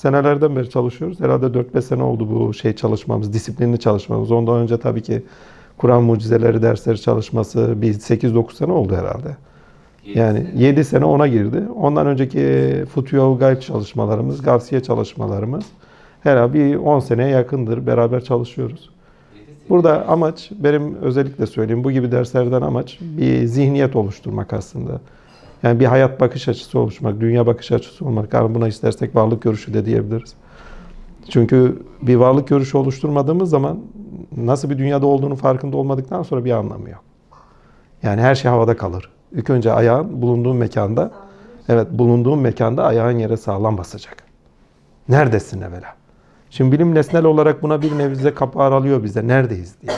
senelerden beri çalışıyoruz. Herhalde 4-5 sene oldu bu şey çalışmamız, disiplinli çalışmamız. Ondan önce tabii ki Kur'an mucizeleri dersleri çalışması bir 8-9 sene oldu herhalde. yani sene. 7 sene ona girdi. Ondan önceki Futuyo Gayb çalışmalarımız, Gavsiye çalışmalarımız herhalde bir 10 seneye yakındır beraber çalışıyoruz. Burada amaç benim özellikle söyleyeyim bu gibi derslerden amaç bir zihniyet oluşturmak aslında. Yani bir hayat bakış açısı oluşmak, dünya bakış açısı olmak. Yani buna istersek varlık görüşü de diyebiliriz. Çünkü bir varlık görüşü oluşturmadığımız zaman nasıl bir dünyada olduğunu farkında olmadıktan sonra bir anlamı yok. Yani her şey havada kalır. İlk önce ayağın bulunduğun mekanda, evet bulunduğun mekanda ayağın yere sağlam basacak. Neredesin evvela? Şimdi bilim nesnel olarak buna bir nevize kapı aralıyor bize. Neredeyiz diye.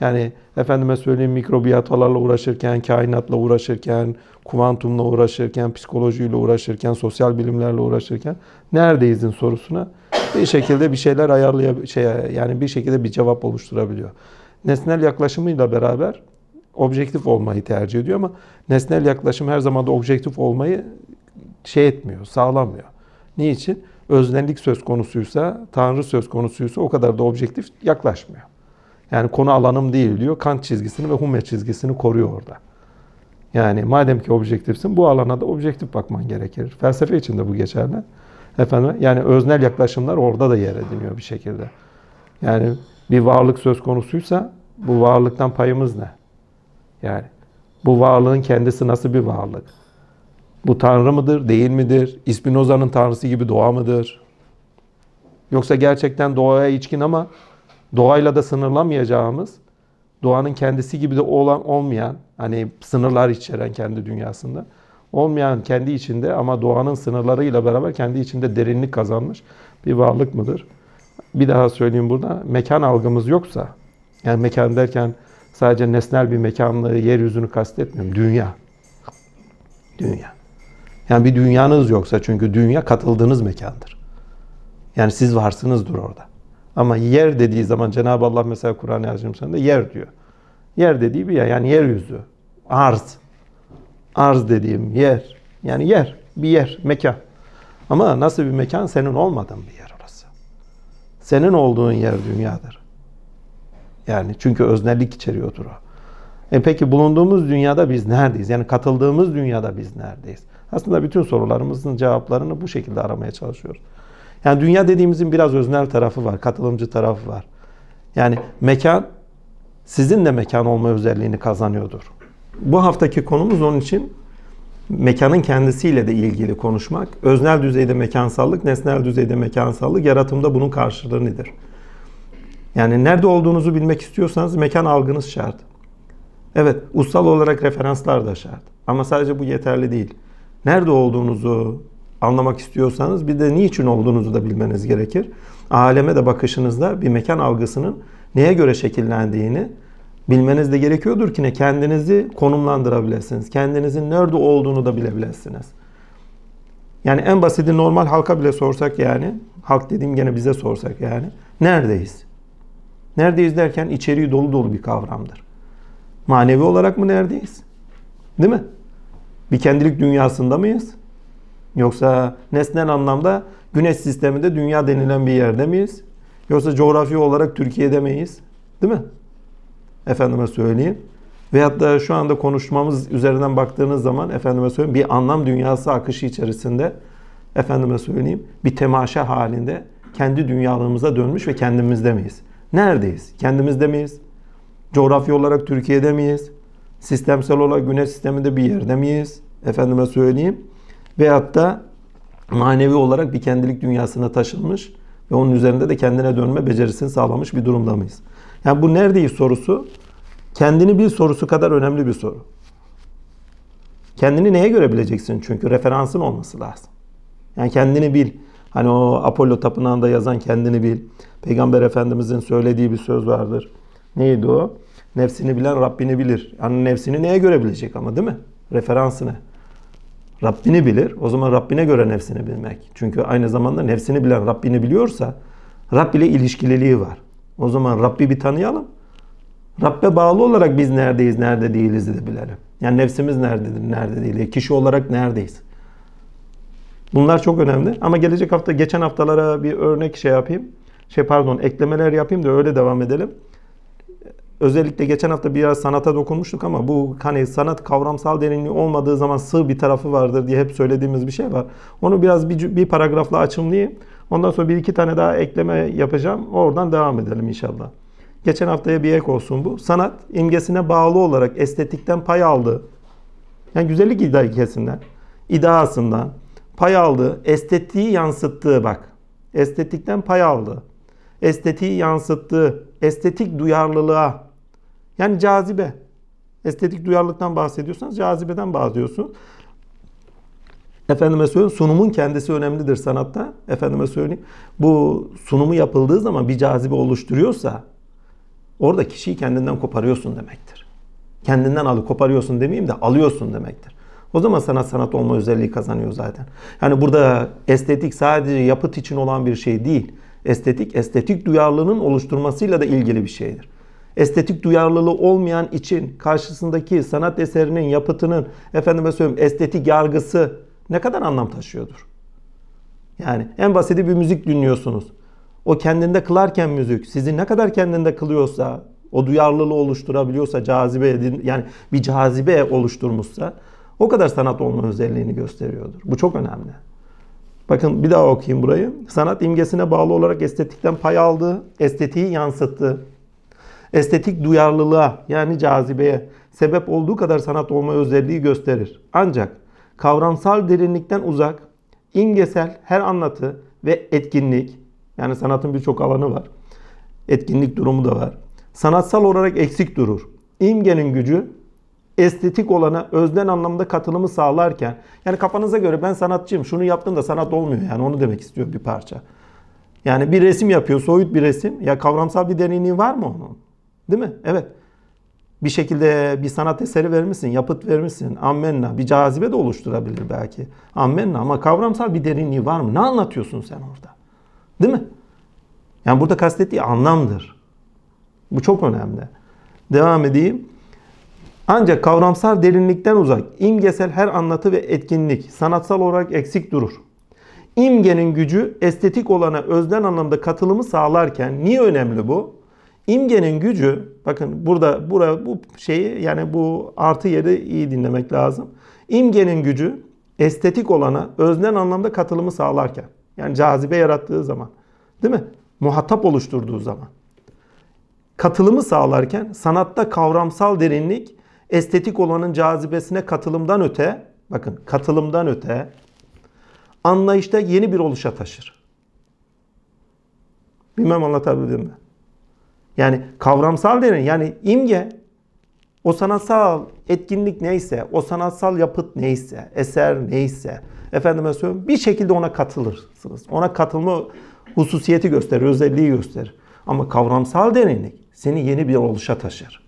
Yani efendime söyleyeyim mikrobiyatalarla uğraşırken, kainatla uğraşırken, kuantumla uğraşırken, psikolojiyle uğraşırken, sosyal bilimlerle uğraşırken neredeyizin sorusuna bir şekilde bir şeyler ayarlayabiliyor, şey, yani bir şekilde bir cevap oluşturabiliyor. Nesnel yaklaşımıyla beraber objektif olmayı tercih ediyor ama nesnel yaklaşım her zaman da objektif olmayı şey etmiyor, sağlamıyor. Niçin? Öznellik söz konusuysa, Tanrı söz konusuysa o kadar da objektif yaklaşmıyor. Yani konu alanım değil diyor. Kant çizgisini ve Hume çizgisini koruyor orada. Yani madem ki objektifsin bu alana da objektif bakman gerekir. Felsefe için de bu geçerli. Efendim yani öznel yaklaşımlar orada da yer ediniyor bir şekilde. Yani bir varlık söz konusuysa bu varlıktan payımız ne? Yani bu varlığın kendisi nasıl bir varlık? Bu tanrı mıdır, değil midir? İspinoza'nın tanrısı gibi doğa mıdır? Yoksa gerçekten doğaya içkin ama doğayla da sınırlamayacağımız, doğanın kendisi gibi de olan olmayan, hani sınırlar içeren kendi dünyasında olmayan kendi içinde ama doğanın sınırlarıyla beraber kendi içinde derinlik kazanmış bir varlık mıdır? Bir daha söyleyeyim burada mekan algımız yoksa yani mekan derken sadece nesnel bir mekanlığı, yeryüzünü kastetmiyorum. Dünya. Dünya. Yani bir dünyanız yoksa çünkü dünya katıldığınız mekandır. Yani siz varsınızdır orada. Ama yer dediği zaman Cenab-ı Allah mesela Kur'an-ı Azimüşşan'da yer diyor. Yer dediği bir yer yani yeryüzü. Arz. Arz dediğim yer. Yani yer. Bir yer. Mekan. Ama nasıl bir mekan? Senin olmadan bir yer orası. Senin olduğun yer dünyadır. Yani çünkü öznellik içeriyordur o. E peki bulunduğumuz dünyada biz neredeyiz? Yani katıldığımız dünyada biz neredeyiz? Aslında bütün sorularımızın cevaplarını bu şekilde aramaya çalışıyoruz. Yani dünya dediğimizin biraz öznel tarafı var, katılımcı tarafı var. Yani mekan sizin de mekan olma özelliğini kazanıyordur. Bu haftaki konumuz onun için mekanın kendisiyle de ilgili konuşmak. Öznel düzeyde mekansallık, nesnel düzeyde mekansallık, yaratımda bunun karşılığı nedir? Yani nerede olduğunuzu bilmek istiyorsanız mekan algınız şart. Evet, ustal olarak referanslar da şart. Ama sadece bu yeterli değil. Nerede olduğunuzu, anlamak istiyorsanız bir de niçin olduğunuzu da bilmeniz gerekir. Aleme de bakışınızda bir mekan algısının neye göre şekillendiğini bilmeniz de gerekiyordur ki ne kendinizi konumlandırabilirsiniz. Kendinizin nerede olduğunu da bilebilirsiniz. Yani en basiti normal halka bile sorsak yani, halk dediğim gene bize sorsak yani, neredeyiz? Neredeyiz derken içeriği dolu dolu bir kavramdır. Manevi olarak mı neredeyiz? Değil mi? Bir kendilik dünyasında mıyız? Yoksa nesnel anlamda güneş sisteminde dünya denilen bir yerde miyiz? Yoksa coğrafi olarak Türkiye'de miyiz? Değil mi? Efendime söyleyeyim. Veyahut da şu anda konuşmamız üzerinden baktığınız zaman efendime söyleyeyim bir anlam dünyası akışı içerisinde efendime söyleyeyim bir temaşa halinde kendi dünyalığımıza dönmüş ve kendimizde miyiz? Neredeyiz? Kendimizde miyiz? Coğrafya olarak Türkiye'de miyiz? Sistemsel olarak güneş sisteminde bir yerde miyiz? Efendime söyleyeyim. Veyahut da manevi olarak bir kendilik dünyasına taşınmış ve onun üzerinde de kendine dönme becerisini sağlamış bir durumda mıyız? Yani bu neredeyiz sorusu kendini bil sorusu kadar önemli bir soru. Kendini neye göre bileceksin? Çünkü referansın olması lazım. Yani kendini bil. Hani o Apollo tapınağında yazan kendini bil. Peygamber Efendimizin söylediği bir söz vardır. Neydi o? Nefsini bilen Rabbini bilir. Yani nefsini neye göre bilecek ama değil mi? Referansını. Rabbini bilir. O zaman Rabbine göre nefsini bilmek. Çünkü aynı zamanda nefsini bilen Rabbini biliyorsa Rabb ile ilişkililiği var. O zaman Rabbi bir tanıyalım. Rabbe bağlı olarak biz neredeyiz, nerede değiliz de bilelim. Yani nefsimiz nerededir, nerede değil. E, kişi olarak neredeyiz. Bunlar çok önemli. Ama gelecek hafta, geçen haftalara bir örnek şey yapayım. Şey pardon, eklemeler yapayım da öyle devam edelim özellikle geçen hafta biraz sanata dokunmuştuk ama bu hani sanat kavramsal derinliği olmadığı zaman sığ bir tarafı vardır diye hep söylediğimiz bir şey var. Onu biraz bir, bir paragrafla açımlayayım. Ondan sonra bir iki tane daha ekleme yapacağım. Oradan devam edelim inşallah. Geçen haftaya bir ek olsun bu. Sanat imgesine bağlı olarak estetikten pay aldı. Yani güzellik iddiasından, iddiasından pay aldı. Estetiği yansıttığı bak. Estetikten pay aldı estetiği yansıttığı, estetik duyarlılığa yani cazibe. Estetik duyarlılıktan bahsediyorsanız cazibeden bahsediyorsunuz. Efendime söyleyeyim sunumun kendisi önemlidir sanatta. Efendime söyleyeyim bu sunumu yapıldığı zaman bir cazibe oluşturuyorsa orada kişiyi kendinden koparıyorsun demektir. Kendinden alıp koparıyorsun demeyeyim de alıyorsun demektir. O zaman sanat sanat olma özelliği kazanıyor zaten. Yani burada estetik sadece yapıt için olan bir şey değil. Estetik, estetik duyarlılığının oluşturmasıyla da ilgili bir şeydir estetik duyarlılığı olmayan için karşısındaki sanat eserinin yapıtının efendime söyleyeyim estetik yargısı ne kadar anlam taşıyordur? Yani en basiti bir müzik dinliyorsunuz. O kendinde kılarken müzik sizi ne kadar kendinde kılıyorsa, o duyarlılığı oluşturabiliyorsa, cazibe yani bir cazibe oluşturmuşsa o kadar sanat olma özelliğini gösteriyordur. Bu çok önemli. Bakın bir daha okuyayım burayı. Sanat imgesine bağlı olarak estetikten pay aldı, estetiği yansıttı estetik duyarlılığa yani cazibeye sebep olduğu kadar sanat olma özelliği gösterir. Ancak kavramsal derinlikten uzak, ingesel her anlatı ve etkinlik yani sanatın birçok alanı var. Etkinlik durumu da var. Sanatsal olarak eksik durur. İmgenin gücü estetik olana özden anlamda katılımı sağlarken yani kafanıza göre ben sanatçıyım şunu yaptım da sanat olmuyor yani onu demek istiyor bir parça. Yani bir resim yapıyor soyut bir resim ya kavramsal bir derinliği var mı onun? Değil mi? Evet. Bir şekilde bir sanat eseri vermişsin, yapıt vermişsin. Ammenna. Bir cazibe de oluşturabilir belki. Ammenna ama kavramsal bir derinliği var mı? Ne anlatıyorsun sen orada? Değil mi? Yani burada kastettiği anlamdır. Bu çok önemli. Devam edeyim. Ancak kavramsal derinlikten uzak, imgesel her anlatı ve etkinlik sanatsal olarak eksik durur. İmgenin gücü estetik olana özden anlamda katılımı sağlarken niye önemli bu? İmgenin gücü bakın burada bura bu şeyi yani bu artı yeri iyi dinlemek lazım. İmgenin gücü estetik olana öznen anlamda katılımı sağlarken yani cazibe yarattığı zaman değil mi? Muhatap oluşturduğu zaman katılımı sağlarken sanatta kavramsal derinlik estetik olanın cazibesine katılımdan öte bakın katılımdan öte anlayışta yeni bir oluşa taşır. Bilmem anlatabildim mi? Yani kavramsal derin yani imge o sanatsal etkinlik neyse, o sanatsal yapıt neyse, eser neyse efendime söylüyorum bir şekilde ona katılırsınız. Ona katılma hususiyeti gösterir, özelliği gösterir. Ama kavramsal derinlik seni yeni bir oluşa taşır.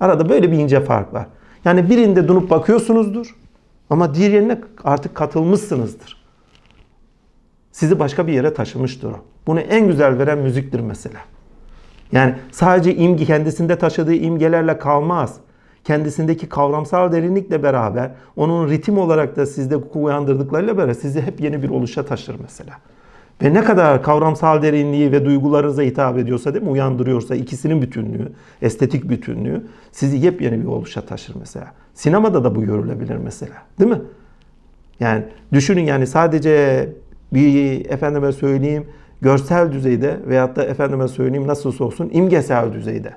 Arada böyle bir ince fark var. Yani birinde donup bakıyorsunuzdur ama diğerine artık katılmışsınızdır. Sizi başka bir yere taşımıştır o. Bunu en güzel veren müziktir mesela. Yani sadece imgi kendisinde taşıdığı imgelerle kalmaz. Kendisindeki kavramsal derinlikle beraber onun ritim olarak da sizde uyandırdıklarıyla beraber sizi hep yeni bir oluşa taşır mesela. Ve ne kadar kavramsal derinliği ve duygularınıza hitap ediyorsa değil mi? Uyandırıyorsa ikisinin bütünlüğü, estetik bütünlüğü sizi yepyeni bir oluşa taşır mesela. Sinemada da bu görülebilir mesela. Değil mi? Yani düşünün yani sadece bir efendime söyleyeyim görsel düzeyde veyahut da efendime söyleyeyim nasıl olsun imgesel düzeyde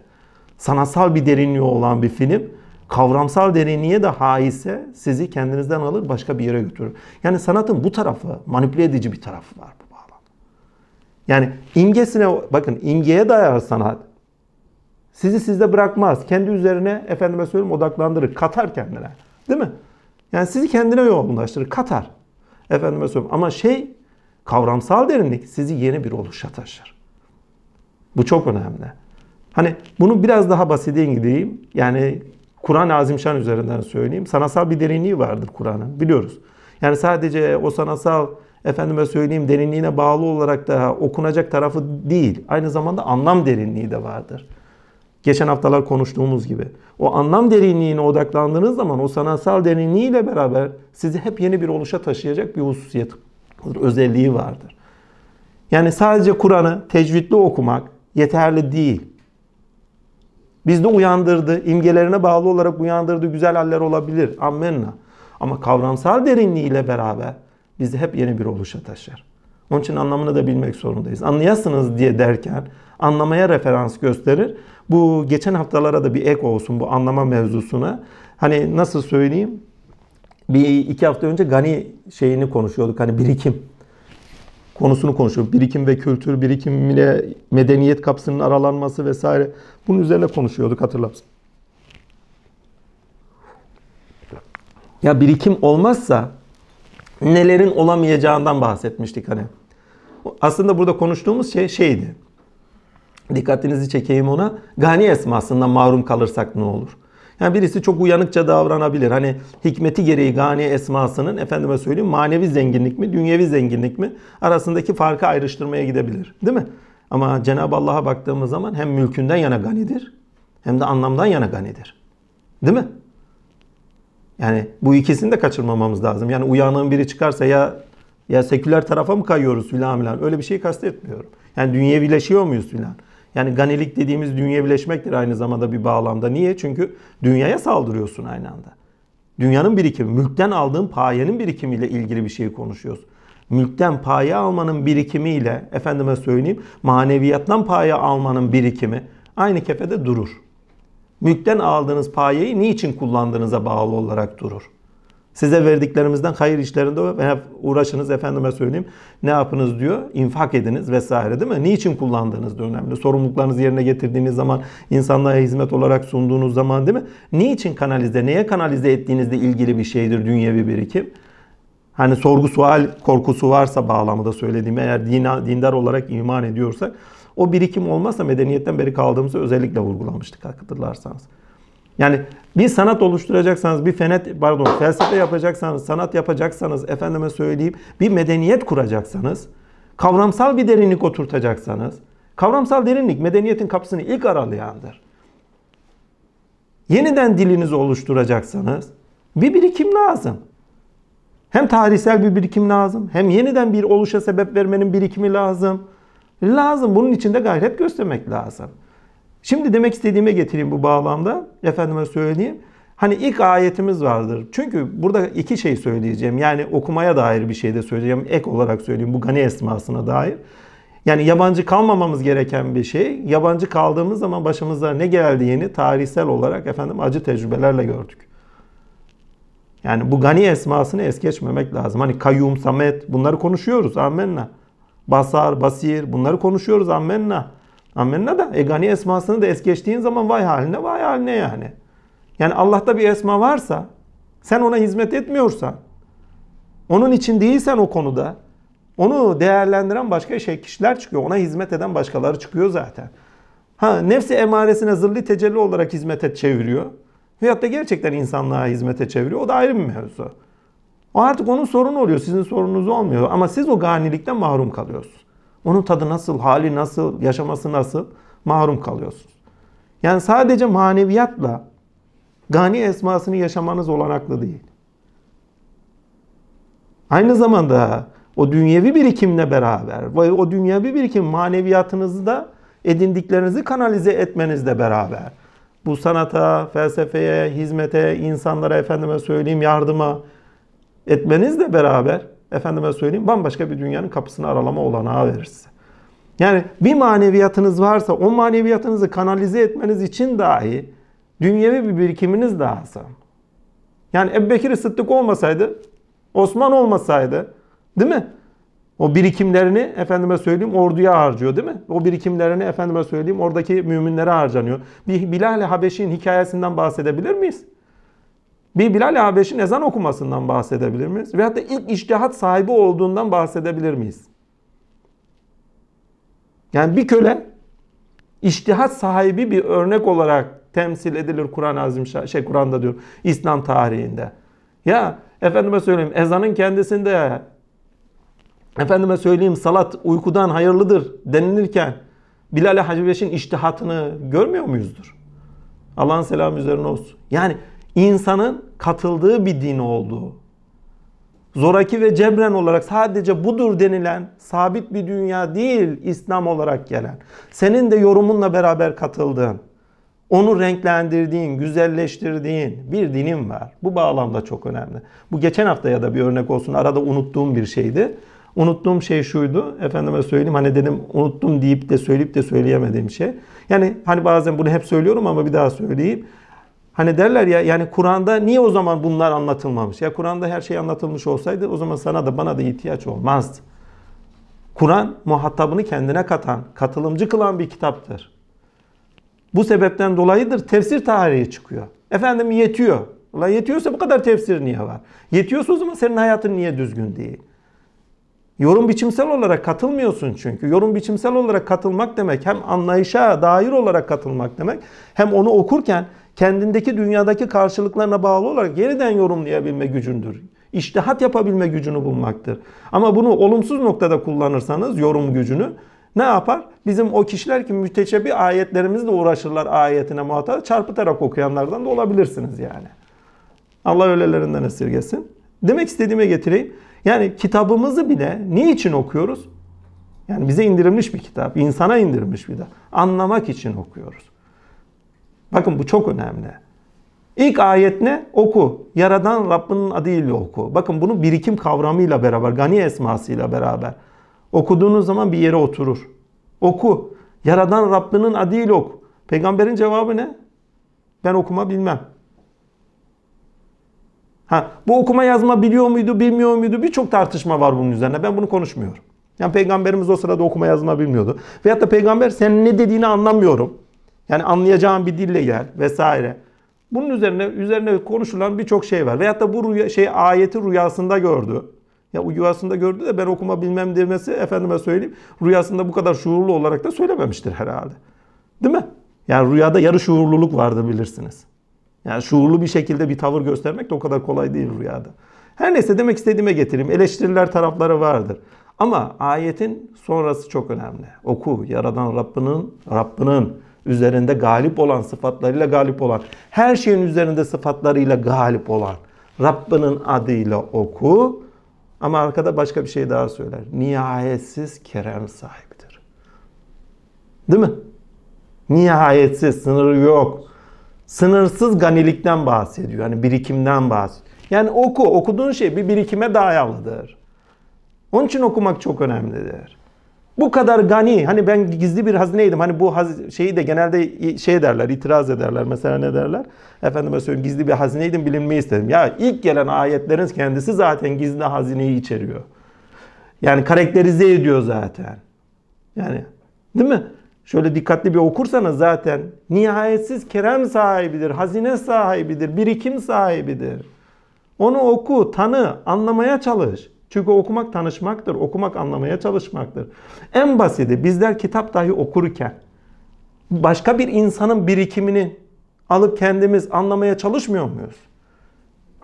sanatsal bir derinliği olan bir film kavramsal derinliğe de haise sizi kendinizden alır başka bir yere götürür. Yani sanatın bu tarafı manipüle edici bir tarafı var bu bağlamda. Yani imgesine bakın imgeye dayar sanat sizi sizde bırakmaz. Kendi üzerine efendime söyleyeyim odaklandırır. Katar kendine. Değil mi? Yani sizi kendine yoğunlaştırır. Katar. Efendime söyleyeyim. Ama şey Kavramsal derinlik sizi yeni bir oluşa taşır. Bu çok önemli. Hani bunu biraz daha basite gideyim. Yani Kur'an-ı Azimşan üzerinden söyleyeyim. Sanatsal bir derinliği vardır Kur'an'ın biliyoruz. Yani sadece o sanatsal efendime söyleyeyim derinliğine bağlı olarak da okunacak tarafı değil. Aynı zamanda anlam derinliği de vardır. Geçen haftalar konuştuğumuz gibi. O anlam derinliğine odaklandığınız zaman o sanatsal derinliğiyle beraber sizi hep yeni bir oluşa taşıyacak bir hususiyet özelliği vardır. Yani sadece Kur'an'ı tecvidli okumak yeterli değil. Bizde uyandırdı, imgelerine bağlı olarak uyandırdı güzel haller olabilir. Ammenna. Ama kavramsal derinliğiyle beraber bizi hep yeni bir oluşa taşır. Onun için anlamını da bilmek zorundayız. Anlayasınız diye derken anlamaya referans gösterir. Bu geçen haftalara da bir ek olsun bu anlama mevzusuna. Hani nasıl söyleyeyim? Bir iki hafta önce Gani şeyini konuşuyorduk. Hani birikim konusunu konuşuyorduk. Birikim ve kültür, birikim birikimine medeniyet kapsının aralanması vesaire. Bunun üzerine konuşuyorduk hatırlarsın. Ya birikim olmazsa nelerin olamayacağından bahsetmiştik hani. Aslında burada konuştuğumuz şey şeydi. Dikkatinizi çekeyim ona. Gani esmasından mahrum kalırsak ne olur? Yani birisi çok uyanıkça davranabilir. Hani hikmeti gereği gani esmasının efendime söyleyeyim manevi zenginlik mi, dünyevi zenginlik mi arasındaki farkı ayrıştırmaya gidebilir. Değil mi? Ama Cenab-ı Allah'a baktığımız zaman hem mülkünden yana ganidir hem de anlamdan yana ganidir. Değil mi? Yani bu ikisini de kaçırmamamız lazım. Yani uyanığın biri çıkarsa ya ya seküler tarafa mı kayıyoruz filan filan öyle bir şeyi kastetmiyorum. Yani dünyevileşiyor muyuz filan. Yani ganilik dediğimiz dünyevileşmektir aynı zamanda bir bağlamda. Niye? Çünkü dünyaya saldırıyorsun aynı anda. Dünyanın birikimi, mülkten aldığın payenin birikimiyle ilgili bir şey konuşuyoruz. Mülkten paye almanın birikimiyle, efendime söyleyeyim, maneviyattan paye almanın birikimi aynı kefede durur. Mülkten aldığınız payeyi niçin kullandığınıza bağlı olarak durur. Size verdiklerimizden hayır işlerinde hep uğraşınız efendime söyleyeyim. Ne yapınız diyor. infak ediniz vesaire değil mi? Niçin kullandığınız da önemli. Sorumluluklarınızı yerine getirdiğiniz zaman, insanlara hizmet olarak sunduğunuz zaman değil mi? Niçin kanalize, neye kanalize ettiğinizle ilgili bir şeydir dünyevi birikim. Hani sorgu sual korkusu varsa bağlamında söylediğim eğer din, dindar olarak iman ediyorsak o birikim olmazsa medeniyetten beri kaldığımızı özellikle vurgulamıştık hatırlarsanız. Yani bir sanat oluşturacaksanız, bir fenet, pardon felsefe yapacaksanız, sanat yapacaksanız, efendime söyleyeyim bir medeniyet kuracaksanız, kavramsal bir derinlik oturtacaksanız, kavramsal derinlik medeniyetin kapısını ilk aralayandır. Yeniden dilinizi oluşturacaksanız bir birikim lazım. Hem tarihsel bir birikim lazım, hem yeniden bir oluşa sebep vermenin birikimi lazım. Lazım. Bunun için de gayret göstermek lazım. Şimdi demek istediğime getireyim bu bağlamda. Efendime söyleyeyim. Hani ilk ayetimiz vardır. Çünkü burada iki şey söyleyeceğim. Yani okumaya dair bir şey de söyleyeceğim. Ek olarak söyleyeyim bu gani esmasına dair. Yani yabancı kalmamamız gereken bir şey. Yabancı kaldığımız zaman başımıza ne geldiğini tarihsel olarak efendim acı tecrübelerle gördük. Yani bu gani esmasını es geçmemek lazım. Hani kayyum, samet bunları konuşuyoruz ammenna. Basar, basir bunları konuşuyoruz ammenna. Amenna da egani esmasını da es geçtiğin zaman vay haline vay haline yani. Yani Allah'ta bir esma varsa sen ona hizmet etmiyorsan onun için değilsen o konuda onu değerlendiren başka şey kişiler çıkıyor. Ona hizmet eden başkaları çıkıyor zaten. Ha nefsi emaresine zırli tecelli olarak hizmete çeviriyor. Veyahut da gerçekten insanlığa hizmete çeviriyor. O da ayrı bir mevzu. O artık onun sorunu oluyor. Sizin sorununuz olmuyor. Ama siz o ganilikten mahrum kalıyorsunuz. Onun tadı nasıl, hali nasıl, yaşaması nasıl mahrum kalıyorsunuz. Yani sadece maneviyatla gani esmasını yaşamanız olanaklı değil. Aynı zamanda o dünyevi birikimle beraber ve o dünyevi birikim maneviyatınızı da edindiklerinizi kanalize etmenizle beraber bu sanata, felsefeye, hizmete, insanlara efendime söyleyeyim yardıma etmenizle beraber efendime söyleyeyim bambaşka bir dünyanın kapısını aralama olanağı verir size. Yani bir maneviyatınız varsa o maneviyatınızı kanalize etmeniz için dahi dünyevi bir birikiminiz lazım. Yani Ebu Bekir Sıddık olmasaydı, Osman olmasaydı değil mi? O birikimlerini efendime söyleyeyim orduya harcıyor değil mi? O birikimlerini efendime söyleyeyim oradaki müminlere harcanıyor. Bir Bilal-i Habeşi'nin hikayesinden bahsedebilir miyiz? bir Bilal Habeş'in ezan okumasından bahsedebilir miyiz? Veyahut da ilk iştihat sahibi olduğundan bahsedebilir miyiz? Yani bir köle iştihat sahibi bir örnek olarak temsil edilir Kur'an ı azim şey Kur'an'da diyor İslam tarihinde. Ya efendime söyleyeyim ezanın kendisinde efendime söyleyeyim salat uykudan hayırlıdır denilirken Bilal-i Habeş'in iştihatını görmüyor muyuzdur? Allah'ın selamı üzerine olsun. Yani insanın katıldığı bir din olduğu, zoraki ve cebren olarak sadece budur denilen sabit bir dünya değil İslam olarak gelen, senin de yorumunla beraber katıldığın, onu renklendirdiğin, güzelleştirdiğin bir dinim var. Bu bağlamda çok önemli. Bu geçen haftaya da bir örnek olsun. Arada unuttuğum bir şeydi. Unuttuğum şey şuydu. Efendime söyleyeyim hani dedim unuttum deyip de söyleyip de söyleyemediğim şey. Yani hani bazen bunu hep söylüyorum ama bir daha söyleyeyim. Hani derler ya yani Kur'an'da niye o zaman bunlar anlatılmamış? Ya Kur'an'da her şey anlatılmış olsaydı o zaman sana da bana da ihtiyaç olmazdı. Kur'an muhatabını kendine katan, katılımcı kılan bir kitaptır. Bu sebepten dolayıdır tefsir tarihi çıkıyor. Efendim yetiyor. Ulan yetiyorsa bu kadar tefsir niye var? Yetiyorsa o zaman senin hayatın niye düzgün değil? Yorum biçimsel olarak katılmıyorsun çünkü. Yorum biçimsel olarak katılmak demek hem anlayışa dair olarak katılmak demek hem onu okurken kendindeki dünyadaki karşılıklarına bağlı olarak yeniden yorumlayabilme gücündür. İştihat yapabilme gücünü bulmaktır. Ama bunu olumsuz noktada kullanırsanız yorum gücünü ne yapar? Bizim o kişiler ki müteşebbi ayetlerimizle uğraşırlar ayetine muhatap çarpıtarak okuyanlardan da olabilirsiniz yani. Allah ölelerinden esirgesin. Demek istediğime getireyim. Yani kitabımızı bile niçin okuyoruz? Yani bize indirilmiş bir kitap, insana indirilmiş bir de Anlamak için okuyoruz. Bakın bu çok önemli. İlk ayet ne? Oku. Yaradan Rabbinin adıyla oku. Bakın bunu birikim kavramıyla beraber, gani esmasıyla beraber. Okuduğunuz zaman bir yere oturur. Oku. Yaradan Rabbinin adıyla oku. Peygamberin cevabı ne? Ben okuma bilmem. Ha, bu okuma yazma biliyor muydu, bilmiyor muydu? Birçok tartışma var bunun üzerine. Ben bunu konuşmuyorum. Yani peygamberimiz o sırada okuma yazma bilmiyordu. Veyahut da peygamber sen ne dediğini anlamıyorum. Yani anlayacağın bir dille gel vesaire. Bunun üzerine üzerine konuşulan birçok şey var. Veyahut da bu rüya, şey ayeti rüyasında gördü. Ya rüyasında gördü de ben okuma bilmem demesi efendime söyleyeyim. Rüyasında bu kadar şuurlu olarak da söylememiştir herhalde. Değil mi? Yani rüyada yarı şuurluluk vardır bilirsiniz. Yani şuurlu bir şekilde bir tavır göstermek de o kadar kolay değil rüyada. Her neyse demek istediğime getireyim. Eleştiriler tarafları vardır. Ama ayetin sonrası çok önemli. Oku. Yaradan Rabbinin, Rabbinin üzerinde galip olan, sıfatlarıyla galip olan, her şeyin üzerinde sıfatlarıyla galip olan Rabbinin adıyla oku. Ama arkada başka bir şey daha söyler. Nihayetsiz kerem sahibidir. Değil mi? Nihayetsiz, sınırı yok. Sınırsız ganilikten bahsediyor. Yani birikimden bahsediyor. Yani oku, okuduğun şey bir birikime dayalıdır. Onun için okumak çok önemlidir bu kadar gani hani ben gizli bir hazineydim hani bu haz şeyi de genelde şey derler itiraz ederler mesela ne derler efendime söyleyeyim gizli bir hazineydim bilinmeyi istedim ya ilk gelen ayetlerin kendisi zaten gizli hazineyi içeriyor yani karakterize ediyor zaten yani değil mi şöyle dikkatli bir okursanız zaten nihayetsiz kerem sahibidir hazine sahibidir birikim sahibidir onu oku tanı anlamaya çalış çünkü okumak tanışmaktır. Okumak anlamaya çalışmaktır. En basiti bizler kitap dahi okurken başka bir insanın birikimini alıp kendimiz anlamaya çalışmıyor muyuz?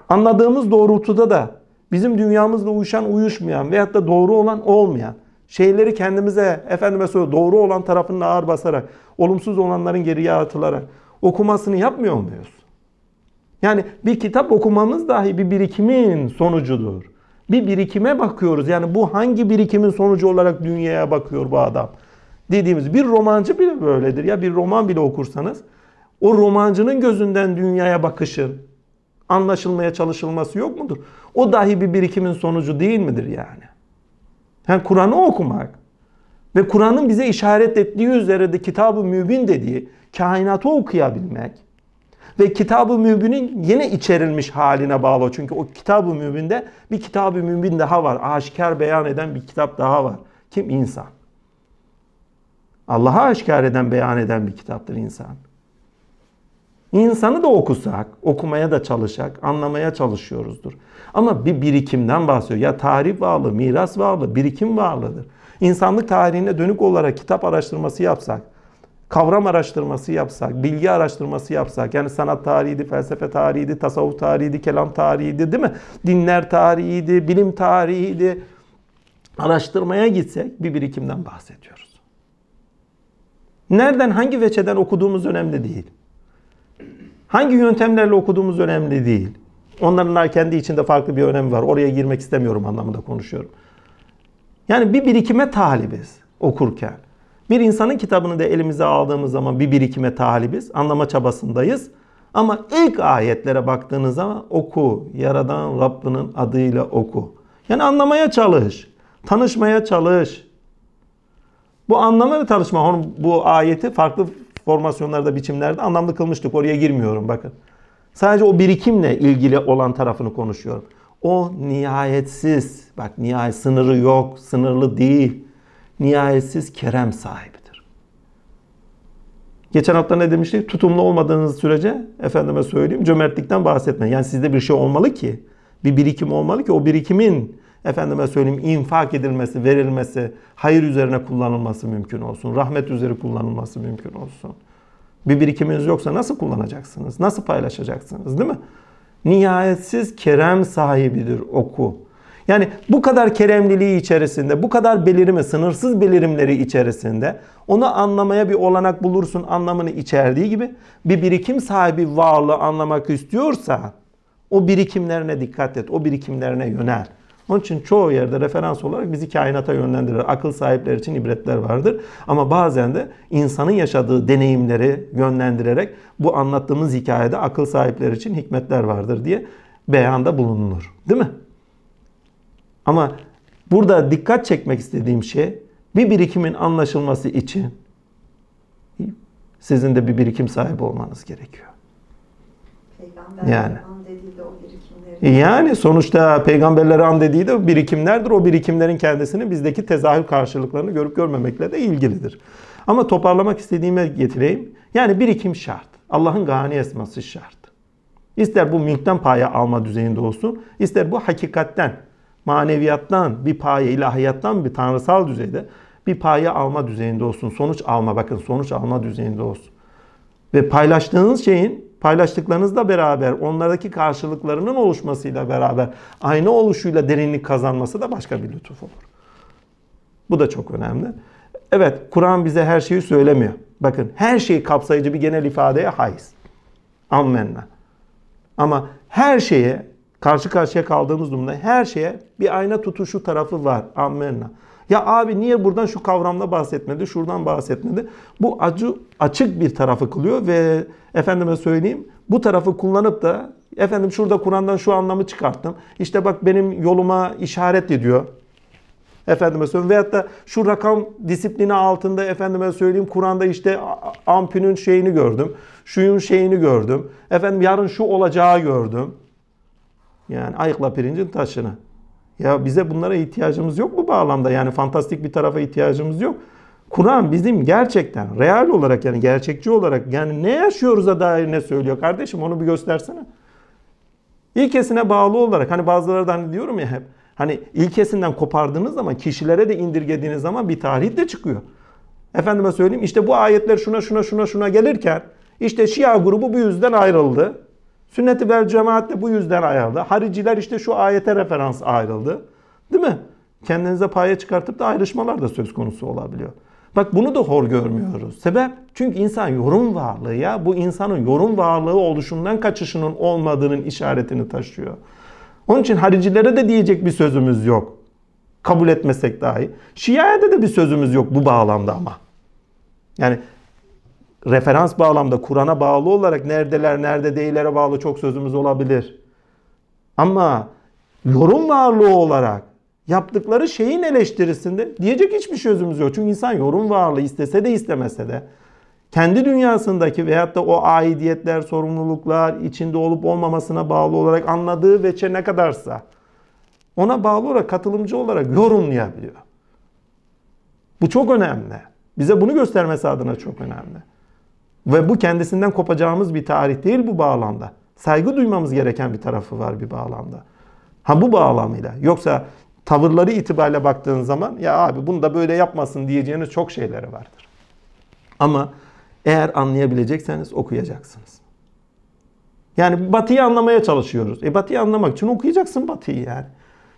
Anladığımız doğrultuda da bizim dünyamızla uyuşan uyuşmayan veyahut da doğru olan olmayan şeyleri kendimize efendime söyle doğru olan tarafını ağır basarak olumsuz olanların geriye atılarak okumasını yapmıyor muyuz? Yani bir kitap okumamız dahi bir birikimin sonucudur bir birikime bakıyoruz. Yani bu hangi birikimin sonucu olarak dünyaya bakıyor bu adam? Dediğimiz bir romancı bile böyledir. Ya bir roman bile okursanız o romancının gözünden dünyaya bakışın anlaşılmaya çalışılması yok mudur? O dahi bir birikimin sonucu değil midir yani? Yani Kur'an'ı okumak ve Kur'an'ın bize işaret ettiği üzere de kitab-ı mübin dediği kainatı okuyabilmek ve kitab-ı mübinin yine içerilmiş haline bağlı. Çünkü o kitab-ı mübinde bir kitab-ı mübin daha var. Aşikar beyan eden bir kitap daha var. Kim? insan? Allah'a aşikar eden, beyan eden bir kitaptır insan. İnsanı da okusak, okumaya da çalışak, anlamaya çalışıyoruzdur. Ama bir birikimden bahsediyor. Ya tarih varlığı, miras varlığı, birikim varlığıdır. İnsanlık tarihine dönük olarak kitap araştırması yapsak, kavram araştırması yapsak, bilgi araştırması yapsak, yani sanat tarihiydi, felsefe tarihiydi, tasavvuf tarihiydi, kelam tarihiydi değil mi? Dinler tarihiydi, bilim tarihiydi. Araştırmaya gitsek bir birikimden bahsediyoruz. Nereden, hangi veçeden okuduğumuz önemli değil. Hangi yöntemlerle okuduğumuz önemli değil. Onların kendi içinde farklı bir önemi var. Oraya girmek istemiyorum anlamında konuşuyorum. Yani bir birikime talibiz okurken. Bir insanın kitabını da elimize aldığımız zaman bir birikime talibiz. Anlama çabasındayız. Ama ilk ayetlere baktığınız zaman oku. Yaradan Rabbinin adıyla oku. Yani anlamaya çalış. Tanışmaya çalış. Bu anlama ve tanışma bu ayeti farklı formasyonlarda, biçimlerde anlamlı kılmıştık. Oraya girmiyorum bakın. Sadece o birikimle ilgili olan tarafını konuşuyorum. O nihayetsiz. Bak nihayet sınırı yok, sınırlı değil nihayetsiz kerem sahibidir. Geçen hafta ne demiştik? Tutumlu olmadığınız sürece efendime söyleyeyim cömertlikten bahsetme. Yani sizde bir şey olmalı ki, bir birikim olmalı ki o birikimin efendime söyleyeyim infak edilmesi, verilmesi, hayır üzerine kullanılması mümkün olsun. Rahmet üzeri kullanılması mümkün olsun. Bir birikiminiz yoksa nasıl kullanacaksınız? Nasıl paylaşacaksınız değil mi? Nihayetsiz kerem sahibidir oku. Yani bu kadar keremliliği içerisinde, bu kadar belirimi, sınırsız belirimleri içerisinde onu anlamaya bir olanak bulursun anlamını içerdiği gibi bir birikim sahibi varlığı anlamak istiyorsa o birikimlerine dikkat et, o birikimlerine yönel. Onun için çoğu yerde referans olarak bizi kainata yönlendirir. Akıl sahipleri için ibretler vardır. Ama bazen de insanın yaşadığı deneyimleri yönlendirerek bu anlattığımız hikayede akıl sahipleri için hikmetler vardır diye beyanda bulunulur. Değil mi? Ama burada dikkat çekmek istediğim şey bir birikimin anlaşılması için sizin de bir birikim sahibi olmanız gerekiyor. Peygamber yani. E yani sonuçta peygamberlere an dediği de birikimlerdir. O birikimlerin kendisini bizdeki tezahür karşılıklarını görüp görmemekle de ilgilidir. Ama toparlamak istediğime getireyim. Yani birikim şart. Allah'ın gani esması şart. İster bu mülkten paya alma düzeyinde olsun, ister bu hakikatten maneviyattan, bir paye ilahiyattan bir tanrısal düzeyde bir paye alma düzeyinde olsun. Sonuç alma bakın sonuç alma düzeyinde olsun. Ve paylaştığınız şeyin paylaştıklarınızla beraber onlardaki karşılıklarının oluşmasıyla beraber aynı oluşuyla derinlik kazanması da başka bir lütuf olur. Bu da çok önemli. Evet Kur'an bize her şeyi söylemiyor. Bakın her şeyi kapsayıcı bir genel ifadeye haiz. Ammenna. Ama her şeye karşı karşıya kaldığımız durumda her şeye bir ayna tutuşu tarafı var. Amenna. Ya abi niye buradan şu kavramla bahsetmedi, şuradan bahsetmedi? Bu acı açık bir tarafı kılıyor ve efendime söyleyeyim bu tarafı kullanıp da efendim şurada Kur'an'dan şu anlamı çıkarttım. İşte bak benim yoluma işaret ediyor. Efendime söyleyeyim veyahut da şu rakam disiplini altında efendime söyleyeyim Kur'an'da işte ampünün şeyini gördüm. Şuyun şeyini gördüm. Efendim yarın şu olacağı gördüm. Yani ayıkla pirincin taşını. Ya bize bunlara ihtiyacımız yok bu bağlamda? Yani fantastik bir tarafa ihtiyacımız yok. Kur'an bizim gerçekten real olarak yani gerçekçi olarak yani ne yaşıyoruz'a dair ne söylüyor kardeşim onu bir göstersene. İlkesine bağlı olarak hani bazıları da hani diyorum ya hep hani ilkesinden kopardığınız zaman kişilere de indirgediğiniz zaman bir tarih de çıkıyor. Efendime söyleyeyim işte bu ayetler şuna şuna şuna şuna gelirken işte Şia grubu bu yüzden ayrıldı. Sünneti vel cemaat de bu yüzden ayrıldı. Hariciler işte şu ayete referans ayrıldı. Değil mi? Kendinize paya çıkartıp da ayrışmalar da söz konusu olabiliyor. Bak bunu da hor görmüyoruz. Sebep? Çünkü insan yorum varlığı ya. Bu insanın yorum varlığı oluşundan kaçışının olmadığının işaretini taşıyor. Onun için haricilere de diyecek bir sözümüz yok. Kabul etmesek dahi. Şia'ya de bir sözümüz yok bu bağlamda ama. Yani referans bağlamda Kur'an'a bağlı olarak neredeler nerede değillere bağlı çok sözümüz olabilir. Ama yorum varlığı olarak yaptıkları şeyin eleştirisinde diyecek hiçbir sözümüz yok. Çünkü insan yorum varlığı istese de istemese de kendi dünyasındaki veyahut da o aidiyetler, sorumluluklar içinde olup olmamasına bağlı olarak anladığı veçe ne kadarsa ona bağlı olarak katılımcı olarak yorumlayabiliyor. Bu çok önemli. Bize bunu göstermesi adına çok önemli. Ve bu kendisinden kopacağımız bir tarih değil bu bağlamda. Saygı duymamız gereken bir tarafı var bir bağlamda. Ha bu bağlamıyla. Yoksa tavırları itibariyle baktığın zaman ya abi bunu da böyle yapmasın diyeceğiniz çok şeyleri vardır. Ama eğer anlayabilecekseniz okuyacaksınız. Yani Batı'yı anlamaya çalışıyoruz. E Batı'yı anlamak için okuyacaksın Batı'yı yani.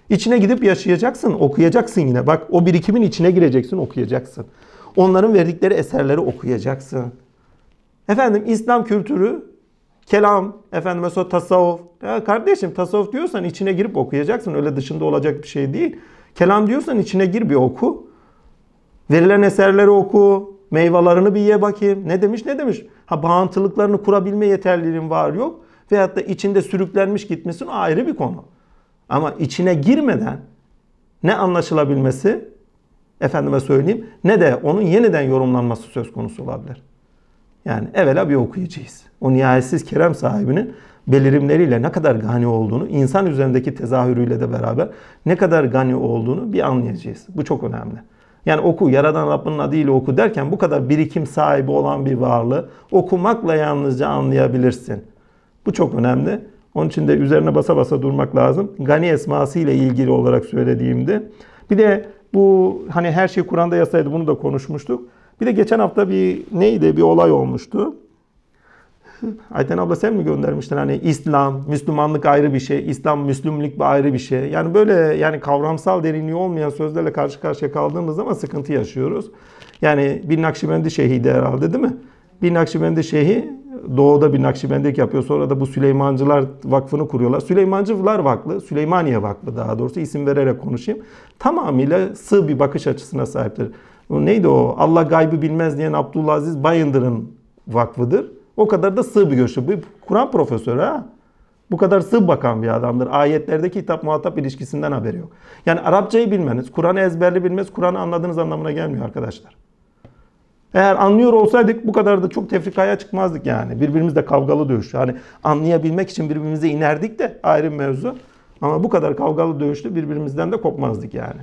İçine gidip yaşayacaksın, okuyacaksın yine. Bak o birikimin içine gireceksin, okuyacaksın. Onların verdikleri eserleri okuyacaksın. Efendim İslam kültürü, kelam, efendim mesela tasavvuf. Ya kardeşim tasavvuf diyorsan içine girip okuyacaksın. Öyle dışında olacak bir şey değil. Kelam diyorsan içine gir bir oku. Verilen eserleri oku. Meyvelerini bir ye bakayım. Ne demiş ne demiş. Ha bağıntılıklarını kurabilme yeterliliğin var yok. Veyahut da içinde sürüklenmiş gitmesin ayrı bir konu. Ama içine girmeden ne anlaşılabilmesi efendime söyleyeyim ne de onun yeniden yorumlanması söz konusu olabilir. Yani evvela bir okuyacağız. O nihayetsiz kerem sahibinin belirimleriyle ne kadar gani olduğunu, insan üzerindeki tezahürüyle de beraber ne kadar gani olduğunu bir anlayacağız. Bu çok önemli. Yani oku, Yaradan Rabbinin adıyla oku derken bu kadar birikim sahibi olan bir varlığı okumakla yalnızca anlayabilirsin. Bu çok önemli. Onun için de üzerine basa basa durmak lazım. Gani esması ile ilgili olarak söylediğimde. Bir de bu hani her şey Kur'an'da yasaydı bunu da konuşmuştuk. Bir de geçen hafta bir neydi bir olay olmuştu. Ayten abla sen mi göndermiştin hani İslam, Müslümanlık ayrı bir şey, İslam, Müslümlük ayrı bir şey. Yani böyle yani kavramsal derinliği olmayan sözlerle karşı karşıya kaldığımız zaman sıkıntı yaşıyoruz. Yani bir Nakşibendi şehidi herhalde değil mi? Bir Nakşibendi şehi doğuda bir Nakşibendilik yapıyor. Sonra da bu Süleymancılar Vakfı'nı kuruyorlar. Süleymancılar Vakfı, Süleymaniye Vakfı daha doğrusu isim vererek konuşayım. Tamamıyla sığ bir bakış açısına sahiptir o neydi o? Allah gaybı bilmez diyen Aziz Bayındır'ın vakfıdır. O kadar da sığ bir görüşü. Bu Kur'an profesörü ha. Bu kadar sığ bakan bir adamdır. Ayetlerdeki hitap muhatap ilişkisinden haberi yok. Yani Arapçayı bilmeniz, Kur'an'ı ezberli bilmez, Kur'an'ı anladığınız anlamına gelmiyor arkadaşlar. Eğer anlıyor olsaydık bu kadar da çok tefrikaya çıkmazdık yani. Birbirimizle kavgalı dövüş. Yani anlayabilmek için birbirimize inerdik de ayrı mevzu. Ama bu kadar kavgalı dövüşlü birbirimizden de kopmazdık yani.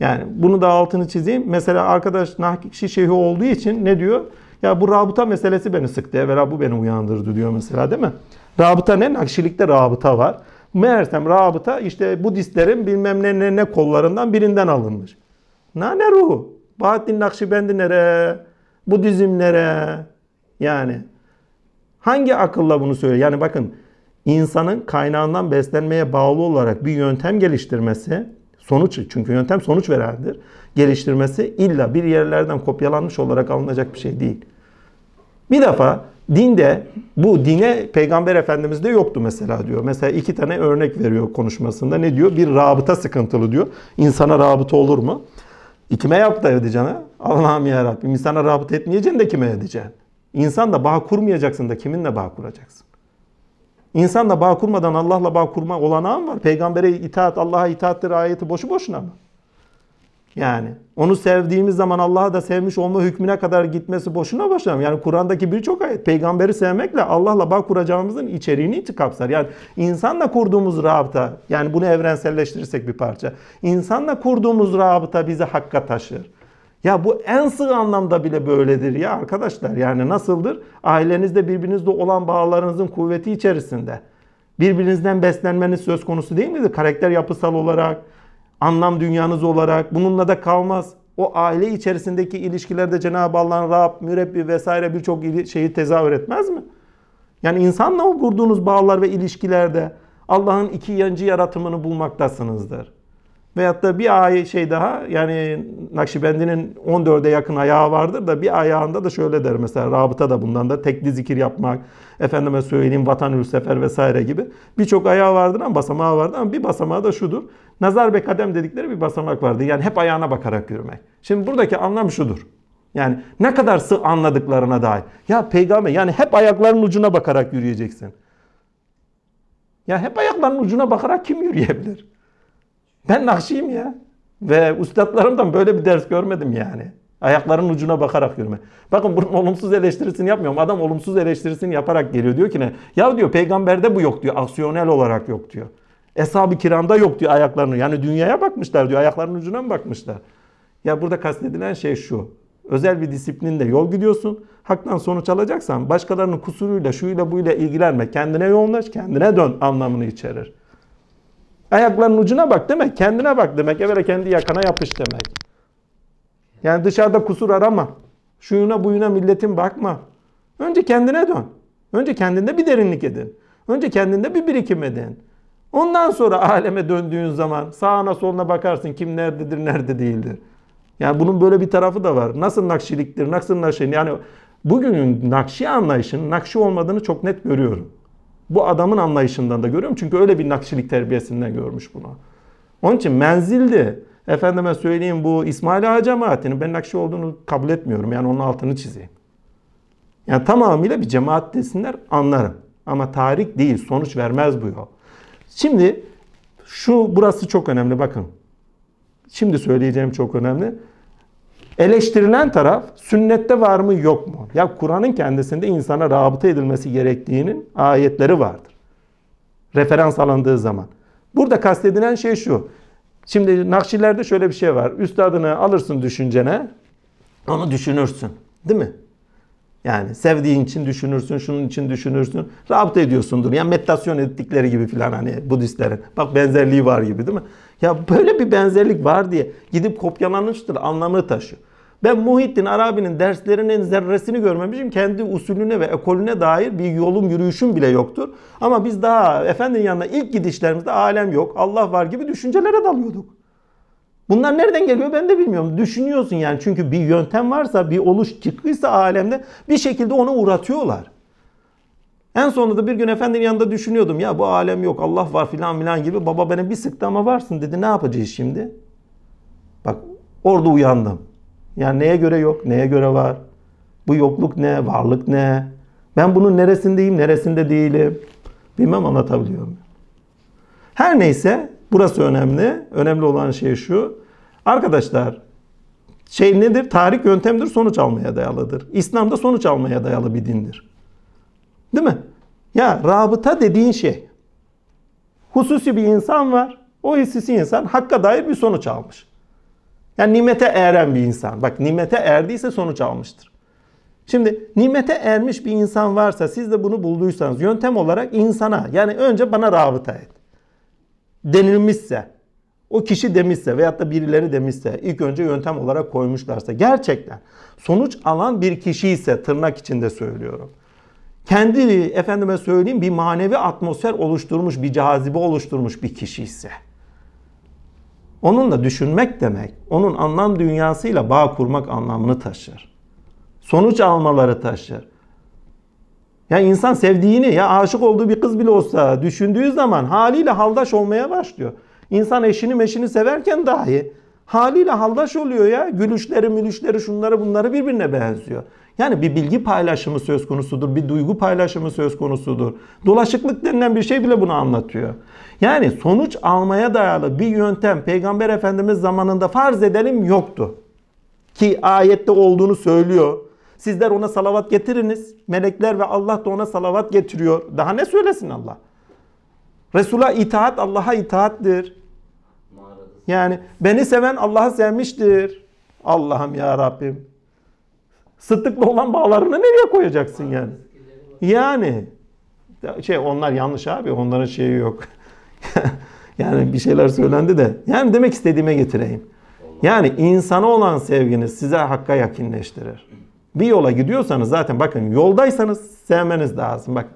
Yani bunu da altını çizeyim. Mesela arkadaş Nahkikşi Şeyhi olduğu için ne diyor? Ya bu rabıta meselesi beni sıktı. Evvela bu beni uyandırdı diyor mesela değil mi? Rabıta ne? Nakşilikte rabıta var. Meğersem rabıta işte Budistlerin bilmem ne ne, ne kollarından birinden alınmış. Nane ruhu. Bahattin Nakşibendi nere? Budizm nere? Yani hangi akılla bunu söylüyor? Yani bakın insanın kaynağından beslenmeye bağlı olarak bir yöntem geliştirmesi sonuç çünkü yöntem sonuç verendir. Geliştirmesi illa bir yerlerden kopyalanmış olarak alınacak bir şey değil. Bir defa dinde bu dine peygamber efendimizde yoktu mesela diyor. Mesela iki tane örnek veriyor konuşmasında. Ne diyor? Bir rabıta sıkıntılı diyor. İnsana rabıta olur mu? E kime yap da edeceksin Allah'ım ya Rabbim insana rabıta etmeyeceksin de kime edeceksin? İnsan da bağ kurmayacaksın da kiminle bağ kuracaksın? İnsanla bağ kurmadan Allah'la bağ kurma olanağın var. Peygambere itaat, Allah'a itaattir ayeti boşu boşuna mı? Yani onu sevdiğimiz zaman Allah'a da sevmiş olma hükmüne kadar gitmesi boşuna boşuna mı? Yani Kur'an'daki birçok ayet peygamberi sevmekle Allah'la bağ kuracağımızın içeriğini kapsar. Yani insanla kurduğumuz rabıta, yani bunu evrenselleştirirsek bir parça. insanla kurduğumuz rabıta bizi hakka taşır. Ya bu en sığ anlamda bile böyledir ya arkadaşlar. Yani nasıldır? Ailenizde birbirinizle olan bağlarınızın kuvveti içerisinde. Birbirinizden beslenmeniz söz konusu değil midir? Karakter yapısal olarak, anlam dünyanız olarak bununla da kalmaz. O aile içerisindeki ilişkilerde Cenab-ı Allah'ın Rab, mürebbi vesaire birçok şeyi tezahür etmez mi? Yani insanla kurduğunuz bağlar ve ilişkilerde Allah'ın iki yancı yaratımını bulmaktasınızdır. Veyahut da bir ay şey daha yani Nakşibendi'nin 14'e yakın ayağı vardır da bir ayağında da şöyle der mesela rabıta da bundan da tekli zikir yapmak, efendime söyleyeyim vatan sefer vesaire gibi birçok ayağı vardır ama basamağı vardır ama bir basamağı da şudur. Nazar ve kadem dedikleri bir basamak vardır. Yani hep ayağına bakarak yürümek. Şimdi buradaki anlam şudur. Yani ne kadar sığ anladıklarına dair. Ya peygamber yani hep ayaklarının ucuna bakarak yürüyeceksin. Ya hep ayaklarının ucuna bakarak kim yürüyebilir? Ben nakşiyim ya. Ve ustalarımdan böyle bir ders görmedim yani. ayakların ucuna bakarak yürüme. Bakın bunun olumsuz eleştirisini yapmıyorum. Adam olumsuz eleştirisini yaparak geliyor. Diyor ki ne? Ya diyor peygamberde bu yok diyor. Aksiyonel olarak yok diyor. Eshab-ı kiramda yok diyor ayaklarını. Yani dünyaya bakmışlar diyor. Ayaklarının ucuna mı bakmışlar? Ya burada kastedilen şey şu. Özel bir disiplinle yol gidiyorsun. Haktan sonuç alacaksan başkalarının kusuruyla, şuyla buyla ilgilenme. Kendine yoğunlaş, kendine dön anlamını içerir. Ayaklarının ucuna bak demek, kendine bak demek, evvela kendi yakana yapış demek. Yani dışarıda kusur arama. Şuyuna buyuna milletin bakma. Önce kendine dön. Önce kendinde bir derinlik edin. Önce kendinde bir birikim edin. Ondan sonra aleme döndüğün zaman sağına soluna bakarsın kim nerededir nerede değildir. Yani bunun böyle bir tarafı da var. Nasıl nakşiliktir, nasıl nakşi. Yani bugünün nakşi anlayışının nakşi olmadığını çok net görüyorum bu adamın anlayışından da görüyorum. Çünkü öyle bir nakşilik terbiyesinden görmüş bunu. Onun için menzildi. Efendime söyleyeyim bu İsmail Ağa cemaatinin ben nakşi olduğunu kabul etmiyorum. Yani onun altını çizeyim. Yani tamamıyla bir cemaat desinler anlarım. Ama tarik değil sonuç vermez bu yol. Şimdi şu burası çok önemli bakın. Şimdi söyleyeceğim çok önemli. Eleştirilen taraf sünnette var mı yok mu? Ya Kur'an'ın kendisinde insana rabıta edilmesi gerektiğinin ayetleri vardır. Referans alındığı zaman. Burada kastedilen şey şu. Şimdi Nakşilerde şöyle bir şey var. Üstadını alırsın düşüncene, onu düşünürsün. Değil mi? Yani sevdiğin için düşünürsün, şunun için düşünürsün. Rabıta ediyorsundur. Yani meditasyon ettikleri gibi filan hani Budistlerin. Bak benzerliği var gibi değil mi? Ya böyle bir benzerlik var diye gidip kopyalanmıştır anlamını taşıyor. Ben Muhittin Arabi'nin derslerinin zerresini görmemişim. Kendi usulüne ve ekolüne dair bir yolum yürüyüşüm bile yoktur. Ama biz daha efendinin yanına ilk gidişlerimizde alem yok, Allah var gibi düşüncelere dalıyorduk. Bunlar nereden geliyor ben de bilmiyorum. Düşünüyorsun yani çünkü bir yöntem varsa, bir oluş çıktıysa alemde bir şekilde onu uğratıyorlar. En sonunda da bir gün efendinin yanında düşünüyordum. Ya bu alem yok, Allah var filan filan gibi. Baba beni bir sıktı ama varsın dedi. Ne yapacağız şimdi? Bak orada uyandım. Yani neye göre yok, neye göre var? Bu yokluk ne, varlık ne? Ben bunun neresindeyim, neresinde değilim? Bilmem anlatabiliyor muyum? Her neyse burası önemli. Önemli olan şey şu. Arkadaşlar şey nedir? Tarih yöntemdir, sonuç almaya dayalıdır. İslam da sonuç almaya dayalı bir dindir. Değil mi? Ya rabıta dediğin şey. Hususi bir insan var. O hususi insan hakka dair bir sonuç almış. Yani nimete eren bir insan. Bak nimete erdiyse sonuç almıştır. Şimdi nimete ermiş bir insan varsa siz de bunu bulduysanız yöntem olarak insana yani önce bana rabıta et. Denilmişse o kişi demişse veyahut da birileri demişse ilk önce yöntem olarak koymuşlarsa gerçekten sonuç alan bir kişi ise tırnak içinde söylüyorum. Kendi efendime söyleyeyim bir manevi atmosfer oluşturmuş bir cazibe oluşturmuş bir kişi ise. Onunla düşünmek demek, onun anlam dünyasıyla bağ kurmak anlamını taşır. Sonuç almaları taşır. Ya yani insan sevdiğini ya aşık olduğu bir kız bile olsa düşündüğü zaman haliyle haldaş olmaya başlıyor. İnsan eşini meşini severken dahi haliyle haldaş oluyor ya. Gülüşleri mülüşleri şunları bunları birbirine benziyor. Yani bir bilgi paylaşımı söz konusudur, bir duygu paylaşımı söz konusudur. Dolaşıklık denilen bir şey bile bunu anlatıyor. Yani sonuç almaya dayalı bir yöntem Peygamber Efendimiz zamanında farz edelim yoktu. Ki ayette olduğunu söylüyor. Sizler ona salavat getiriniz. Melekler ve Allah da ona salavat getiriyor. Daha ne söylesin Allah? Resul'a itaat Allah'a itaattir. Yani beni seven Allah'ı sevmiştir. Allah'ım ya Rabbim. Sıddık'la olan bağlarını nereye koyacaksın yani? Yani şey onlar yanlış abi onların şeyi yok. yani bir şeyler söylendi de. Yani demek istediğime getireyim. Yani insana olan sevginiz size hakka yakinleştirir. Bir yola gidiyorsanız zaten bakın yoldaysanız sevmeniz lazım. Bak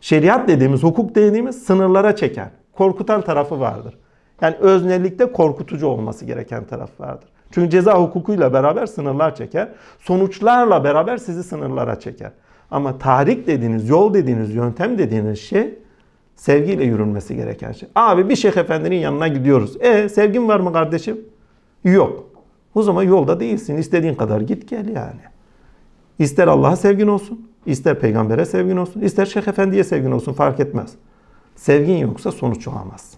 şeriat dediğimiz, hukuk dediğimiz sınırlara çeken, Korkutan tarafı vardır. Yani öznellikte korkutucu olması gereken taraf vardır. Çünkü ceza hukukuyla beraber sınırlar çeker. Sonuçlarla beraber sizi sınırlara çeker. Ama tahrik dediğiniz, yol dediğiniz, yöntem dediğiniz şey sevgiyle yürünmesi gereken şey. Abi bir şeyh efendinin yanına gidiyoruz. E sevgin var mı kardeşim? Yok. O zaman yolda değilsin. İstediğin kadar git gel yani. İster Allah'a sevgin olsun, ister peygambere sevgin olsun, ister şeyh efendiye sevgin olsun fark etmez. Sevgin yoksa sonuç olamaz.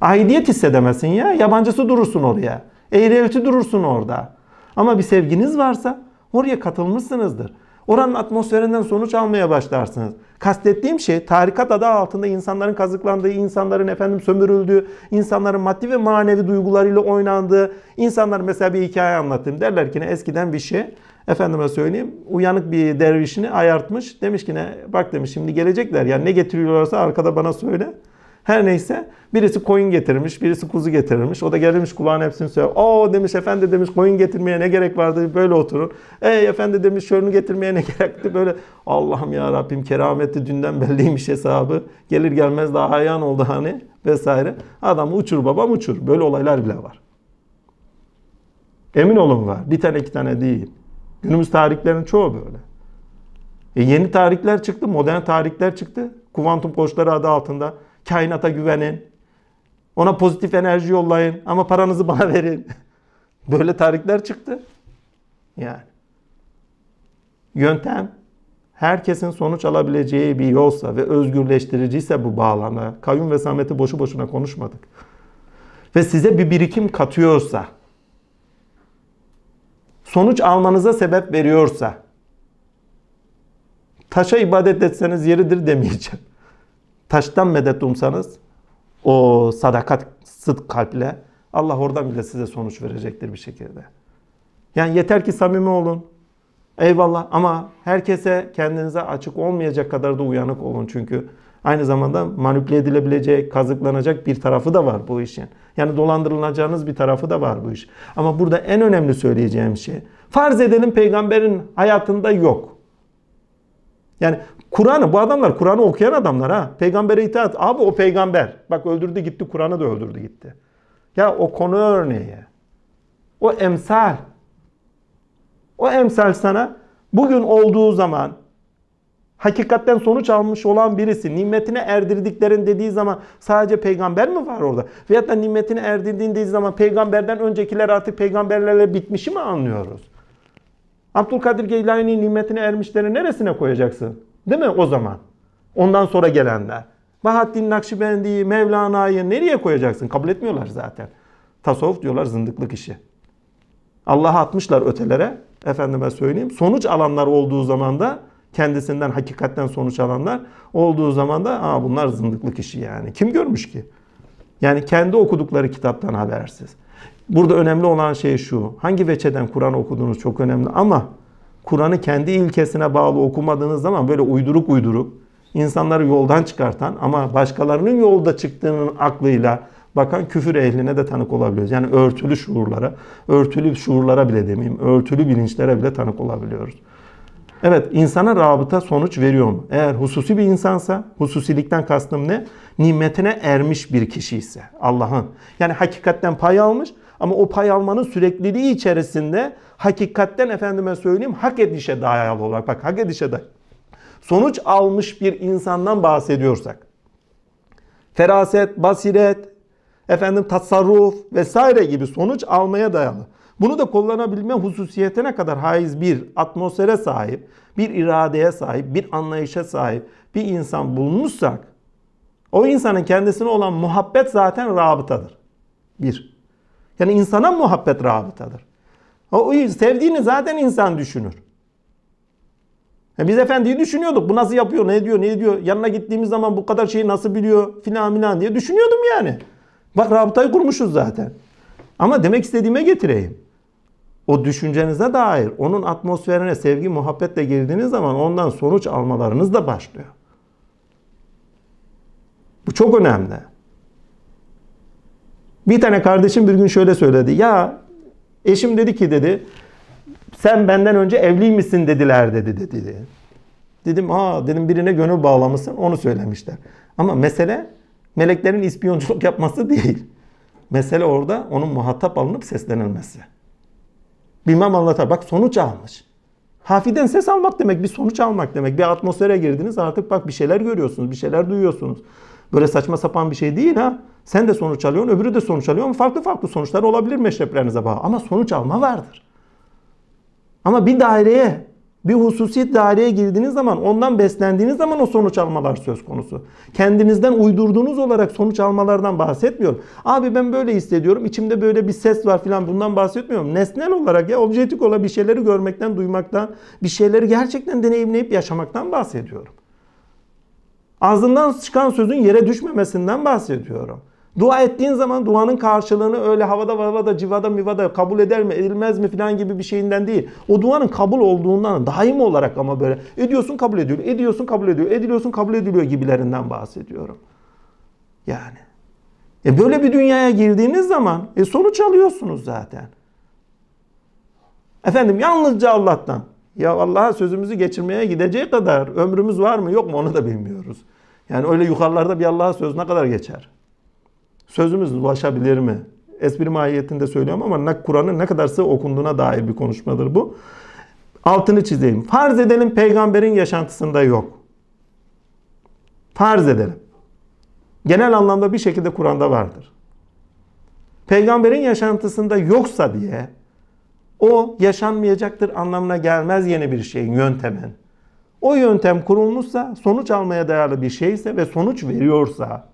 Aidiyet hissedemezsin ya. Yabancısı durursun oraya. Eğri ölçü durursun orada. Ama bir sevginiz varsa oraya katılmışsınızdır. Oranın atmosferinden sonuç almaya başlarsınız. Kastettiğim şey tarikat adı altında insanların kazıklandığı, insanların efendim sömürüldüğü, insanların maddi ve manevi duygularıyla oynandığı, insanlar mesela bir hikaye anlatayım derler ki ne eskiden bir şey efendime söyleyeyim uyanık bir dervişini ayartmış demiş ki ne bak demiş şimdi gelecekler yani ne getiriyorlarsa arkada bana söyle. Her neyse birisi koyun getirmiş, birisi kuzu getirmiş. O da gelmiş kulağına hepsini söyler. Oo demiş efendi demiş koyun getirmeye ne gerek vardı böyle oturun. Ey efendi demiş şörünü getirmeye ne gerekti böyle. Allah'ım ya Rabbim kerameti dünden belliymiş hesabı. Gelir gelmez daha hayran oldu hani vesaire. Adam uçur babam uçur. Böyle olaylar bile var. Emin olun var. Bir tane iki tane değil. Günümüz tarihlerin çoğu böyle. E yeni tarihler çıktı, modern tarihler çıktı. Kuvantum koçları adı altında Kainata güvenin. Ona pozitif enerji yollayın ama paranızı bana verin. Böyle tarihler çıktı. Yani. Yöntem herkesin sonuç alabileceği bir yolsa ve özgürleştiriciyse bu bağlamda kayyum ve samet'i boşu boşuna konuşmadık. Ve size bir birikim katıyorsa, sonuç almanıza sebep veriyorsa, taşa ibadet etseniz yeridir demeyeceğim. Taştan medet umsanız o sadakat, sıdk kalple Allah oradan bile size sonuç verecektir bir şekilde. Yani yeter ki samimi olun. Eyvallah ama herkese kendinize açık olmayacak kadar da uyanık olun çünkü aynı zamanda manipüle edilebilecek, kazıklanacak bir tarafı da var bu işin. Yani dolandırılacağınız bir tarafı da var bu iş. Ama burada en önemli söyleyeceğim şey, farz edelim peygamberin hayatında yok. Yani Kur'an'ı bu adamlar Kur'an'ı okuyan adamlar ha. Peygambere itaat. Abi o peygamber. Bak öldürdü gitti Kur'an'ı da öldürdü gitti. Ya o konu örneği. O emsal. O emsal sana bugün olduğu zaman hakikatten sonuç almış olan birisi nimetine erdirdiklerin dediği zaman sadece peygamber mi var orada? Veyahut da nimetine erdirdiğin dediği zaman peygamberden öncekiler artık peygamberlerle bitmişi mi anlıyoruz? Abdülkadir Geylani'nin nimetine ermişleri neresine koyacaksın? Değil mi o zaman? Ondan sonra gelenler. Bahattin Nakşibendi'yi, Mevlana'yı nereye koyacaksın? Kabul etmiyorlar zaten. Tasavvuf diyorlar zındıklık işi. Allah'a atmışlar ötelere. Efendime söyleyeyim. Sonuç alanlar olduğu zaman da kendisinden hakikatten sonuç alanlar olduğu zaman da Aa, bunlar zındıklık işi yani. Kim görmüş ki? Yani kendi okudukları kitaptan habersiz. Burada önemli olan şey şu. Hangi veçeden Kur'an okuduğunuz çok önemli ama Kur'an'ı kendi ilkesine bağlı okumadığınız zaman böyle uyduruk uyduruk insanları yoldan çıkartan ama başkalarının yolda çıktığının aklıyla bakan küfür ehline de tanık olabiliyoruz. Yani örtülü şuurlara, örtülü şuurlara bile demeyeyim, örtülü bilinçlere bile tanık olabiliyoruz. Evet, insana rabıta sonuç veriyor mu? Eğer hususi bir insansa, hususilikten kastım ne? Nimetine ermiş bir kişi ise Allah'ın. Yani hakikatten pay almış ama o pay almanın sürekliliği içerisinde hakikatten efendime söyleyeyim hak edişe dayalı olarak bak hak edişe dayalı sonuç almış bir insandan bahsediyorsak feraset, basiret, efendim tasarruf vesaire gibi sonuç almaya dayalı. Bunu da kullanabilme hususiyetine kadar haiz bir atmosfere sahip, bir iradeye sahip, bir anlayışa sahip bir insan bulmuşsak o insanın kendisine olan muhabbet zaten rabıtadır. Bir. Yani insana muhabbet rabıtadır. O sevdiğini zaten insan düşünür. biz efendiyi düşünüyorduk. Bu nasıl yapıyor, ne diyor, ne diyor. Yanına gittiğimiz zaman bu kadar şeyi nasıl biliyor filan filan diye düşünüyordum yani. Bak rabıtayı kurmuşuz zaten. Ama demek istediğime getireyim. O düşüncenize dair onun atmosferine sevgi muhabbetle girdiğiniz zaman ondan sonuç almalarınız da başlıyor. Bu çok önemli. Bir tane kardeşim bir gün şöyle söyledi. Ya Eşim dedi ki dedi sen benden önce evli misin dediler dedi dedi. Dedim ha dedim birine gönül bağlamışsın onu söylemişler. Ama mesele meleklerin ispiyonculuk yapması değil. Mesele orada onun muhatap alınıp seslenilmesi. Bilmem anlatar. Bak sonuç almış. Hafiden ses almak demek bir sonuç almak demek. Bir atmosfere girdiniz artık bak bir şeyler görüyorsunuz, bir şeyler duyuyorsunuz. Böyle saçma sapan bir şey değil ha. Sen de sonuç alıyorsun, öbürü de sonuç alıyor ama farklı farklı sonuçlar olabilir meşreplerinize bağlı. Ama sonuç alma vardır. Ama bir daireye, bir hususi daireye girdiğiniz zaman, ondan beslendiğiniz zaman o sonuç almalar söz konusu. Kendinizden uydurduğunuz olarak sonuç almalardan bahsetmiyorum. Abi ben böyle hissediyorum, içimde böyle bir ses var filan bundan bahsetmiyorum. Nesnel olarak ya objektif olarak bir şeyleri görmekten, duymaktan, bir şeyleri gerçekten deneyimleyip yaşamaktan bahsediyorum. Ağzından çıkan sözün yere düşmemesinden bahsediyorum. Dua ettiğin zaman duanın karşılığını öyle havada havada civada mivada kabul eder mi edilmez mi filan gibi bir şeyinden değil. O duanın kabul olduğundan daim olarak ama böyle ediyorsun kabul ediyor, ediyorsun kabul ediyor, ediliyorsun kabul ediliyor gibilerinden bahsediyorum. Yani. E böyle bir dünyaya girdiğiniz zaman e sonuç alıyorsunuz zaten. Efendim yalnızca Allah'tan. Ya Allah'a sözümüzü geçirmeye gideceği kadar ömrümüz var mı yok mu onu da bilmiyoruz. Yani öyle yukarılarda bir Allah'a söz ne kadar geçer? sözümüz ulaşabilir mi? Espri mahiyetinde söylüyorum ama ne Kur'an'ın ne kadar sığ okunduğuna dair bir konuşmadır bu. Altını çizeyim. Farz edelim peygamberin yaşantısında yok. Farz edelim. Genel anlamda bir şekilde Kur'an'da vardır. Peygamberin yaşantısında yoksa diye o yaşanmayacaktır anlamına gelmez yeni bir şeyin yöntemin. O yöntem kurulmuşsa, sonuç almaya değerli bir şeyse ve sonuç veriyorsa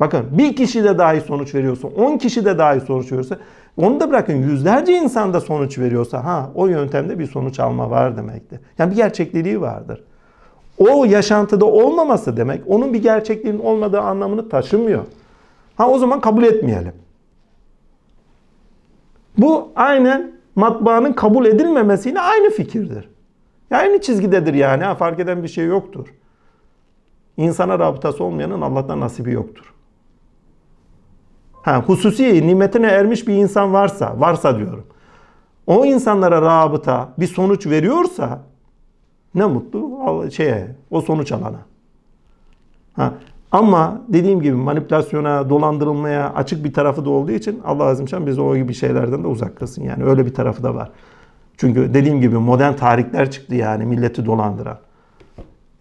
Bakın bir kişi de dahi sonuç veriyorsa, 10 kişi de dahi sonuç veriyorsa, onu da bırakın yüzlerce insan da sonuç veriyorsa ha o yöntemde bir sonuç alma var demektir. Yani bir gerçekliliği vardır. O yaşantıda olmaması demek onun bir gerçekliğinin olmadığı anlamını taşımıyor. Ha o zaman kabul etmeyelim. Bu aynen matbaanın kabul edilmemesiyle aynı fikirdir. Yani aynı çizgidedir yani ha, fark eden bir şey yoktur. İnsana rabıtası olmayanın Allah'tan nasibi yoktur. Ha, hususi nimetine ermiş bir insan varsa, varsa diyorum. O insanlara rabıta bir sonuç veriyorsa ne mutlu şeye, o sonuç alana. Ha, ama dediğim gibi manipülasyona, dolandırılmaya açık bir tarafı da olduğu için Allah Azim Şan bizi o gibi şeylerden de uzak kılsın. Yani öyle bir tarafı da var. Çünkü dediğim gibi modern tarihler çıktı yani milleti dolandıran.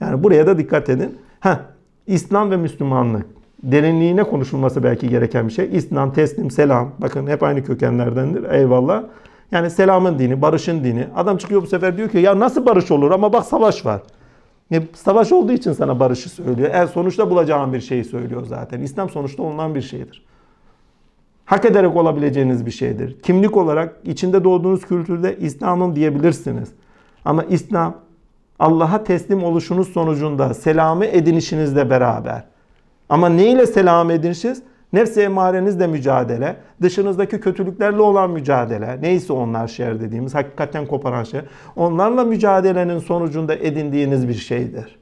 Yani buraya da dikkat edin. Ha, İslam ve Müslümanlık derinliğine konuşulması belki gereken bir şey. İslam, teslim, selam. Bakın hep aynı kökenlerdendir. Eyvallah. Yani selamın dini, barışın dini. Adam çıkıyor bu sefer diyor ki ya nasıl barış olur ama bak savaş var. Ya, e, savaş olduğu için sana barışı söylüyor. En sonuçta bulacağın bir şeyi söylüyor zaten. İslam sonuçta ondan bir şeydir. Hak ederek olabileceğiniz bir şeydir. Kimlik olarak içinde doğduğunuz kültürde İslam'ım diyebilirsiniz. Ama İslam Allah'a teslim oluşunuz sonucunda selamı edinişinizle beraber ama neyle selam edinişiz? Nefsi emarenizle mücadele, dışınızdaki kötülüklerle olan mücadele, neyse onlar şer dediğimiz, hakikaten koparan şey, onlarla mücadelenin sonucunda edindiğiniz bir şeydir.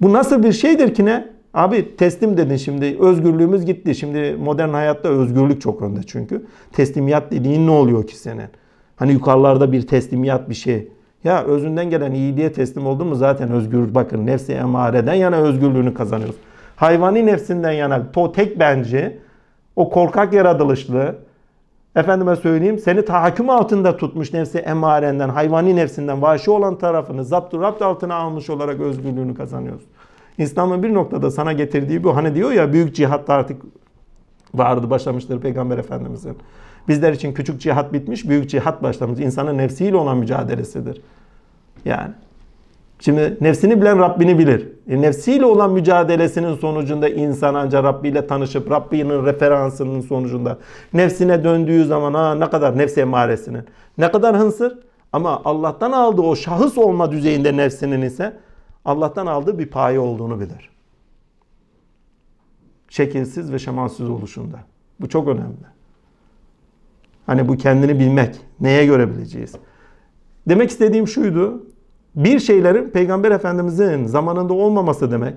Bu nasıl bir şeydir ki ne? Abi teslim dedin şimdi özgürlüğümüz gitti. Şimdi modern hayatta özgürlük çok önde çünkü. Teslimiyat dediğin ne oluyor ki senin? Hani yukarılarda bir teslimiyat bir şey. Ya özünden gelen iyiliğe teslim oldun mu zaten özgür bakın nefsi emareden yana özgürlüğünü kazanıyorsun. Hayvani nefsinden yana to tek bence o korkak yaratılışlı efendime söyleyeyim seni tahakküm altında tutmuş nefsi emarenden hayvani nefsinden vahşi olan tarafını zaptu rapt altına almış olarak özgürlüğünü kazanıyorsun. İslam'ın bir noktada sana getirdiği bu hani diyor ya büyük cihatta artık vardı başlamıştır Peygamber Efendimiz'in. Bizler için küçük cihat bitmiş, büyük cihat başlamış. İnsanın nefsiyle olan mücadelesidir. Yani. Şimdi nefsini bilen Rabbini bilir. E, nefsiyle olan mücadelesinin sonucunda insan ancak Rabbi ile tanışıp Rabbinin referansının sonucunda nefsine döndüğü zaman ha ne kadar nefs emaresinin ne kadar hınsır ama Allah'tan aldığı o şahıs olma düzeyinde nefsinin ise Allah'tan aldığı bir payı olduğunu bilir. Şekilsiz ve şemansız oluşunda. Bu çok önemli. Hani bu kendini bilmek. Neye görebileceğiz? Demek istediğim şuydu. Bir şeylerin Peygamber Efendimizin zamanında olmaması demek.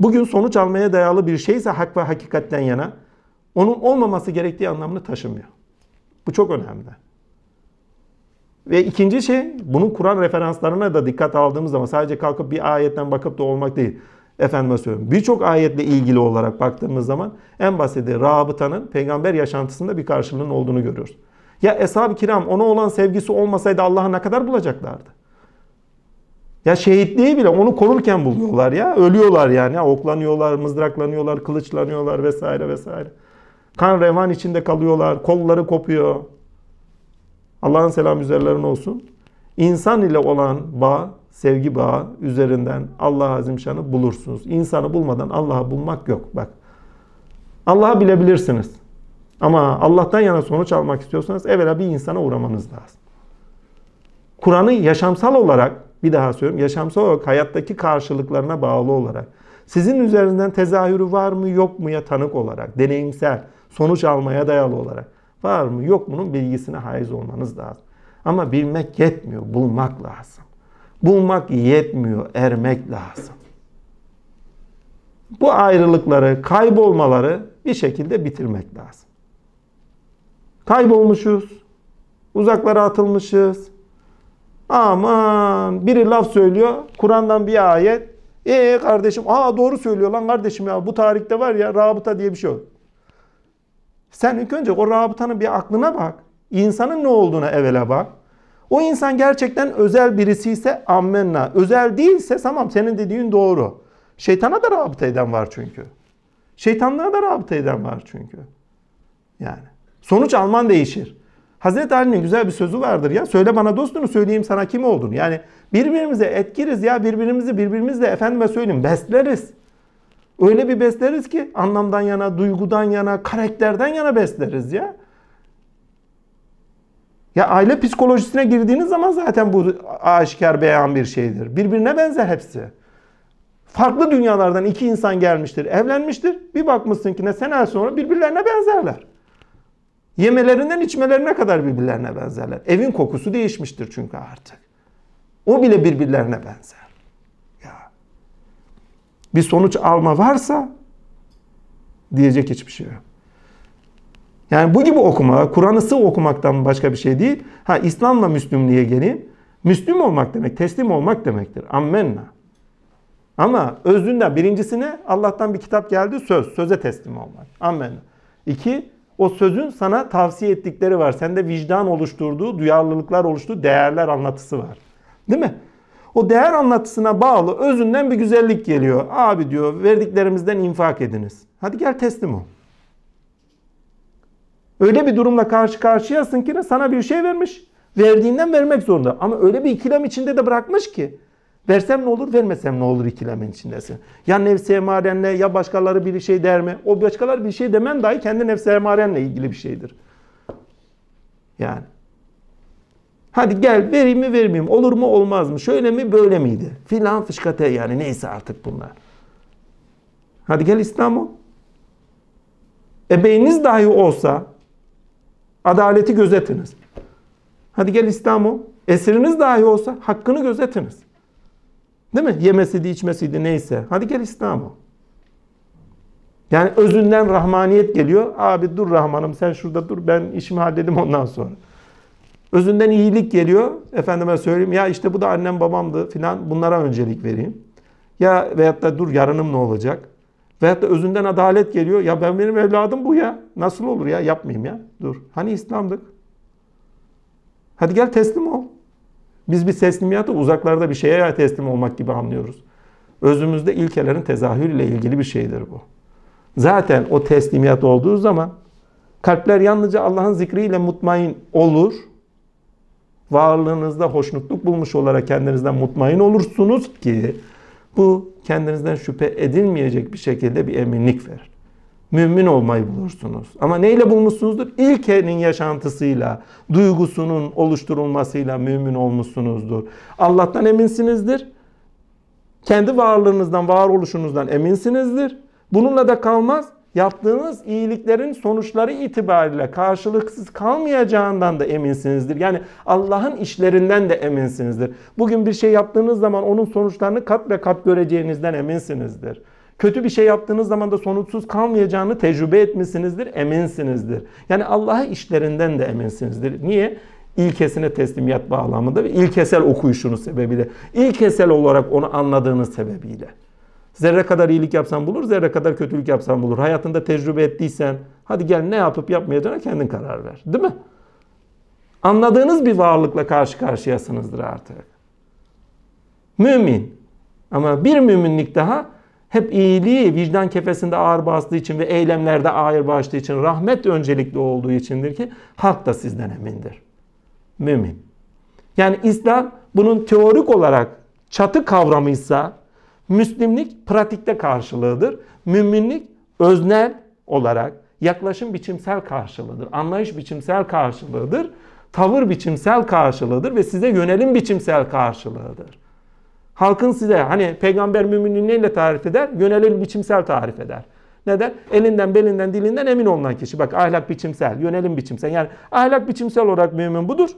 Bugün sonuç almaya dayalı bir şeyse hak ve hakikatten yana onun olmaması gerektiği anlamını taşımıyor. Bu çok önemli. Ve ikinci şey bunun Kur'an referanslarına da dikkat aldığımız zaman sadece kalkıp bir ayetten bakıp da olmak değil. Efendime söylüyorum. Birçok ayetle ilgili olarak baktığımız zaman en basiti rabıtanın peygamber yaşantısında bir karşılığının olduğunu görüyoruz. Ya eshab-ı kiram ona olan sevgisi olmasaydı Allah'a ne kadar bulacaklardı? Ya şehitliği bile onu korurken buluyorlar ya. Ölüyorlar yani. Oklanıyorlar, mızraklanıyorlar, kılıçlanıyorlar vesaire vesaire. Kan revan içinde kalıyorlar. Kolları kopuyor. Allah'ın selam üzerlerine olsun. İnsan ile olan bağ sevgi bağı üzerinden Allah Azimşan'ı bulursunuz. İnsanı bulmadan Allah'ı bulmak yok. Bak. Allah'ı bilebilirsiniz. Ama Allah'tan yana sonuç almak istiyorsanız evvela bir insana uğramanız lazım. Kur'an'ı yaşamsal olarak bir daha söylüyorum. Yaşamsal olarak hayattaki karşılıklarına bağlı olarak sizin üzerinden tezahürü var mı yok muya tanık olarak deneyimsel sonuç almaya dayalı olarak var mı yok bunun bilgisine haiz olmanız lazım. Ama bilmek yetmiyor, bulmak lazım bulmak yetmiyor, ermek lazım. Bu ayrılıkları, kaybolmaları bir şekilde bitirmek lazım. Kaybolmuşuz, uzaklara atılmışız. Aman biri laf söylüyor, Kur'an'dan bir ayet. E kardeşim, aa doğru söylüyor lan kardeşim ya bu tarihte var ya rabıta diye bir şey yok. Sen ilk önce o rabıtanın bir aklına bak. İnsanın ne olduğuna evvela bak. O insan gerçekten özel birisi ise ammenna. Özel değilse tamam senin dediğin doğru. Şeytana da rabıta eden var çünkü. Şeytanlığa da rabıta eden var çünkü. Yani. Sonuç Alman değişir. Hazreti Ali'nin güzel bir sözü vardır ya. Söyle bana dostunu söyleyeyim sana kim olduğunu. Yani birbirimize etkiriz ya birbirimizi birbirimizle efendime söyleyeyim besleriz. Öyle bir besleriz ki anlamdan yana, duygudan yana, karakterden yana besleriz ya. Ya aile psikolojisine girdiğiniz zaman zaten bu aşikar beyan bir şeydir. Birbirine benzer hepsi. Farklı dünyalardan iki insan gelmiştir, evlenmiştir. Bir bakmışsın ki ne sene sonra birbirlerine benzerler. Yemelerinden içmelerine kadar birbirlerine benzerler. Evin kokusu değişmiştir çünkü artık. O bile birbirlerine benzer. Ya. Bir sonuç alma varsa diyecek hiçbir şey yok. Yani bu gibi okuma, Kur'an'ı sığ okumaktan başka bir şey değil. Ha İslam'la Müslümlüğe geleyim. Müslüm olmak demek, teslim olmak demektir. Ammenna. Ama özünden birincisine Allah'tan bir kitap geldi söz. Söze teslim olmak. Ammenna. İki, o sözün sana tavsiye ettikleri var. Sende vicdan oluşturduğu, duyarlılıklar oluşturduğu değerler anlatısı var. Değil mi? O değer anlatısına bağlı özünden bir güzellik geliyor. Abi diyor verdiklerimizden infak ediniz. Hadi gel teslim ol. Öyle bir durumla karşı karşıyasın ki sana bir şey vermiş. Verdiğinden vermek zorunda. Ama öyle bir ikilem içinde de bırakmış ki. Versem ne olur, vermesem ne olur ikilemin içindesin. Ya nefse emarenle ya başkaları bir şey der mi? O başkaları bir şey demen dahi kendi nefse emarenle ilgili bir şeydir. Yani. Hadi gel vereyim mi vermeyeyim, olur mu olmaz mı, şöyle mi böyle miydi? Filan fışkate yani neyse artık bunlar. Hadi gel İslam'ı. Ebeğiniz dahi olsa Adaleti gözetiniz. Hadi gel İstanbul. Esiriniz dahi olsa hakkını gözetiniz. Değil mi? Yemesiydi, içmesiydi neyse. Hadi gel İstanbul. Yani özünden rahmaniyet geliyor. Abi dur Rahmanım sen şurada dur ben işimi halledim ondan sonra. Özünden iyilik geliyor. Efendime söyleyeyim ya işte bu da annem babamdı filan bunlara öncelik vereyim. Ya veyahut da dur yarınım ne olacak? Veyahut da özünden adalet geliyor. Ya ben benim evladım bu ya. Nasıl olur ya? Yapmayayım ya. Dur. Hani İslam'dık? Hadi gel teslim ol. Biz bir teslimiyatı uzaklarda bir şeye teslim olmak gibi anlıyoruz. Özümüzde ilkelerin tezahürüyle ilgili bir şeydir bu. Zaten o teslimiyat olduğu zaman kalpler yalnızca Allah'ın zikriyle mutmain olur. Varlığınızda hoşnutluk bulmuş olarak kendinizden mutmain olursunuz ki bu kendinizden şüphe edilmeyecek bir şekilde bir eminlik verir. Mümin olmayı bulursunuz. Ama neyle bulmuşsunuzdur? İlkenin yaşantısıyla, duygusunun oluşturulmasıyla mümin olmuşsunuzdur. Allah'tan eminsinizdir. Kendi varlığınızdan, varoluşunuzdan eminsinizdir. Bununla da kalmaz yaptığınız iyiliklerin sonuçları itibariyle karşılıksız kalmayacağından da eminsinizdir. Yani Allah'ın işlerinden de eminsinizdir. Bugün bir şey yaptığınız zaman onun sonuçlarını kat ve kat göreceğinizden eminsinizdir. Kötü bir şey yaptığınız zaman da sonuçsuz kalmayacağını tecrübe etmişsinizdir, eminsinizdir. Yani Allah'a işlerinden de eminsinizdir. Niye? İlkesine teslimiyet bağlamında ve ilkesel okuyuşunuz sebebiyle, ilkesel olarak onu anladığınız sebebiyle. Zerre kadar iyilik yapsan bulur, zerre kadar kötülük yapsan bulur. Hayatında tecrübe ettiysen hadi gel ne yapıp yapmayacağına kendin karar ver. Değil mi? Anladığınız bir varlıkla karşı karşıyasınızdır artık. Mümin. Ama bir müminlik daha hep iyiliği vicdan kefesinde ağır bastığı için ve eylemlerde ağır bastığı için rahmet öncelikli olduğu içindir ki halk da sizden emindir. Mümin. Yani İslam bunun teorik olarak çatı kavramıysa Müslimlik pratikte karşılığıdır. Müminlik öznel olarak yaklaşım biçimsel karşılığıdır. Anlayış biçimsel karşılığıdır. Tavır biçimsel karşılığıdır ve size yönelim biçimsel karşılığıdır. Halkın size hani peygamber müminliği neyle tarif eder? Yönelim biçimsel tarif eder. Neden? Elinden, belinden, dilinden emin olunan kişi. Bak ahlak biçimsel, yönelim biçimsel. Yani ahlak biçimsel olarak mümin budur.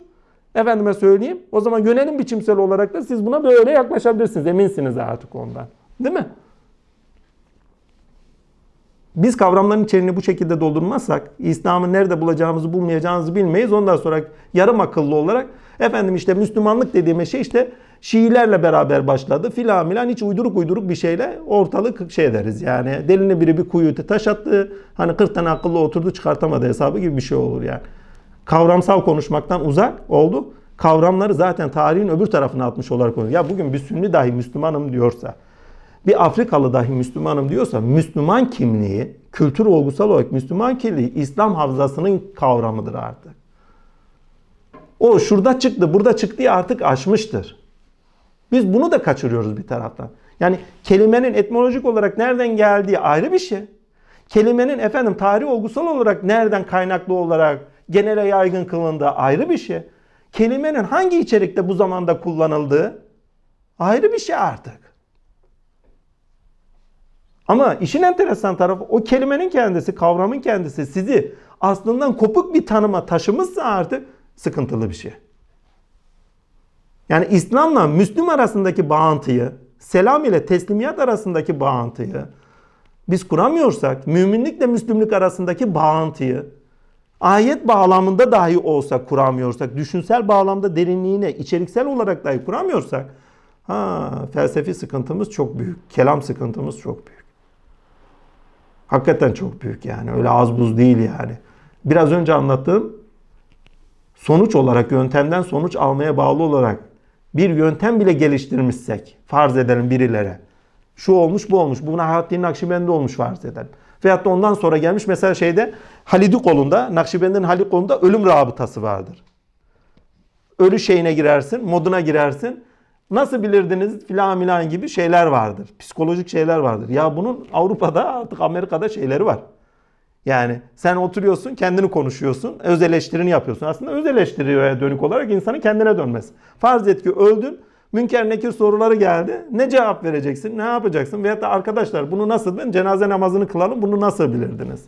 Efendime söyleyeyim. O zaman yönelim biçimsel olarak da siz buna böyle yaklaşabilirsiniz. Eminsiniz artık ondan. Değil mi? Biz kavramların içerini bu şekilde doldurmazsak İslam'ı nerede bulacağımızı bulmayacağımızı bilmeyiz. Ondan sonra yarım akıllı olarak efendim işte Müslümanlık dediğimiz şey işte Şiilerle beraber başladı filan filan hiç uyduruk uyduruk bir şeyle ortalık şey ederiz. Yani delini biri bir kuyu taş attı hani 40 tane akıllı oturdu çıkartamadı hesabı gibi bir şey olur yani kavramsal konuşmaktan uzak oldu. Kavramları zaten tarihin öbür tarafına atmış olarak konuşuyor. Ya bugün bir Sünni dahi Müslümanım diyorsa, bir Afrikalı dahi Müslümanım diyorsa Müslüman kimliği, kültür olgusal olarak Müslüman kimliği İslam havzasının kavramıdır artık. O şurada çıktı, burada çıktı ya artık aşmıştır. Biz bunu da kaçırıyoruz bir taraftan. Yani kelimenin etmolojik olarak nereden geldiği ayrı bir şey. Kelimenin efendim tarih olgusal olarak nereden kaynaklı olarak genele yaygın kılındığı ayrı bir şey. Kelimenin hangi içerikte bu zamanda kullanıldığı ayrı bir şey artık. Ama işin enteresan tarafı o kelimenin kendisi, kavramın kendisi sizi aslında kopuk bir tanıma taşımışsa artık sıkıntılı bir şey. Yani İslam'la Müslüm arasındaki bağıntıyı, selam ile teslimiyet arasındaki bağıntıyı biz kuramıyorsak, müminlikle Müslümlük arasındaki bağıntıyı, Ayet bağlamında dahi olsa kuramıyorsak, düşünsel bağlamda derinliğine, içeriksel olarak dahi kuramıyorsak ha, felsefi sıkıntımız çok büyük. Kelam sıkıntımız çok büyük. Hakikaten çok büyük yani. Öyle az buz değil yani. Biraz önce anlattığım sonuç olarak, yöntemden sonuç almaya bağlı olarak bir yöntem bile geliştirmişsek, farz edelim birilere. Şu olmuş, bu olmuş. Buna Haddin Nakşibendi olmuş farz edelim. Veyahut da ondan sonra gelmiş mesela şeyde Halidi kolunda, Nakşibendi'nin Halid kolunda ölüm rabıtası vardır. Ölü şeyine girersin, moduna girersin. Nasıl bilirdiniz filan filan gibi şeyler vardır. Psikolojik şeyler vardır. Ya bunun Avrupa'da artık Amerika'da şeyleri var. Yani sen oturuyorsun kendini konuşuyorsun. Öz eleştirini yapıyorsun. Aslında öz eleştiriye dönük olarak insanın kendine dönmesi. Farz et ki öldün. Münker nekir soruları geldi. Ne cevap vereceksin? Ne yapacaksın? Veyahut da arkadaşlar bunu nasıl ben cenaze namazını kılalım bunu nasıl bilirdiniz?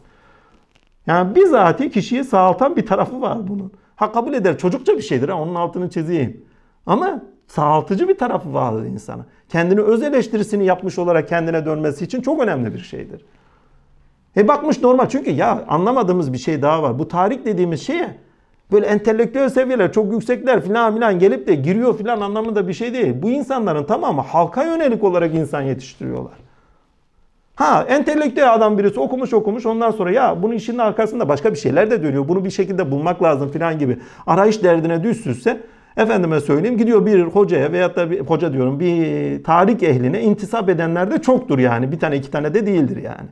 Yani bizatihi kişiyi sağaltan bir tarafı var bunun. Ha kabul eder çocukça bir şeydir ha onun altını çizeyim. Ama sağaltıcı bir tarafı var insana. Kendini öz eleştirisini yapmış olarak kendine dönmesi için çok önemli bir şeydir. E bakmış normal çünkü ya anlamadığımız bir şey daha var. Bu tarih dediğimiz şeye böyle entelektüel seviyeler çok yüksekler filan filan gelip de giriyor filan anlamında bir şey değil. Bu insanların tamamı halka yönelik olarak insan yetiştiriyorlar. Ha entelektüel adam birisi okumuş okumuş ondan sonra ya bunun işinin arkasında başka bir şeyler de dönüyor. Bunu bir şekilde bulmak lazım filan gibi arayış derdine düşsüzse efendime söyleyeyim gidiyor bir hocaya veyahut da bir, hoca diyorum bir tarih ehline intisap edenler de çoktur yani. Bir tane iki tane de değildir yani.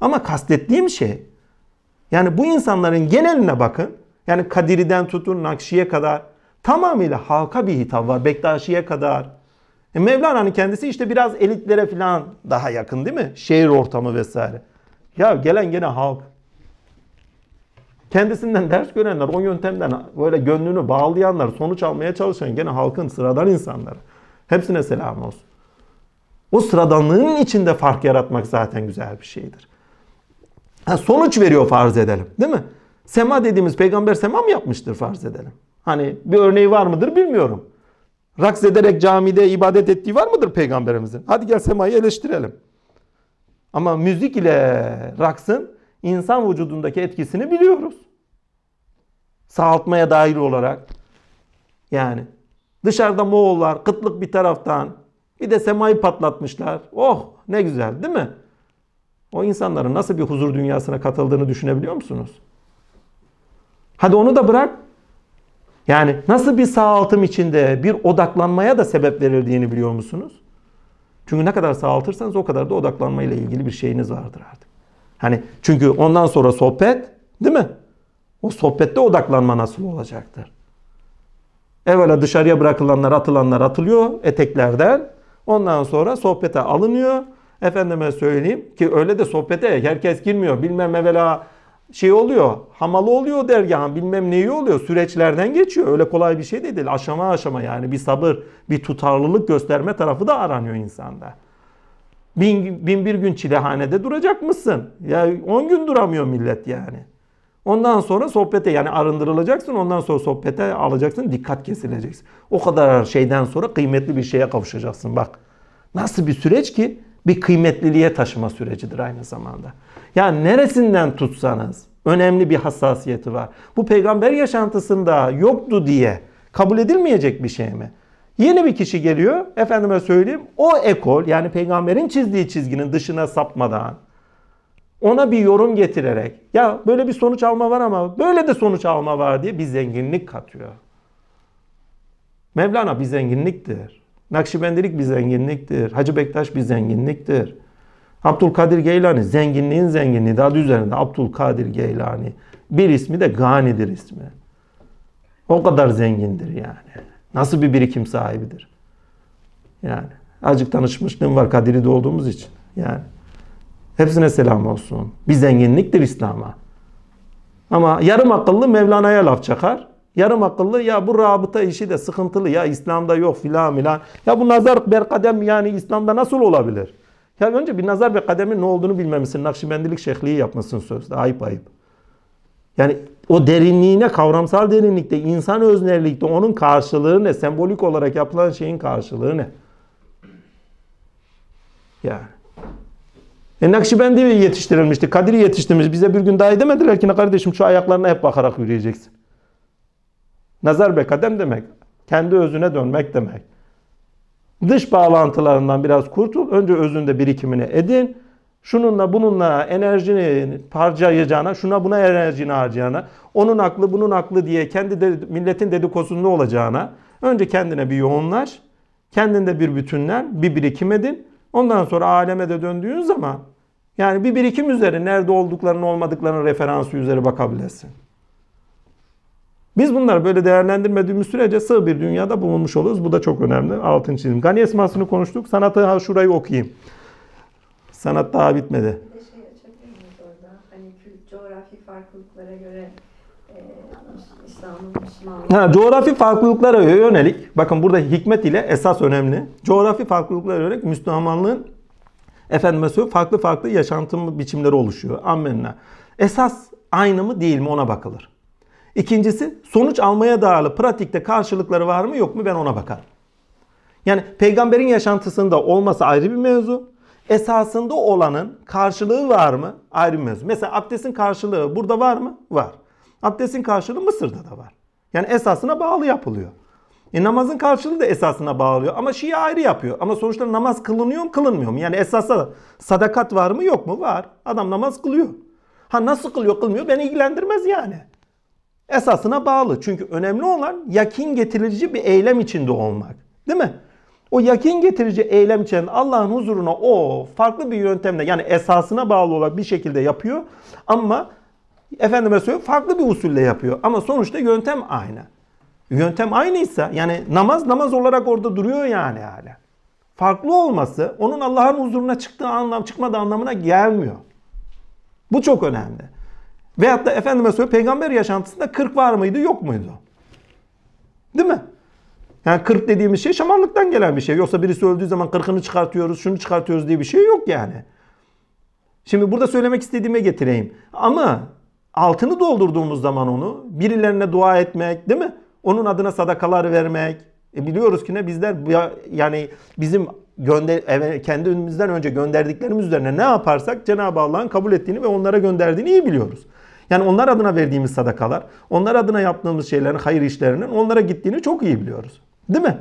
Ama kastettiğim şey yani bu insanların geneline bakın. Yani Kadiri'den tutun Nakşi'ye kadar tamamıyla halka bir hitap var. Bektaşi'ye kadar. E Mevlana'nın kendisi işte biraz elitlere falan daha yakın değil mi? Şehir ortamı vesaire. Ya gelen gene halk. Kendisinden ders görenler, o yöntemden böyle gönlünü bağlayanlar, sonuç almaya çalışan gene halkın sıradan insanları. Hepsine selam olsun. O sıradanlığın içinde fark yaratmak zaten güzel bir şeydir. Ha, sonuç veriyor farz edelim değil mi? Sema dediğimiz peygamber sema mı yapmıştır farz edelim. Hani bir örneği var mıdır bilmiyorum. Raks ederek camide ibadet ettiği var mıdır peygamberimizin? Hadi gel semayı eleştirelim. Ama müzik ile raksın insan vücudundaki etkisini biliyoruz. Sağaltmaya dair olarak. Yani dışarıda Moğollar kıtlık bir taraftan bir de semayı patlatmışlar. Oh ne güzel değil mi? O insanların nasıl bir huzur dünyasına katıldığını düşünebiliyor musunuz? Hadi onu da bırak. Yani nasıl bir sağaltım içinde bir odaklanmaya da sebep verildiğini biliyor musunuz? Çünkü ne kadar sağaltırsanız o kadar da odaklanmayla ilgili bir şeyiniz vardır artık. Hani çünkü ondan sonra sohbet değil mi? O sohbette odaklanma nasıl olacaktır? Evvela dışarıya bırakılanlar atılanlar atılıyor eteklerden. Ondan sonra sohbete alınıyor. Efendime söyleyeyim ki öyle de sohbete herkes girmiyor. Bilmem evvela şey oluyor, hamalı oluyor dergahın bilmem neyi oluyor. Süreçlerden geçiyor. Öyle kolay bir şey değil. Aşama aşama yani bir sabır, bir tutarlılık gösterme tarafı da aranıyor insanda. Bin, bin bir gün çilehanede duracak mısın? Ya 10 gün duramıyor millet yani. Ondan sonra sohbete yani arındırılacaksın. Ondan sonra sohbete alacaksın. Dikkat kesileceksin. O kadar şeyden sonra kıymetli bir şeye kavuşacaksın. Bak nasıl bir süreç ki bir kıymetliliğe taşıma sürecidir aynı zamanda. Yani neresinden tutsanız önemli bir hassasiyeti var. Bu peygamber yaşantısında yoktu diye kabul edilmeyecek bir şey mi? Yeni bir kişi geliyor. Efendime söyleyeyim. O ekol yani peygamberin çizdiği çizginin dışına sapmadan ona bir yorum getirerek ya böyle bir sonuç alma var ama böyle de sonuç alma var diye bir zenginlik katıyor. Mevlana bir zenginliktir. Nakşibendilik bir zenginliktir. Hacı Bektaş bir zenginliktir. Abdülkadir Geylani zenginliğin zenginliği daha üzerinde Abdülkadir Geylani. Bir ismi de Gani'dir ismi. O kadar zengindir yani. Nasıl bir birikim sahibidir. Yani azıcık tanışmışlığım var Kadiri'de olduğumuz için. Yani hepsine selam olsun. Bir zenginliktir İslam'a. Ama yarım akıllı Mevlana'ya laf çakar. Yarım akıllı ya bu rabıta işi de sıkıntılı ya İslam'da yok filan filan. Ya bu nazar berkadem yani İslam'da nasıl olabilir? Yani önce bir nazar ve kademin ne olduğunu bilmemişsin. Nakşibendilik şehliği yapmasın sözde. Ayıp ayıp. Yani o derinliğine, kavramsal derinlikte, insan öznerlikte onun karşılığı ne? Sembolik olarak yapılan şeyin karşılığı ne? Yani. E Nakşibendi yetiştirilmişti, Kadiri yetiştirmiş. Bize bir gün daha edemediler ki ne kardeşim şu ayaklarına hep bakarak yürüyeceksin. Nazar ve kadem demek. Kendi özüne dönmek demek. Dış bağlantılarından biraz kurtul. Önce özünde birikimini edin. Şununla bununla enerjini harcayacağına, şuna buna enerjini harcayacağına, onun aklı bunun aklı diye kendi de, milletin dedikodusunda olacağına önce kendine bir yoğunlaş. Kendinde bir bütünler, bir birikim edin. Ondan sonra aleme de döndüğün zaman yani bir birikim üzeri nerede olduklarını olmadıklarını referansı üzeri bakabilirsin. Biz bunları böyle değerlendirmediğimiz sürece sığ bir dünyada bulunmuş oluruz. Bu da çok önemli. Altın çizim. Gani esmasını konuştuk. Sanatı ha şurayı okuyayım. Sanat daha bitmedi. Bir şey açabilir orada? Hani coğrafi farklılıklara göre e, Ha, coğrafi farklılıklara yönelik, bakın burada hikmet ile esas önemli. Coğrafi farklılıklara yönelik Müslümanlığın efendime farklı farklı yaşantı biçimleri oluşuyor. Ammenna. Esas aynı mı değil mi ona bakılır. İkincisi sonuç almaya dayalı pratikte karşılıkları var mı yok mu ben ona bakarım. Yani peygamberin yaşantısında olması ayrı bir mevzu. Esasında olanın karşılığı var mı? Ayrı bir mevzu. Mesela abdestin karşılığı burada var mı? Var. Abdestin karşılığı Mısır'da da var. Yani esasına bağlı yapılıyor. E namazın karşılığı da esasına bağlıyor. Ama Şii ayrı yapıyor. Ama sonuçta namaz kılınıyor mu kılınmıyor mu? Yani esasda sadakat var mı yok mu? Var. Adam namaz kılıyor. Ha nasıl kılıyor kılmıyor beni ilgilendirmez yani esasına bağlı. Çünkü önemli olan yakin getirici bir eylem içinde olmak. Değil mi? O yakin getirici eylem için Allah'ın huzuruna o farklı bir yöntemle yani esasına bağlı olarak bir şekilde yapıyor. Ama efendime söylüyorum farklı bir usulle yapıyor. Ama sonuçta yöntem aynı. Yöntem aynıysa yani namaz namaz olarak orada duruyor yani hala. Farklı olması onun Allah'ın huzuruna çıktığı anlam çıkmadığı anlamına gelmiyor. Bu çok önemli. Veyahut da efendime söyle, peygamber yaşantısında 40 var mıydı yok muydu? Değil mi? Yani 40 dediğimiz şey şamanlıktan gelen bir şey. Yoksa birisi öldüğü zaman 40'ını çıkartıyoruz, şunu çıkartıyoruz diye bir şey yok yani. Şimdi burada söylemek istediğime getireyim. Ama altını doldurduğumuz zaman onu birilerine dua etmek değil mi? Onun adına sadakalar vermek. E biliyoruz ki ne bizler yani bizim gönder, kendi önümüzden önce gönderdiklerimiz üzerine ne yaparsak Cenab-ı Allah'ın kabul ettiğini ve onlara gönderdiğini iyi biliyoruz. Yani onlar adına verdiğimiz sadakalar, onlar adına yaptığımız şeylerin, hayır işlerinin onlara gittiğini çok iyi biliyoruz. Değil mi?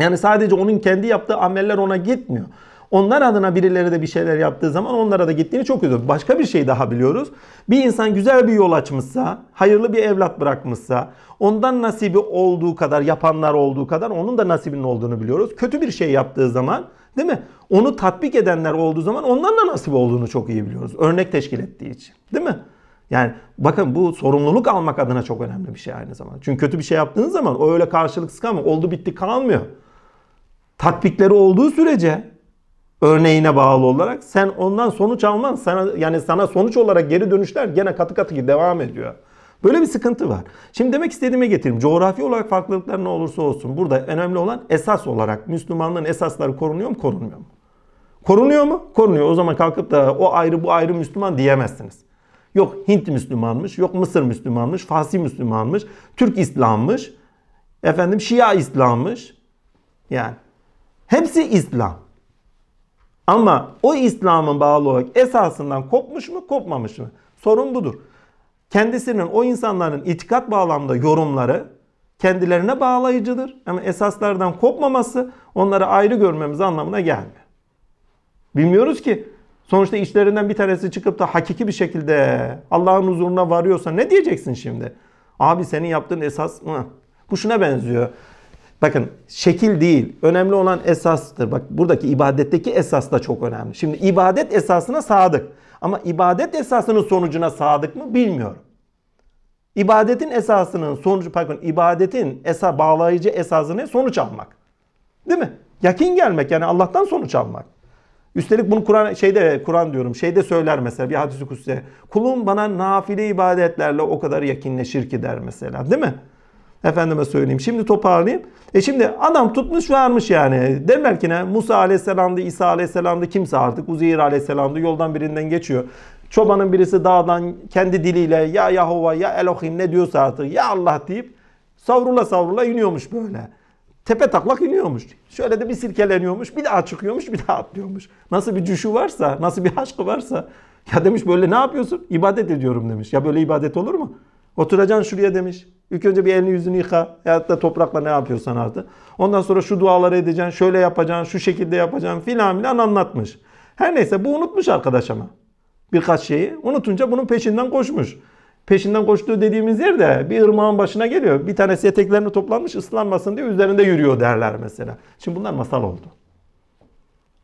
Yani sadece onun kendi yaptığı ameller ona gitmiyor. Onlar adına birileri de bir şeyler yaptığı zaman onlara da gittiğini çok üzülür. Başka bir şey daha biliyoruz. Bir insan güzel bir yol açmışsa, hayırlı bir evlat bırakmışsa, ondan nasibi olduğu kadar, yapanlar olduğu kadar onun da nasibinin olduğunu biliyoruz. Kötü bir şey yaptığı zaman değil mi? Onu tatbik edenler olduğu zaman onların da nasip olduğunu çok iyi biliyoruz. Örnek teşkil ettiği için. Değil mi? Yani bakın bu sorumluluk almak adına çok önemli bir şey aynı zamanda. Çünkü kötü bir şey yaptığınız zaman o öyle karşılıksız kalmıyor. Oldu bitti kalmıyor. Tatbikleri olduğu sürece örneğine bağlı olarak sen ondan sonuç alman sana yani sana sonuç olarak geri dönüşler gene katı katı devam ediyor. Böyle bir sıkıntı var. Şimdi demek istediğime getireyim. Coğrafi olarak farklılıklar ne olursa olsun burada önemli olan esas olarak Müslümanlığın esasları korunuyor mu korunmuyor mu? Korunuyor mu? Korunuyor. O zaman kalkıp da o ayrı bu ayrı Müslüman diyemezsiniz. Yok Hint Müslümanmış, yok Mısır Müslümanmış, Farsi Müslümanmış, Türk İslammış, efendim Şia İslammış. Yani hepsi İslam. Ama o İslam'ın bağlı olarak esasından kopmuş mu kopmamış mı? Sorun budur. Kendisinin o insanların itikat bağlamda yorumları kendilerine bağlayıcıdır. Ama esaslardan kopmaması onları ayrı görmemiz anlamına gelmiyor. Bilmiyoruz ki Sonuçta işlerinden bir tanesi çıkıp da hakiki bir şekilde Allah'ın huzuruna varıyorsa ne diyeceksin şimdi? Abi senin yaptığın esas mı? Bu şuna benziyor. Bakın şekil değil. Önemli olan esastır. Bak buradaki ibadetteki esas da çok önemli. Şimdi ibadet esasına sadık. Ama ibadet esasının sonucuna sadık mı bilmiyorum. İbadetin esasının sonucu bakın ibadetin esa bağlayıcı esasını ne? Sonuç almak. Değil mi? Yakin gelmek yani Allah'tan sonuç almak. Üstelik bunu Kur'an şeyde Kur'an diyorum şeyde söyler mesela bir hadis-i kutsi. Kulum bana nafile ibadetlerle o kadar yakinleşir ki der mesela değil mi? Efendime söyleyeyim. Şimdi toparlayayım. E şimdi adam tutmuş varmış yani. demek ki ne? Musa aleyhisselam'dı, İsa aleyhisselam'dı kimse artık. Uzeyir aleyhisselam'dı. Yoldan birinden geçiyor. Çobanın birisi dağdan kendi diliyle ya Yahova ya Elohim ne diyorsa artık ya Allah deyip savrula savrula iniyormuş böyle tepe taklak iniyormuş. Şöyle de bir sirkeleniyormuş, bir daha çıkıyormuş, bir daha atlıyormuş. Nasıl bir cüşü varsa, nasıl bir aşkı varsa. Ya demiş böyle ne yapıyorsun? İbadet ediyorum demiş. Ya böyle ibadet olur mu? Oturacaksın şuraya demiş. İlk önce bir elini yüzünü yıka. Ya da toprakla ne yapıyorsan artık. Ondan sonra şu duaları edeceksin, şöyle yapacaksın, şu şekilde yapacaksın filan filan anlatmış. Her neyse bu unutmuş arkadaş ama. Birkaç şeyi. Unutunca bunun peşinden koşmuş peşinden koştuğu dediğimiz yerde bir ırmağın başına geliyor. Bir tanesi eteklerini toplanmış ıslanmasın diye üzerinde yürüyor derler mesela. Şimdi bunlar masal oldu.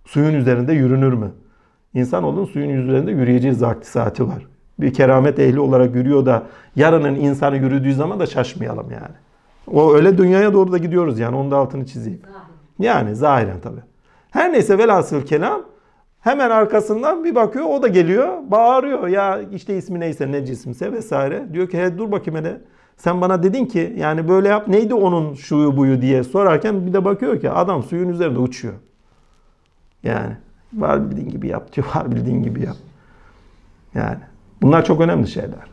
Suyun üzerinde yürünür mü? İnsanoğlunun suyun üzerinde yürüyeceği zakti saati var. Bir keramet ehli olarak yürüyor da yarının insanı yürüdüğü zaman da şaşmayalım yani. O öyle dünyaya doğru da gidiyoruz yani onu da altını çizeyim. Yani zahiren tabi. Her neyse velhasıl kelam Hemen arkasından bir bakıyor o da geliyor bağırıyor ya işte ismi neyse ne cisimse vesaire. Diyor ki he dur bakayım hele sen bana dedin ki yani böyle yap neydi onun şuyu buyu diye sorarken bir de bakıyor ki adam suyun üzerinde uçuyor. Yani var bildiğin gibi yap diyor var bildiğin gibi yap. Yani bunlar çok önemli şeyler.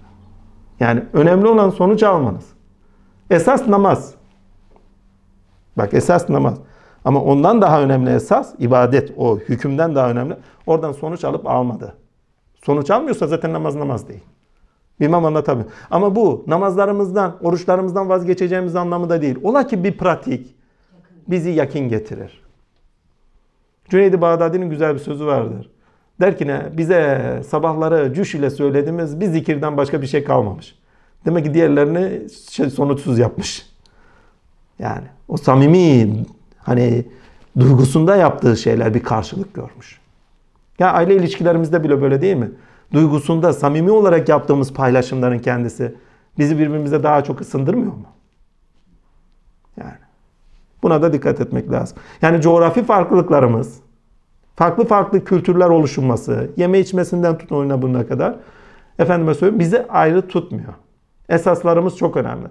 Yani önemli olan sonuç almanız. Esas namaz. Bak esas namaz. Ama ondan daha önemli esas ibadet o hükümden daha önemli. Oradan sonuç alıp almadı. Sonuç almıyorsa zaten namaz namaz değil. Bilmem anlatamıyorum. Ama bu namazlarımızdan, oruçlarımızdan vazgeçeceğimiz anlamı da değil. Ola ki bir pratik bizi yakin getirir. Cüneydi Bağdadi'nin güzel bir sözü vardır. Der ki ne? Bize sabahları cüş ile söylediğimiz bir zikirden başka bir şey kalmamış. Demek ki diğerlerini şey, sonuçsuz yapmış. Yani o samimi hani duygusunda yaptığı şeyler bir karşılık görmüş. Ya aile ilişkilerimizde bile böyle değil mi? Duygusunda samimi olarak yaptığımız paylaşımların kendisi bizi birbirimize daha çok ısındırmıyor mu? Yani buna da dikkat etmek lazım. Yani coğrafi farklılıklarımız, farklı farklı kültürler oluşulması, yeme içmesinden tutun oyuna bununa kadar efendime söyleyeyim bizi ayrı tutmuyor. Esaslarımız çok önemli.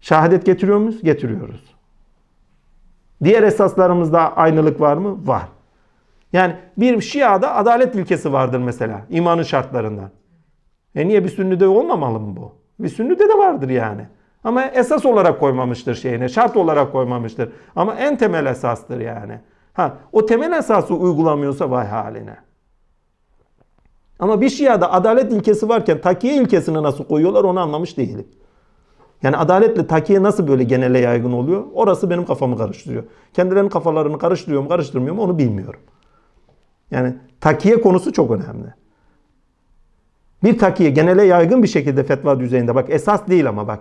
Şehadet getiriyor muyuz? Getiriyoruz. Diğer esaslarımızda aynılık var mı? Var. Yani bir Şia'da adalet ilkesi vardır mesela imanın şartlarından. E niye bir sünnide olmamalı mı bu? Bir sünnide de vardır yani. Ama esas olarak koymamıştır şeyine, şart olarak koymamıştır. Ama en temel esastır yani. Ha, o temel esası uygulamıyorsa vay haline. Ama bir Şia'da adalet ilkesi varken takiye ilkesini nasıl koyuyorlar onu anlamış değilim. Yani adaletle takiye nasıl böyle genele yaygın oluyor? Orası benim kafamı karıştırıyor. Kendilerinin kafalarını karıştırıyor mu karıştırmıyor mu onu bilmiyorum. Yani takiye konusu çok önemli. Bir takiye genele yaygın bir şekilde fetva düzeyinde bak esas değil ama bak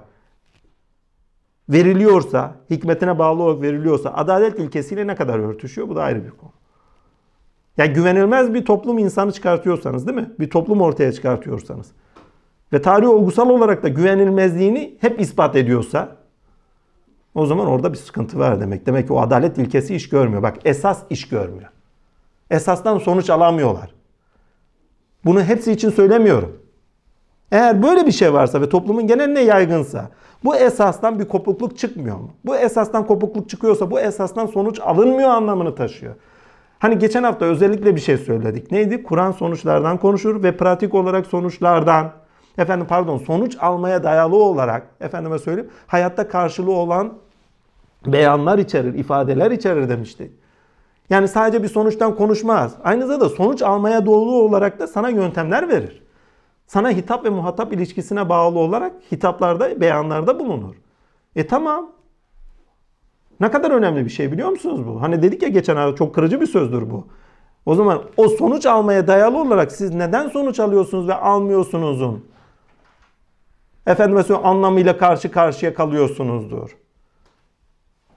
veriliyorsa, hikmetine bağlı olarak veriliyorsa adalet ilkesiyle ne kadar örtüşüyor? Bu da ayrı bir konu. Yani güvenilmez bir toplum insanı çıkartıyorsanız değil mi? Bir toplum ortaya çıkartıyorsanız ve tarih olgusal olarak da güvenilmezliğini hep ispat ediyorsa o zaman orada bir sıkıntı var demek. Demek ki o adalet ilkesi iş görmüyor. Bak esas iş görmüyor. Esastan sonuç alamıyorlar. Bunu hepsi için söylemiyorum. Eğer böyle bir şey varsa ve toplumun geneline yaygınsa bu esastan bir kopukluk çıkmıyor mu? Bu esastan kopukluk çıkıyorsa bu esastan sonuç alınmıyor anlamını taşıyor. Hani geçen hafta özellikle bir şey söyledik. Neydi? Kur'an sonuçlardan konuşur ve pratik olarak sonuçlardan efendim pardon sonuç almaya dayalı olarak efendime söyleyeyim hayatta karşılığı olan beyanlar içerir, ifadeler içerir demişti Yani sadece bir sonuçtan konuşmaz. Aynı zamanda sonuç almaya doğru olarak da sana yöntemler verir. Sana hitap ve muhatap ilişkisine bağlı olarak hitaplarda, beyanlarda bulunur. E tamam. Ne kadar önemli bir şey biliyor musunuz bu? Hani dedik ya geçen hafta çok kırıcı bir sözdür bu. O zaman o sonuç almaya dayalı olarak siz neden sonuç alıyorsunuz ve almıyorsunuzun efendime anlamıyla karşı karşıya kalıyorsunuzdur.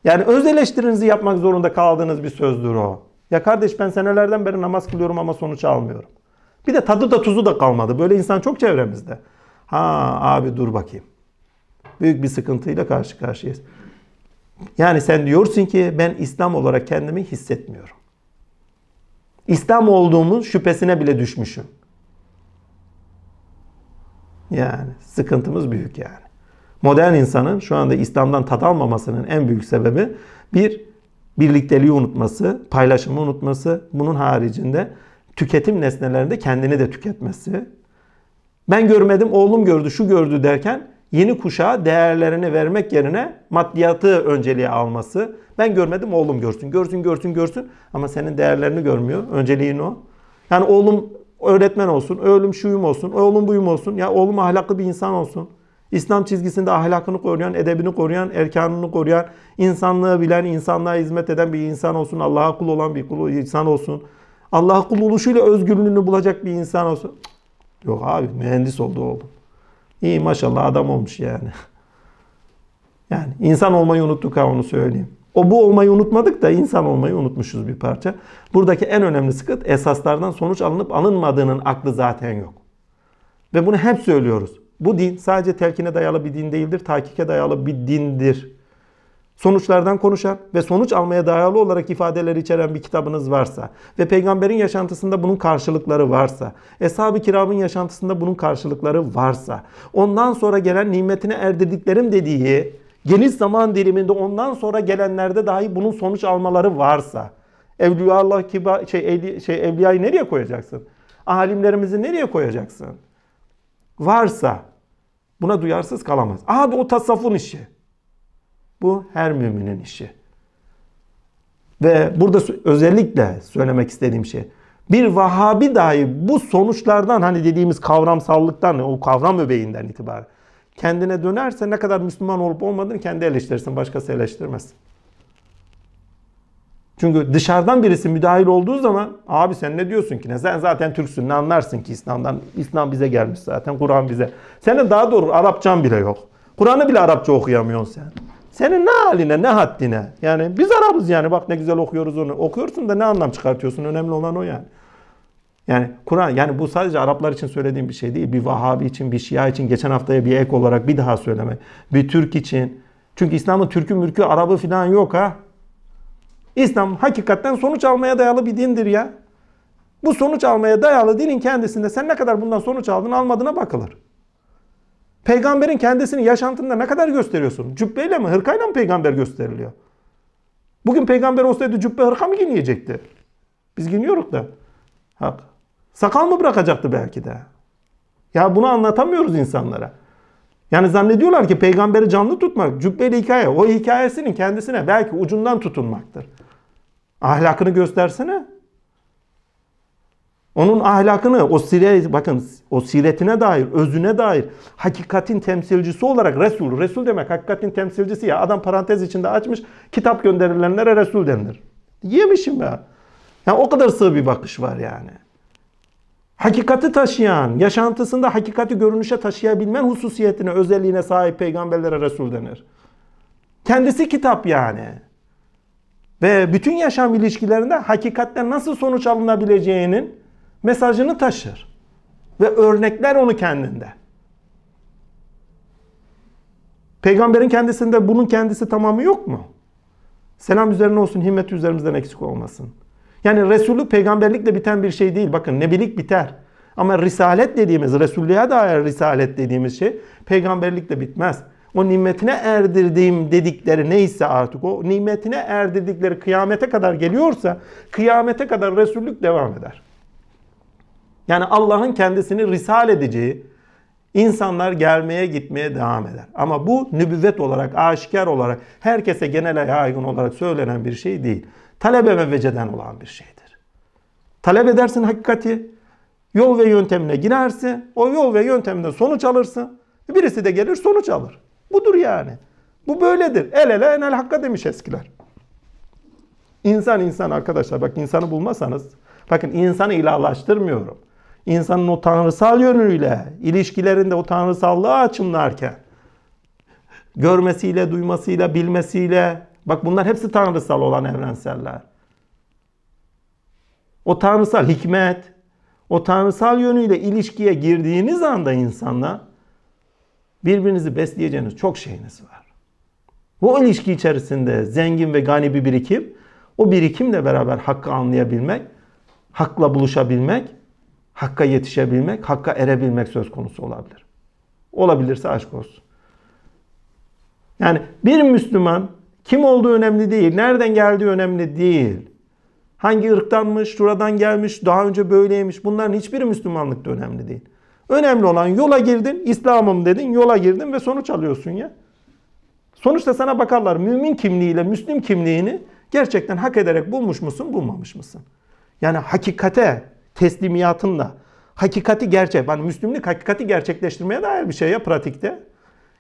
Yani öz eleştirinizi yapmak zorunda kaldığınız bir sözdür o. Ya kardeş ben senelerden beri namaz kılıyorum ama sonuç almıyorum. Bir de tadı da tuzu da kalmadı. Böyle insan çok çevremizde. Ha abi dur bakayım. Büyük bir sıkıntıyla karşı karşıyayız. Yani sen diyorsun ki ben İslam olarak kendimi hissetmiyorum. İslam olduğumun şüphesine bile düşmüşüm. Yani sıkıntımız büyük yani. Modern insanın şu anda İslam'dan tat almamasının en büyük sebebi bir birlikteliği unutması, paylaşımı unutması, bunun haricinde tüketim nesnelerinde kendini de tüketmesi. Ben görmedim, oğlum gördü, şu gördü derken yeni kuşağa değerlerini vermek yerine maddiyatı önceliğe alması. Ben görmedim oğlum görsün. Görsün görsün görsün ama senin değerlerini görmüyor. Önceliğin o. Yani oğlum öğretmen olsun, oğlum şuyum olsun, oğlum buyum olsun, ya oğlum ahlaklı bir insan olsun. İslam çizgisinde ahlakını koruyan, edebini koruyan, erkanını koruyan, insanlığı bilen, insanlığa hizmet eden bir insan olsun. Allah'a kul olan bir kulu, insan olsun. Allah'a kul oluşuyla özgürlüğünü bulacak bir insan olsun. yok abi mühendis oldu oğlum. İyi maşallah adam olmuş yani. Yani insan olmayı unuttuk ha onu söyleyeyim. O bu olmayı unutmadık da insan olmayı unutmuşuz bir parça. Buradaki en önemli sıkıntı esaslardan sonuç alınıp alınmadığının aklı zaten yok. Ve bunu hep söylüyoruz. Bu din sadece telkine dayalı bir din değildir, takike dayalı bir dindir. Sonuçlardan konuşan ve sonuç almaya dayalı olarak ifadeler içeren bir kitabınız varsa ve peygamberin yaşantısında bunun karşılıkları varsa, eshab-ı kiramın yaşantısında bunun karşılıkları varsa, ondan sonra gelen nimetine erdirdiklerim dediği geniş zaman diliminde ondan sonra gelenlerde dahi bunun sonuç almaları varsa Evliya Allah kiba şey, şey evliyayı nereye koyacaksın? Alimlerimizi nereye koyacaksın? Varsa buna duyarsız kalamaz. Aha o tasavvufun işi. Bu her müminin işi. Ve burada özellikle söylemek istediğim şey bir Vahabi dahi bu sonuçlardan hani dediğimiz kavramsallıktan o kavram öbeğinden itibaren kendine dönerse ne kadar Müslüman olup olmadığını kendi eleştirirsin. Başkası eleştirmez. Çünkü dışarıdan birisi müdahil olduğu zaman abi sen ne diyorsun ki? Ne? Sen zaten Türksün ne anlarsın ki İslam'dan? İslam bize gelmiş zaten. Kur'an bize. Senin daha doğru Arapçan bile yok. Kur'an'ı bile Arapça okuyamıyorsun sen. Senin ne haline ne haddine. Yani biz Arabız yani bak ne güzel okuyoruz onu. Okuyorsun da ne anlam çıkartıyorsun? Önemli olan o yani. Yani Kur'an yani bu sadece Araplar için söylediğim bir şey değil. Bir Vahabi için, bir Şia için geçen haftaya bir ek olarak bir daha söyleme. Bir Türk için. Çünkü İslam'ın Türk'ü mürkü Arabı falan yok ha. İslam hakikatten sonuç almaya dayalı bir dindir ya. Bu sonuç almaya dayalı dinin kendisinde sen ne kadar bundan sonuç aldın almadığına bakılır. Peygamberin kendisini yaşantında ne kadar gösteriyorsun? Cübbeyle mi hırkayla mı peygamber gösteriliyor? Bugün peygamber olsaydı cübbe hırka mı giyinecekti? Biz giyiniyoruz da. Hak. Sakal mı bırakacaktı belki de? Ya bunu anlatamıyoruz insanlara. Yani zannediyorlar ki peygamberi canlı tutmak cübbeli hikaye. O hikayesinin kendisine belki ucundan tutunmaktır. Ahlakını göstersene. Onun ahlakını, o siret, bakın o siretine dair, özüne dair hakikatin temsilcisi olarak Resul, Resul demek hakikatin temsilcisi ya. Adam parantez içinde açmış, kitap gönderilenlere Resul denir. Yemişim ya. Yani o kadar sığ bir bakış var yani hakikati taşıyan, yaşantısında hakikati görünüşe taşıyabilmen hususiyetine, özelliğine sahip peygamberlere Resul denir. Kendisi kitap yani. Ve bütün yaşam ilişkilerinde hakikatten nasıl sonuç alınabileceğinin mesajını taşır. Ve örnekler onu kendinde. Peygamberin kendisinde bunun kendisi tamamı yok mu? Selam üzerine olsun, himmet üzerimizden eksik olmasın. Yani Resullük peygamberlikle biten bir şey değil. Bakın nebilik biter. Ama risalet dediğimiz, Resullüğe dair risalet dediğimiz şey peygamberlikle bitmez. O nimetine erdirdiğim dedikleri neyse artık o nimetine erdirdikleri kıyamete kadar geliyorsa kıyamete kadar Resullük devam eder. Yani Allah'ın kendisini risal edeceği insanlar gelmeye gitmeye devam eder. Ama bu nübüvvet olarak, aşikar olarak herkese genel yaygın olarak söylenen bir şey değil talebe ve veceden olan bir şeydir. Talep edersin hakikati, yol ve yöntemine girersin, o yol ve yönteminden sonuç alırsın. Birisi de gelir sonuç alır. Budur yani. Bu böyledir. El ele enel hakka demiş eskiler. İnsan insan arkadaşlar bak insanı bulmasanız bakın insanı ilahlaştırmıyorum. İnsanın o tanrısal yönüyle ilişkilerinde o tanrısallığı açımlarken görmesiyle, duymasıyla, bilmesiyle, Bak bunlar hepsi tanrısal olan evrenseller. O tanrısal hikmet, o tanrısal yönüyle ilişkiye girdiğiniz anda insanla birbirinizi besleyeceğiniz çok şeyiniz var. Bu ilişki içerisinde zengin ve gani bir birikim, o birikimle beraber hakkı anlayabilmek, hakla buluşabilmek, hakka yetişebilmek, hakka erebilmek söz konusu olabilir. Olabilirse aşk olsun. Yani bir Müslüman kim olduğu önemli değil. Nereden geldiği önemli değil. Hangi ırktanmış, şuradan gelmiş, daha önce böyleymiş. Bunların hiçbiri Müslümanlıkta önemli değil. Önemli olan yola girdin, İslam'ım dedin, yola girdin ve sonuç alıyorsun ya. Sonuçta sana bakarlar mümin kimliğiyle Müslüm kimliğini gerçekten hak ederek bulmuş musun, bulmamış mısın? Yani hakikate teslimiyatınla, hakikati gerçek, yani Müslümlük hakikati gerçekleştirmeye dair bir şey ya pratikte.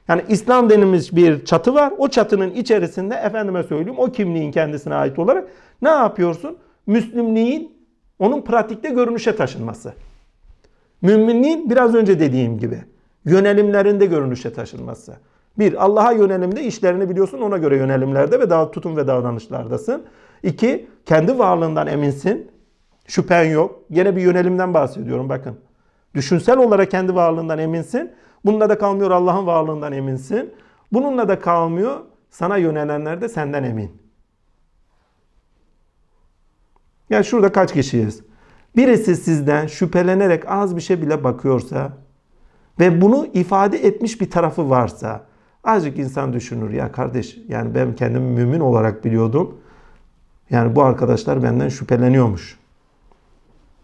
Yani İslam denimiz bir çatı var. O çatının içerisinde efendime söyleyeyim o kimliğin kendisine ait olarak ne yapıyorsun? Müslümliğin onun pratikte görünüşe taşınması. Müminliğin biraz önce dediğim gibi yönelimlerinde görünüşe taşınması. Bir, Allah'a yönelimde işlerini biliyorsun ona göre yönelimlerde ve daha tutum ve davranışlardasın. İki, kendi varlığından eminsin. Şüphen yok. Gene bir yönelimden bahsediyorum bakın. Düşünsel olarak kendi varlığından eminsin. Bununla da kalmıyor Allah'ın varlığından eminsin. Bununla da kalmıyor sana yönelenler de senden emin. Yani şurada kaç kişiyiz? Birisi sizden şüphelenerek az bir şey bile bakıyorsa ve bunu ifade etmiş bir tarafı varsa azıcık insan düşünür ya kardeş yani ben kendimi mümin olarak biliyordum. Yani bu arkadaşlar benden şüpheleniyormuş.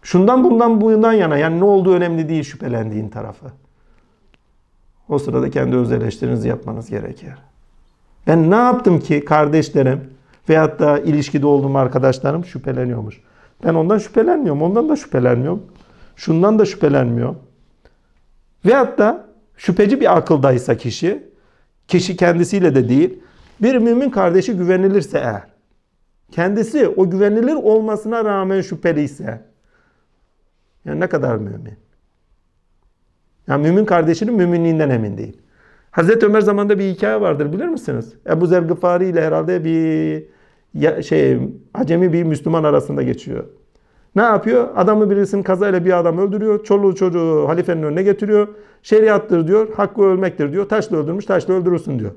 Şundan bundan bundan yana yani ne olduğu önemli değil şüphelendiğin tarafı. O sırada kendi öz eleştirinizi yapmanız gerekir. Ben ne yaptım ki kardeşlerim veyahut da ilişkide olduğum arkadaşlarım şüpheleniyormuş. Ben ondan şüphelenmiyorum, ondan da şüphelenmiyorum. Şundan da şüphelenmiyorum. Veyahut da şüpheci bir akıldaysa kişi, kişi kendisiyle de değil, bir mümin kardeşi güvenilirse eğer, kendisi o güvenilir olmasına rağmen şüpheliyse, yani ne kadar mümin? Yani mümin kardeşinin müminliğinden emin değil. Hazreti Ömer zamanında bir hikaye vardır bilir misiniz? Ebu Zer Gıfari ile herhalde bir şey acemi bir Müslüman arasında geçiyor. Ne yapıyor? Adamı birisinin kazayla bir adam öldürüyor. Çoluğu çocuğu halifenin önüne getiriyor. Şeriattır diyor. Hakkı ölmektir diyor. Taşla öldürmüş taşla öldürürsün diyor.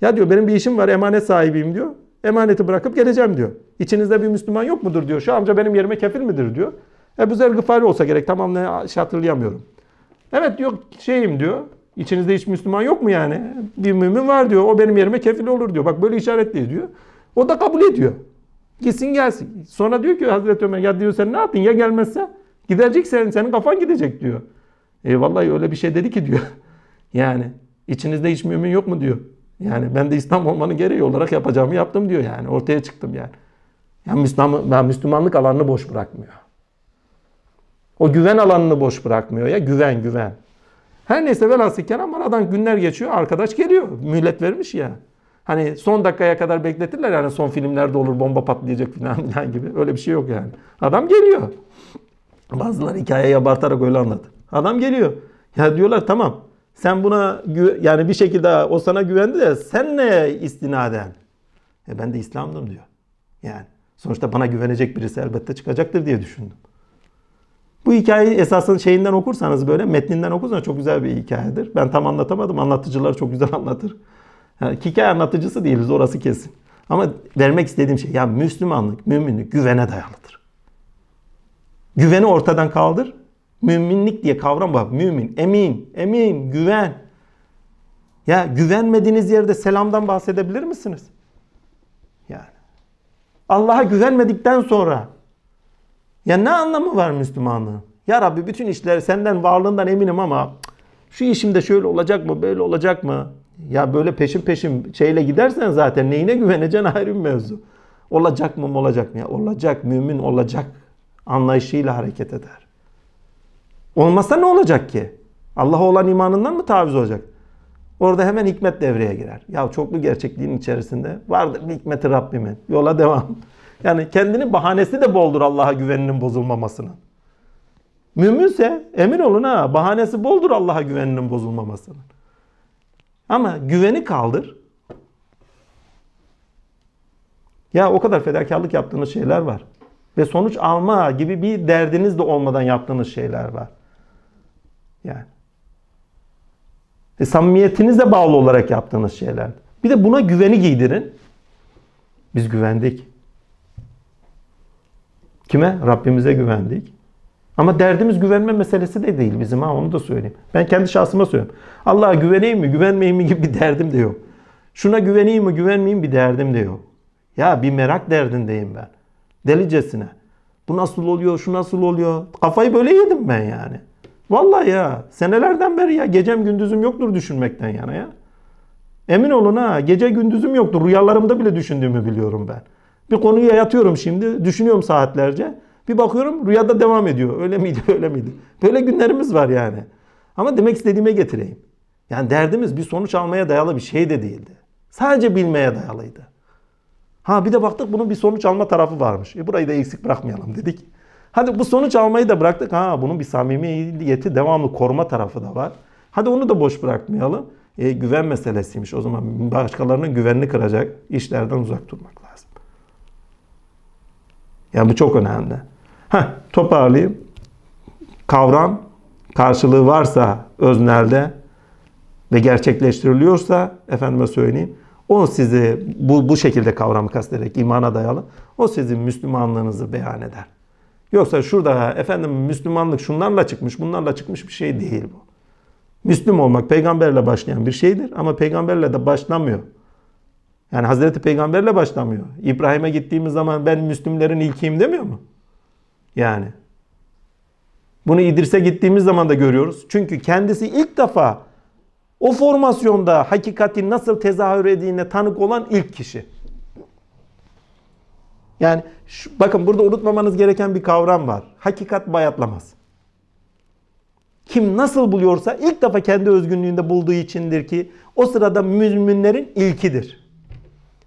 Ya diyor benim bir işim var emanet sahibiyim diyor. Emaneti bırakıp geleceğim diyor. İçinizde bir Müslüman yok mudur diyor. Şu amca benim yerime kefil midir diyor. Ebu Zer Gıfari olsa gerek tam ne şey hatırlayamıyorum. Evet diyor şeyim diyor. İçinizde hiç Müslüman yok mu yani? Bir mümin var diyor. O benim yerime kefil olur diyor. Bak böyle işaretli diyor. O da kabul ediyor. Gitsin gelsin. Sonra diyor ki Hazreti Ömer ya diyor sen ne yaptın ya gelmezse? Gidecek senin, senin kafan gidecek diyor. E vallahi öyle bir şey dedi ki diyor. Yani içinizde hiç mümin yok mu diyor. Yani ben de İslam olmanın gereği olarak yapacağımı yaptım diyor yani. Ortaya çıktım yani. Yani Müslüman, ben Müslümanlık alanını boş bırakmıyor. O güven alanını boş bırakmıyor ya. Güven güven. Her neyse velhasıl kelam aradan günler geçiyor. Arkadaş geliyor. Mühlet vermiş ya. Hani son dakikaya kadar bekletirler yani son filmlerde olur bomba patlayacak falan filan gibi. Öyle bir şey yok yani. Adam geliyor. Bazıları hikayeyi abartarak öyle anladı. Adam geliyor. Ya diyorlar tamam sen buna yani bir şekilde o sana güvendi de sen ne istinaden? E ben de İslam'dım diyor. Yani sonuçta bana güvenecek birisi elbette çıkacaktır diye düşündüm. Bu hikayeyi esasın şeyinden okursanız böyle metninden okursanız çok güzel bir hikayedir. Ben tam anlatamadım. Anlatıcılar çok güzel anlatır. Yani hikaye anlatıcısı değiliz orası kesin. Ama vermek istediğim şey ya Müslümanlık, müminlik güvene dayalıdır. Güveni ortadan kaldır. Müminlik diye kavram bak, Mümin, emin, emin, güven. Ya güvenmediğiniz yerde selamdan bahsedebilir misiniz? Yani. Allah'a güvenmedikten sonra ya ne anlamı var Müslümanlığın? Ya Rabbi bütün işler senden varlığından eminim ama şu işimde şöyle olacak mı böyle olacak mı? Ya böyle peşin peşin şeyle gidersen zaten neyine güveneceksin ayrı bir mevzu. Olacak mı olacak mı? Ya olacak mümin olacak anlayışıyla hareket eder. Olmasa ne olacak ki? Allah'a olan imanından mı taviz olacak? Orada hemen hikmet devreye girer. Ya çoklu gerçekliğin içerisinde vardır bir hikmeti Rabbimin. Yola devam. Yani kendini bahanesi de boldur Allah'a güveninin bozulmamasının. Mümünse emin olun ha bahanesi boldur Allah'a güveninin bozulmamasının. Ama güveni kaldır. Ya o kadar fedakarlık yaptığınız şeyler var. Ve sonuç alma gibi bir derdiniz de olmadan yaptığınız şeyler var. Yani. E, samimiyetinize bağlı olarak yaptığınız şeyler. Bir de buna güveni giydirin. Biz güvendik. Kime? Rabbimize güvendik. Ama derdimiz güvenme meselesi de değil bizim ha onu da söyleyeyim. Ben kendi şahsıma söylüyorum. Allah'a güveneyim mi güvenmeyeyim mi gibi bir derdim de yok. Şuna güveneyim mi güvenmeyeyim bir derdim de yok. Ya bir merak derdindeyim ben. Delicesine. Bu nasıl oluyor şu nasıl oluyor. Kafayı böyle yedim ben yani. Vallahi ya senelerden beri ya gecem gündüzüm yoktur düşünmekten yana ya. Emin olun ha gece gündüzüm yoktur. Rüyalarımda bile düşündüğümü biliyorum ben. Bir konuya yatıyorum şimdi. Düşünüyorum saatlerce. Bir bakıyorum rüyada devam ediyor. Öyle miydi öyle miydi? Böyle günlerimiz var yani. Ama demek istediğime getireyim. Yani derdimiz bir sonuç almaya dayalı bir şey de değildi. Sadece bilmeye dayalıydı. Ha bir de baktık bunun bir sonuç alma tarafı varmış. E burayı da eksik bırakmayalım dedik. Hadi bu sonuç almayı da bıraktık. Ha bunun bir samimiyeti devamlı koruma tarafı da var. Hadi onu da boş bırakmayalım. E, güven meselesiymiş. O zaman başkalarının güvenini kıracak işlerden uzak durmak. Yani bu çok önemli. Heh, toparlayayım. Kavram karşılığı varsa öznelde ve gerçekleştiriliyorsa efendime söyleyeyim o sizi bu, bu şekilde kavramı kastederek imana dayalı o sizin Müslümanlığınızı beyan eder. Yoksa şurada efendim Müslümanlık şunlarla çıkmış bunlarla çıkmış bir şey değil bu. Müslüm olmak peygamberle başlayan bir şeydir ama peygamberle de başlamıyor. Yani Hazreti Peygamberle başlamıyor. İbrahim'e gittiğimiz zaman ben Müslümlerin ilkiyim demiyor mu? Yani. Bunu İdris'e gittiğimiz zaman da görüyoruz. Çünkü kendisi ilk defa o formasyonda hakikatin nasıl tezahür edildiğine tanık olan ilk kişi. Yani şu, bakın burada unutmamanız gereken bir kavram var. Hakikat bayatlamaz. Kim nasıl buluyorsa ilk defa kendi özgünlüğünde bulduğu içindir ki o sırada müminlerin ilkidir.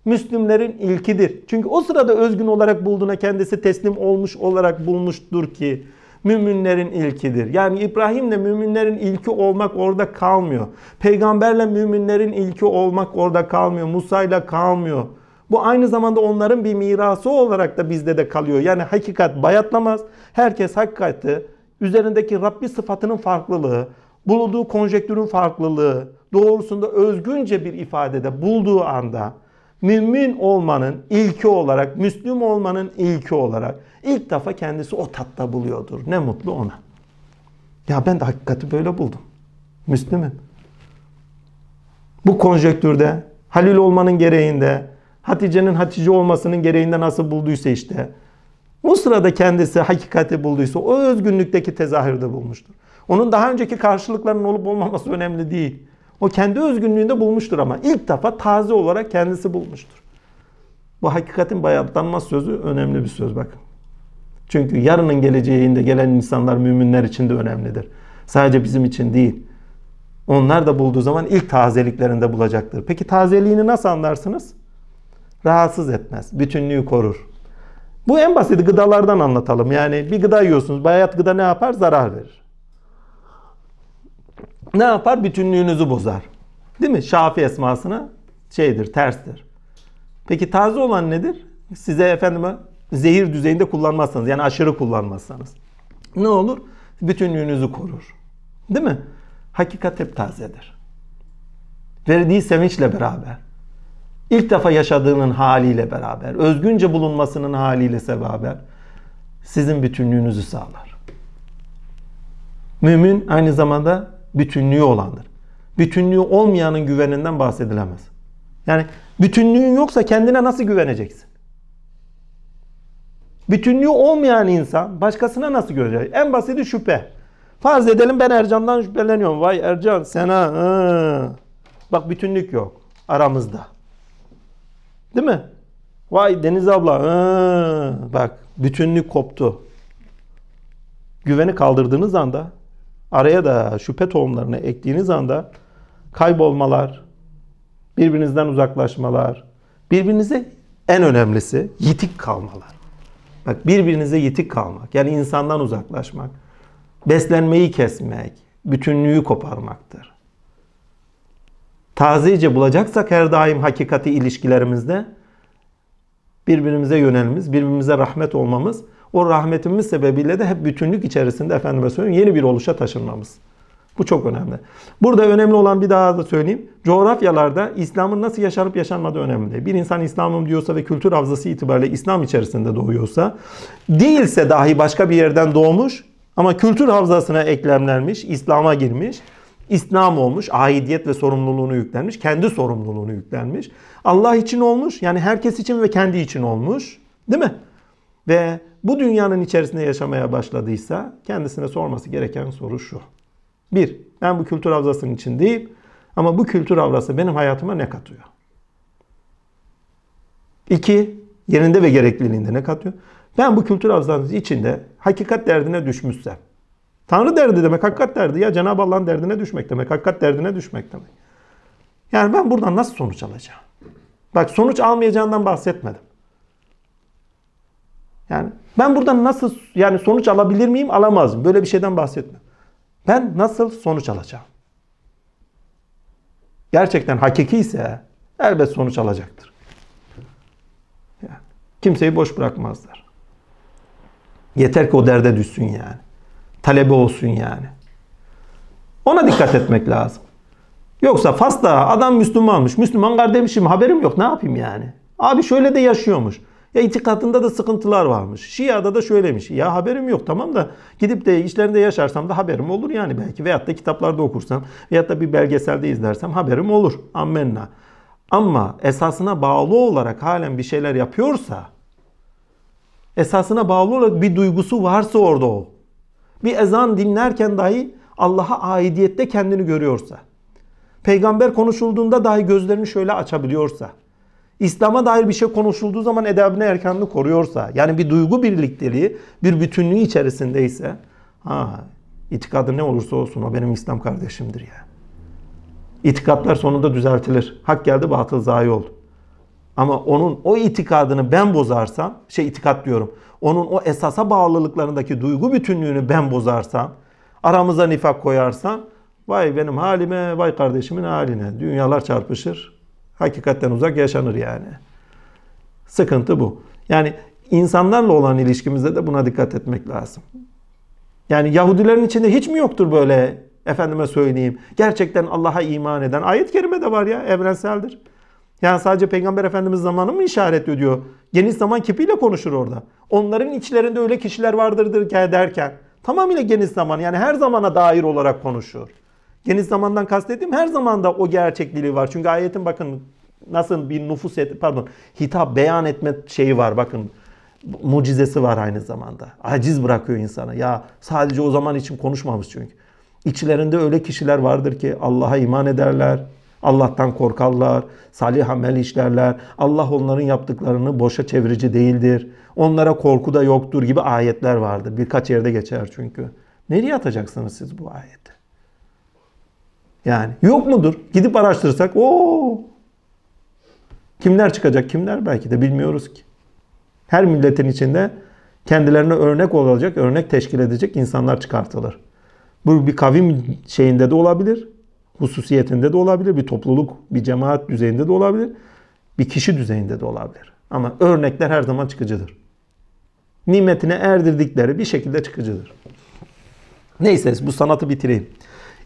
Müslümlerin ilkidir. Çünkü o sırada özgün olarak bulduğuna kendisi teslim olmuş olarak bulmuştur ki müminlerin ilkidir. Yani İbrahim'le müminlerin ilki olmak orada kalmıyor. Peygamberle müminlerin ilki olmak orada kalmıyor. Musa'yla kalmıyor. Bu aynı zamanda onların bir mirası olarak da bizde de kalıyor. Yani hakikat bayatlamaz. Herkes hakikati, üzerindeki Rabbi sıfatının farklılığı, bulunduğu konjektürün farklılığı doğrusunda özgünce bir ifadede bulduğu anda mümin olmanın ilki olarak, Müslüm olmanın ilki olarak ilk defa kendisi o tatta buluyordur. Ne mutlu ona. Ya ben de hakikati böyle buldum. Müslümüm. Bu konjektürde Halil olmanın gereğinde, Hatice'nin Hatice olmasının gereğinde nasıl bulduysa işte. Bu sırada kendisi hakikati bulduysa o özgünlükteki tezahürde bulmuştur. Onun daha önceki karşılıklarının olup olmaması önemli değil. O kendi özgünlüğünde bulmuştur ama ilk defa taze olarak kendisi bulmuştur. Bu hakikatin bayatlanmaz sözü önemli bir söz bakın. Çünkü yarının geleceğinde gelen insanlar müminler için de önemlidir. Sadece bizim için değil. Onlar da bulduğu zaman ilk tazeliklerinde bulacaktır. Peki tazeliğini nasıl anlarsınız? Rahatsız etmez. Bütünlüğü korur. Bu en basit gıdalardan anlatalım. Yani bir gıda yiyorsunuz. Bayat gıda ne yapar? Zarar verir ne yapar? Bütünlüğünüzü bozar. Değil mi? Şafi esmasına şeydir, terstir. Peki taze olan nedir? Size efendime zehir düzeyinde kullanmazsanız yani aşırı kullanmazsanız ne olur? Bütünlüğünüzü korur. Değil mi? Hakikat hep tazedir. Verdiği sevinçle beraber. İlk defa yaşadığının haliyle beraber, özgünce bulunmasının haliyle beraber sizin bütünlüğünüzü sağlar. Mümin aynı zamanda bütünlüğü olandır. Bütünlüğü olmayanın güveninden bahsedilemez. Yani bütünlüğün yoksa kendine nasıl güveneceksin? Bütünlüğü olmayan insan başkasına nasıl görecek? En basiti şüphe. Farz edelim ben Ercan'dan şüpheleniyorum. Vay Ercan sana. Hı. Bak bütünlük yok aramızda. Değil mi? Vay Deniz abla. Hı. Bak bütünlük koptu. Güveni kaldırdığınız anda Araya da şüphe tohumlarını ektiğiniz anda kaybolmalar, birbirinizden uzaklaşmalar, birbirinize en önemlisi yitik kalmalar. Bak birbirinize yitik kalmak. Yani insandan uzaklaşmak. Beslenmeyi kesmek. Bütünlüğü koparmaktır. Tazice bulacaksak her daim hakikati ilişkilerimizde birbirimize yönelmemiz, birbirimize rahmet olmamız o rahmetimiz sebebiyle de hep bütünlük içerisinde efendime söyleyeyim yeni bir oluşa taşınmamız. Bu çok önemli. Burada önemli olan bir daha da söyleyeyim. Coğrafyalarda İslam'ın nasıl yaşanıp yaşanmadığı önemli. Bir insan İslam'ım diyorsa ve kültür havzası itibariyle İslam içerisinde doğuyorsa, değilse dahi başka bir yerden doğmuş ama kültür havzasına eklemlenmiş, İslam'a girmiş, İslam olmuş, aidiyet ve sorumluluğunu yüklenmiş, kendi sorumluluğunu yüklenmiş. Allah için olmuş, yani herkes için ve kendi için olmuş. Değil mi? ve bu dünyanın içerisinde yaşamaya başladıysa kendisine sorması gereken soru şu. Bir, ben bu kültür havzasının içindeyim ama bu kültür havzası benim hayatıma ne katıyor? İki, yerinde ve gerekliliğinde ne katıyor? Ben bu kültür havzasının içinde hakikat derdine düşmüşsem, Tanrı derdi demek hakikat derdi ya Cenab-ı Allah'ın derdine düşmek demek, hakikat derdine düşmek demek. Yani ben buradan nasıl sonuç alacağım? Bak sonuç almayacağından bahsetmedim. Yani ben buradan nasıl yani sonuç alabilir miyim? Alamaz. Böyle bir şeyden bahsetme. Ben nasıl sonuç alacağım? Gerçekten hakiki ise elbet sonuç alacaktır. Yani kimseyi boş bırakmazlar. Yeter ki o derde düşsün yani. Talebe olsun yani. Ona dikkat etmek lazım. Yoksa Fas'ta adam Müslümanmış. Müslüman kardeşim haberim yok ne yapayım yani. Abi şöyle de yaşıyormuş. Ya itikadında da sıkıntılar varmış. Şia'da da şöylemiş. Ya haberim yok tamam da gidip de işlerinde yaşarsam da haberim olur yani belki. Veyahut da kitaplarda okursam veyahut da bir belgeselde izlersem haberim olur. Ammenna. Ama esasına bağlı olarak halen bir şeyler yapıyorsa esasına bağlı olarak bir duygusu varsa orada o. Bir ezan dinlerken dahi Allah'a aidiyette kendini görüyorsa. Peygamber konuşulduğunda dahi gözlerini şöyle açabiliyorsa. İslam'a dair bir şey konuşulduğu zaman edebine erkanını koruyorsa, yani bir duygu birlikteliği, bir bütünlüğü içerisindeyse, ha, itikadı ne olursa olsun o benim İslam kardeşimdir ya. Yani. İtikatlar sonunda düzeltilir. Hak geldi batıl zayi oldu. Ama onun o itikadını ben bozarsam, şey itikat diyorum, onun o esasa bağlılıklarındaki duygu bütünlüğünü ben bozarsam, aramıza nifak koyarsam, vay benim halime, vay kardeşimin haline, dünyalar çarpışır, hakikatten uzak yaşanır yani. Sıkıntı bu. Yani insanlarla olan ilişkimizde de buna dikkat etmek lazım. Yani Yahudilerin içinde hiç mi yoktur böyle efendime söyleyeyim gerçekten Allah'a iman eden ayet-i kerime de var ya evrenseldir. Yani sadece Peygamber Efendimiz zamanı mı işaret ediyor? Geniş zaman kipiyle konuşur orada. Onların içlerinde öyle kişiler vardırdır derken tamamıyla geniş zaman yani her zamana dair olarak konuşuyor. Geniş zamandan kastettiğim her zaman da o gerçekliği var. Çünkü ayetin bakın nasıl bir nüfus et, pardon hitap beyan etme şeyi var bakın mucizesi var aynı zamanda. Aciz bırakıyor insanı. Ya sadece o zaman için konuşmamış çünkü. İçlerinde öyle kişiler vardır ki Allah'a iman ederler. Allah'tan korkarlar, salih amel işlerler. Allah onların yaptıklarını boşa çevirici değildir. Onlara korku da yoktur gibi ayetler vardır. Birkaç yerde geçer çünkü. Nereye atacaksınız siz bu ayeti? Yani yok mudur? Gidip araştırsak o kimler çıkacak kimler belki de bilmiyoruz ki. Her milletin içinde kendilerine örnek olacak, örnek teşkil edecek insanlar çıkartılır. Bu bir kavim şeyinde de olabilir, hususiyetinde de olabilir, bir topluluk, bir cemaat düzeyinde de olabilir, bir kişi düzeyinde de olabilir. Ama örnekler her zaman çıkıcıdır. Nimetine erdirdikleri bir şekilde çıkıcıdır. Neyse bu sanatı bitireyim.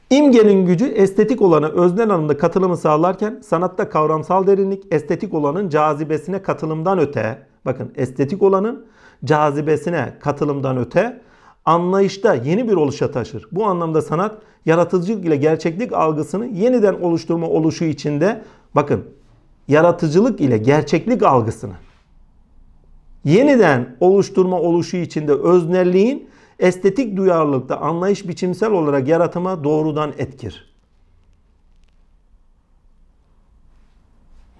İmgenin gücü estetik olana öznel anlamda katılımı sağlarken sanatta kavramsal derinlik estetik olanın cazibesine katılımdan öte bakın estetik olanın cazibesine katılımdan öte anlayışta yeni bir oluşa taşır. Bu anlamda sanat yaratıcılık ile gerçeklik algısını yeniden oluşturma oluşu içinde bakın yaratıcılık ile gerçeklik algısını yeniden oluşturma oluşu içinde öznelliğin estetik duyarlılıkta anlayış biçimsel olarak yaratıma doğrudan etkir.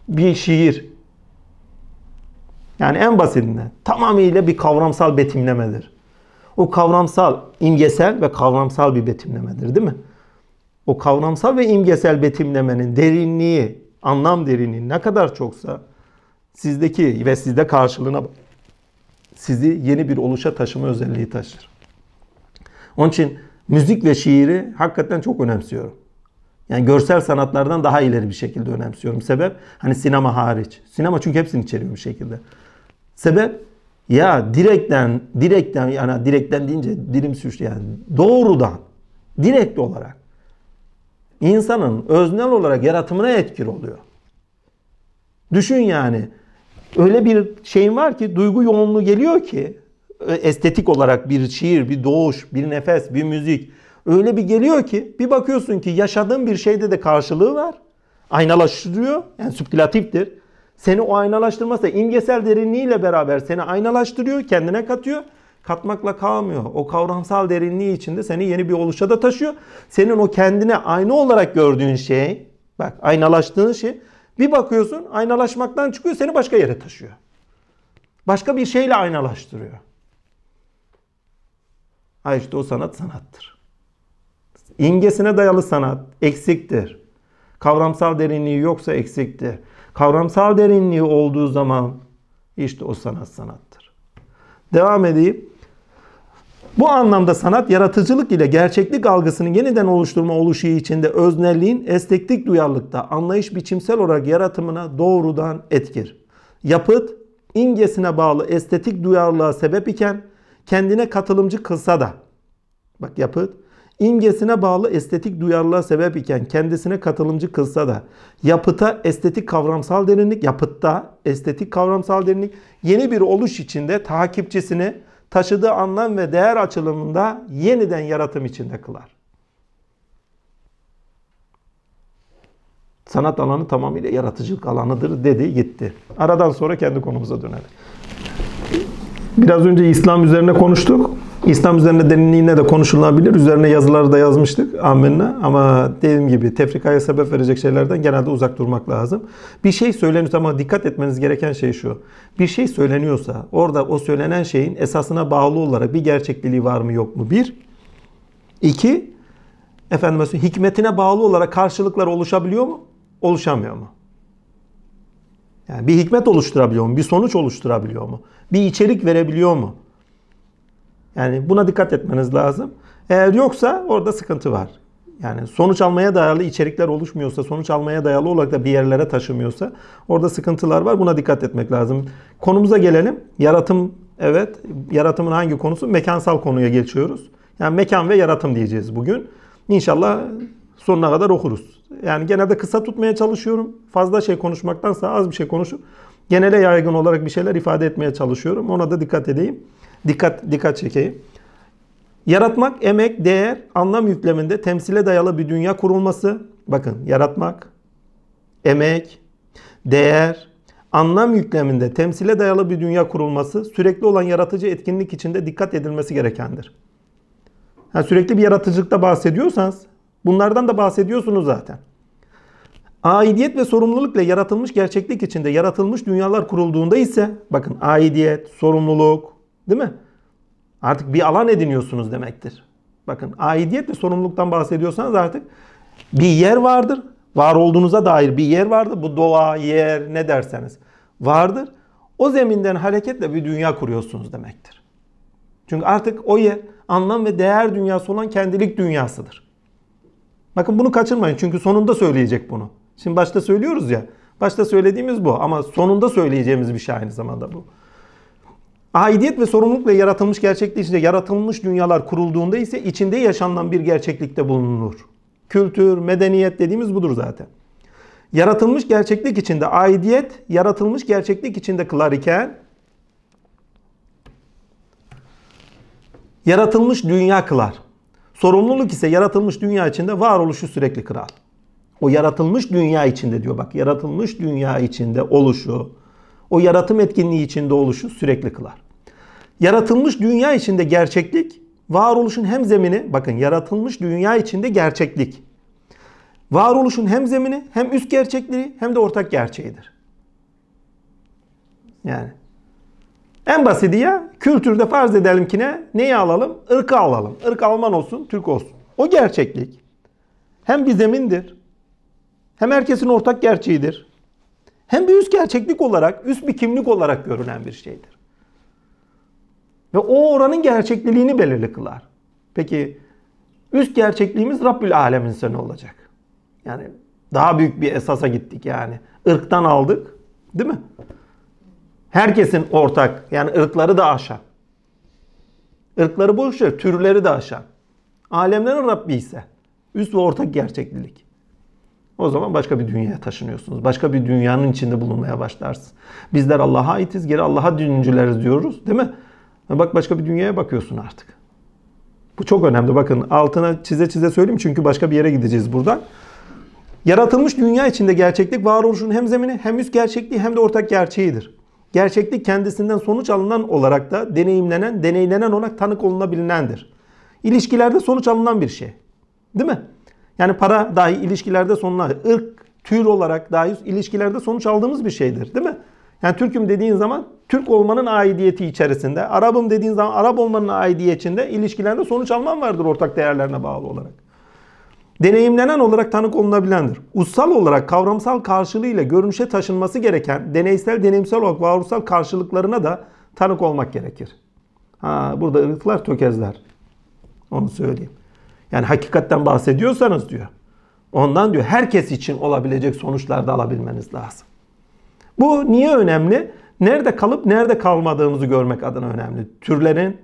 Bir şiir. Yani en basitinde tamamıyla bir kavramsal betimlemedir. O kavramsal, imgesel ve kavramsal bir betimlemedir değil mi? O kavramsal ve imgesel betimlemenin derinliği, anlam derinliği ne kadar çoksa sizdeki ve sizde karşılığına sizi yeni bir oluşa taşıma özelliği taşır. Onun için müzik ve şiiri hakikaten çok önemsiyorum. Yani görsel sanatlardan daha ileri bir şekilde önemsiyorum. Sebep hani sinema hariç. Sinema çünkü hepsini içeriyor bir şekilde. Sebep ya direkten, direkten yani direkten deyince dilim sürçtü yani doğrudan, direkt olarak insanın öznel olarak yaratımına etkili oluyor. Düşün yani öyle bir şeyin var ki duygu yoğunluğu geliyor ki e, estetik olarak bir şiir, bir doğuş, bir nefes, bir müzik öyle bir geliyor ki bir bakıyorsun ki yaşadığın bir şeyde de karşılığı var. Aynalaştırıyor. Yani süpkülatiftir. Seni o aynalaştırmazsa imgesel derinliğiyle beraber seni aynalaştırıyor, kendine katıyor. Katmakla kalmıyor. O kavramsal derinliği içinde seni yeni bir oluşa da taşıyor. Senin o kendine aynı olarak gördüğün şey, bak aynalaştığın şey bir bakıyorsun aynalaşmaktan çıkıyor seni başka yere taşıyor. Başka bir şeyle aynalaştırıyor. Ha işte o sanat sanattır. İngesine dayalı sanat eksiktir. Kavramsal derinliği yoksa eksiktir. Kavramsal derinliği olduğu zaman işte o sanat sanattır. Devam edeyim. Bu anlamda sanat yaratıcılık ile gerçeklik algısının yeniden oluşturma oluşu içinde öznelliğin estetik duyarlılıkta anlayış biçimsel olarak yaratımına doğrudan etkir. Yapıt, ingesine bağlı estetik duyarlılığa sebep iken kendine katılımcı kılsa da bak yapıt imgesine bağlı estetik duyarlılığa sebep iken kendisine katılımcı kılsa da yapıta estetik kavramsal derinlik, yapıtta estetik kavramsal derinlik yeni bir oluş içinde takipçisini taşıdığı anlam ve değer açılımında yeniden yaratım içinde kılar. Sanat alanı tamamıyla yaratıcılık alanıdır dedi gitti. Aradan sonra kendi konumuza dönelim. Biraz önce İslam üzerine konuştuk. İslam üzerine deniline de konuşulabilir. Üzerine yazıları da yazmıştık. Amenna. Ama dediğim gibi tefrikaya sebep verecek şeylerden genelde uzak durmak lazım. Bir şey söyleniyor ama dikkat etmeniz gereken şey şu. Bir şey söyleniyorsa orada o söylenen şeyin esasına bağlı olarak bir gerçekliliği var mı yok mu? Bir. İki. Efendim hikmetine bağlı olarak karşılıklar oluşabiliyor mu? Oluşamıyor mu? Yani bir hikmet oluşturabiliyor mu? Bir sonuç oluşturabiliyor mu? Bir içerik verebiliyor mu? Yani buna dikkat etmeniz lazım. Eğer yoksa orada sıkıntı var. Yani sonuç almaya dayalı içerikler oluşmuyorsa, sonuç almaya dayalı olarak da bir yerlere taşımıyorsa orada sıkıntılar var. Buna dikkat etmek lazım. Konumuza gelelim. Yaratım evet. Yaratımın hangi konusu? Mekansal konuya geçiyoruz. Yani mekan ve yaratım diyeceğiz bugün. İnşallah sonuna kadar okuruz. Yani genelde kısa tutmaya çalışıyorum. Fazla şey konuşmaktansa az bir şey konuşup genele yaygın olarak bir şeyler ifade etmeye çalışıyorum. Ona da dikkat edeyim. Dikkat dikkat çekeyim. Yaratmak, emek, değer, anlam yükleminde temsile dayalı bir dünya kurulması. Bakın yaratmak, emek, değer, anlam yükleminde temsile dayalı bir dünya kurulması sürekli olan yaratıcı etkinlik içinde dikkat edilmesi gerekendir. Yani sürekli bir yaratıcılıkta bahsediyorsanız Bunlardan da bahsediyorsunuz zaten. Aidiyet ve sorumlulukla yaratılmış gerçeklik içinde yaratılmış dünyalar kurulduğunda ise bakın aidiyet, sorumluluk değil mi? Artık bir alan ediniyorsunuz demektir. Bakın aidiyet ve sorumluluktan bahsediyorsanız artık bir yer vardır. Var olduğunuza dair bir yer vardır. Bu doğa, yer ne derseniz vardır. O zeminden hareketle bir dünya kuruyorsunuz demektir. Çünkü artık o yer anlam ve değer dünyası olan kendilik dünyasıdır. Bakın bunu kaçırmayın çünkü sonunda söyleyecek bunu. Şimdi başta söylüyoruz ya. Başta söylediğimiz bu ama sonunda söyleyeceğimiz bir şey aynı zamanda bu. Aidiyet ve sorumlulukla yaratılmış gerçeklik içinde yaratılmış dünyalar kurulduğunda ise içinde yaşanılan bir gerçeklikte bulunur. Kültür, medeniyet dediğimiz budur zaten. Yaratılmış gerçeklik içinde aidiyet, yaratılmış gerçeklik içinde klariken, yaratılmış dünya kılar. Sorumluluk ise yaratılmış dünya içinde varoluşu sürekli kral. O yaratılmış dünya içinde diyor bak yaratılmış dünya içinde oluşu, o yaratım etkinliği içinde oluşu sürekli kılar. Yaratılmış dünya içinde gerçeklik, varoluşun hem zemini, bakın yaratılmış dünya içinde gerçeklik. Varoluşun hem zemini, hem üst gerçekliği, hem de ortak gerçeğidir. Yani en basiti ya kültürde farz edelim ki ne? Neyi alalım? Irkı alalım. Irk Alman olsun, Türk olsun. O gerçeklik. Hem bir zemindir. Hem herkesin ortak gerçeğidir. Hem bir üst gerçeklik olarak, üst bir kimlik olarak görünen bir şeydir. Ve o oranın gerçekliliğini belirli kılar. Peki üst gerçekliğimiz Rabbül Alem insanı olacak. Yani daha büyük bir esasa gittik yani. Irktan aldık. Değil mi? Herkesin ortak yani ırkları da aşan. Irkları boş ver, türleri de aşan. Alemlerin Rabbi ise üst ve ortak gerçeklilik. O zaman başka bir dünyaya taşınıyorsunuz. Başka bir dünyanın içinde bulunmaya başlarsın. Bizler Allah'a aitiz, geri Allah'a dincileriz diyoruz değil mi? Bak başka bir dünyaya bakıyorsun artık. Bu çok önemli. Bakın altına çize çize söyleyeyim çünkü başka bir yere gideceğiz buradan. Yaratılmış dünya içinde gerçeklik varoluşun hem zemini hem üst gerçekliği hem de ortak gerçeğidir gerçeklik kendisinden sonuç alınan olarak da deneyimlenen, deneylenen olarak tanık olunabilinendir. İlişkilerde sonuç alınan bir şey. Değil mi? Yani para dahi ilişkilerde sonuna, ırk, tür olarak dahi ilişkilerde sonuç aldığımız bir şeydir. Değil mi? Yani Türk'üm dediğin zaman Türk olmanın aidiyeti içerisinde, Arap'ım dediğin zaman Arap olmanın aidiyeti içinde ilişkilerde sonuç alman vardır ortak değerlerine bağlı olarak deneyimlenen olarak tanık olunabilendir. Ussal olarak kavramsal karşılığıyla görünüşe taşınması gereken deneysel deneyimsel olarak varoluşsal karşılıklarına da tanık olmak gerekir. Ha, burada ırklar tökezler. Onu söyleyeyim. Yani hakikatten bahsediyorsanız diyor. Ondan diyor herkes için olabilecek sonuçlar da alabilmeniz lazım. Bu niye önemli? Nerede kalıp nerede kalmadığımızı görmek adına önemli. Türlerin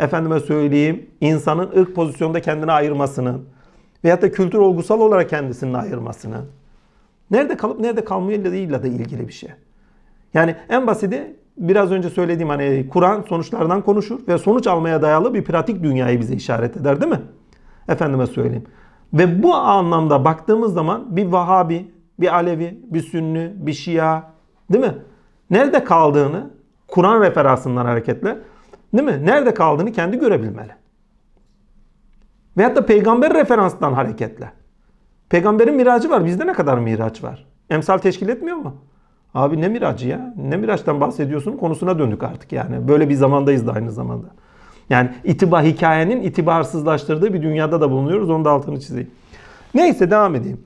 efendime söyleyeyim insanın ırk pozisyonda kendini ayırmasının veyahut da kültür olgusal olarak kendisini ayırmasını. Nerede kalıp nerede kalmayla da ilgili bir şey. Yani en basiti biraz önce söylediğim hani Kur'an sonuçlardan konuşur ve sonuç almaya dayalı bir pratik dünyayı bize işaret eder değil mi? Efendime söyleyeyim. Ve bu anlamda baktığımız zaman bir Vahabi, bir Alevi, bir Sünni, bir Şia değil mi? Nerede kaldığını Kur'an referansından hareketle değil mi? Nerede kaldığını kendi görebilmeli. Veyahut da peygamber referansından hareketle. Peygamberin miracı var. Bizde ne kadar miraç var? Emsal teşkil etmiyor mu? Abi ne miracı ya? Ne miraçtan bahsediyorsun? Konusuna döndük artık yani. Böyle bir zamandayız da aynı zamanda. Yani itibar hikayenin itibarsızlaştırdığı bir dünyada da bulunuyoruz. Onu da altını çizeyim. Neyse devam edeyim.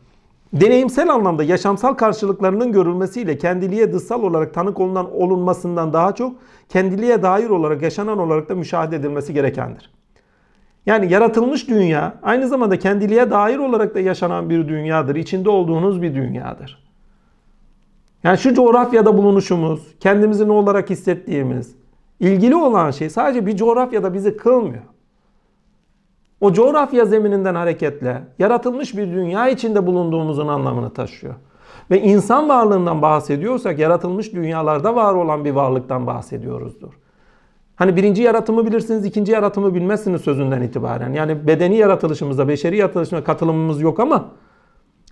Deneyimsel anlamda yaşamsal karşılıklarının görülmesiyle kendiliğe dışsal olarak tanık olunan olunmasından daha çok kendiliğe dair olarak yaşanan olarak da müşahede edilmesi gerekendir. Yani yaratılmış dünya aynı zamanda kendiliğe dair olarak da yaşanan bir dünyadır. İçinde olduğunuz bir dünyadır. Yani şu coğrafyada bulunuşumuz, kendimizi ne olarak hissettiğimiz, ilgili olan şey sadece bir coğrafyada bizi kılmıyor. O coğrafya zemininden hareketle yaratılmış bir dünya içinde bulunduğumuzun anlamını taşıyor. Ve insan varlığından bahsediyorsak yaratılmış dünyalarda var olan bir varlıktan bahsediyoruzdur. Hani birinci yaratımı bilirsiniz, ikinci yaratımı bilmezsiniz sözünden itibaren. Yani bedeni yaratılışımızda, beşeri yaratılışımızda katılımımız yok ama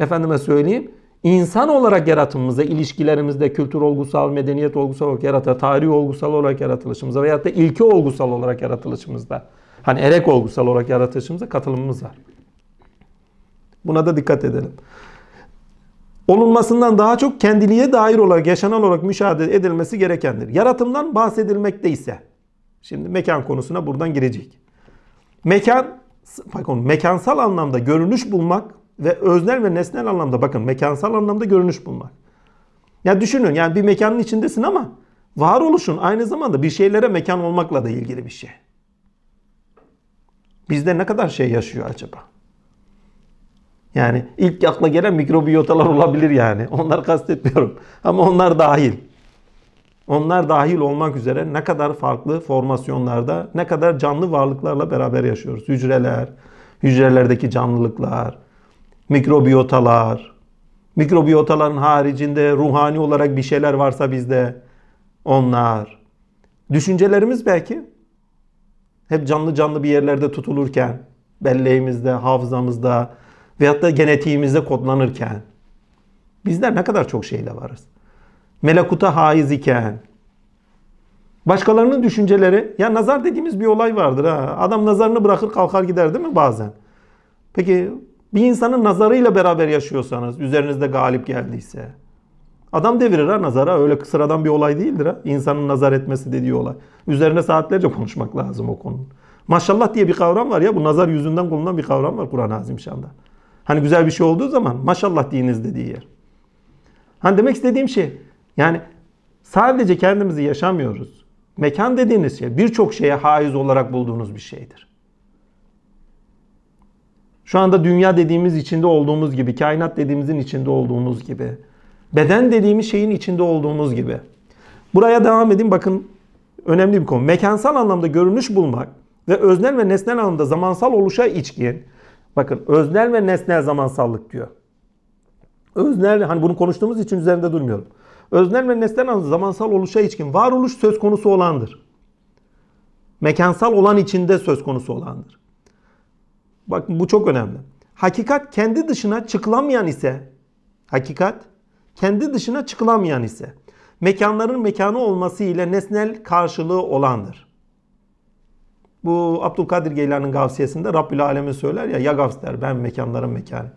efendime söyleyeyim insan olarak yaratımımızda, ilişkilerimizde, kültür olgusal, medeniyet olgusal olarak yaratı, tarih olgusal olarak yaratılışımızda veyahut da ilki olgusal olarak yaratılışımızda, hani erek olgusal olarak yaratılışımızda katılımımız var. Buna da dikkat edelim. Olunmasından daha çok kendiliğe dair olarak, yaşanan olarak müşahede edilmesi gerekendir. Yaratımdan bahsedilmekte ise Şimdi mekan konusuna buradan girecek. Mekan, bakın mekansal anlamda görünüş bulmak ve öznel ve nesnel anlamda bakın mekansal anlamda görünüş bulmak. Ya düşünün yani bir mekanın içindesin ama varoluşun aynı zamanda bir şeylere mekan olmakla da ilgili bir şey. Bizde ne kadar şey yaşıyor acaba? Yani ilk akla gelen mikrobiyotalar olabilir yani. Onları kastetmiyorum. Ama onlar dahil. Onlar dahil olmak üzere ne kadar farklı formasyonlarda, ne kadar canlı varlıklarla beraber yaşıyoruz. Hücreler, hücrelerdeki canlılıklar, mikrobiyotalar, mikrobiyotaların haricinde ruhani olarak bir şeyler varsa bizde onlar. Düşüncelerimiz belki hep canlı canlı bir yerlerde tutulurken, belleğimizde, hafızamızda veyahut da genetiğimizde kodlanırken bizler ne kadar çok şeyle varız. Melakuta haiz iken. Başkalarının düşünceleri, ya nazar dediğimiz bir olay vardır ha. Adam nazarını bırakır kalkar gider değil mi bazen? Peki bir insanın nazarıyla beraber yaşıyorsanız, üzerinizde galip geldiyse. Adam devirir ha nazara. Öyle sıradan bir olay değildir ha. İnsanın nazar etmesi dediği olay. Üzerine saatlerce konuşmak lazım o konunun. Maşallah diye bir kavram var ya. Bu nazar yüzünden kullanılan bir kavram var Kur'an-ı Azimşan'da. Hani güzel bir şey olduğu zaman maşallah diyiniz dediği yer. Hani demek istediğim şey yani sadece kendimizi yaşamıyoruz. Mekan dediğiniz şey birçok şeye haiz olarak bulduğunuz bir şeydir. Şu anda dünya dediğimiz içinde olduğumuz gibi, kainat dediğimizin içinde olduğumuz gibi, beden dediğimiz şeyin içinde olduğumuz gibi. Buraya devam edin bakın önemli bir konu. Mekansal anlamda görünüş bulmak ve öznel ve nesnel anlamda zamansal oluşa içkin. Bakın öznel ve nesnel zamansallık diyor. Öznel hani bunu konuştuğumuz için üzerinde durmuyorum. Öznel ve nesnel zamansal oluşa ilişkin varoluş söz konusu olandır. Mekansal olan içinde söz konusu olandır. Bakın bu çok önemli. Hakikat kendi dışına çıkılamayan ise hakikat kendi dışına çıkılamayan ise mekanların mekanı olması ile nesnel karşılığı olandır. Bu Abdülkadir Geylani'nin gavsiyesinde Rabbül Alemin söyler ya ya gavs der ben mekanların mekanı.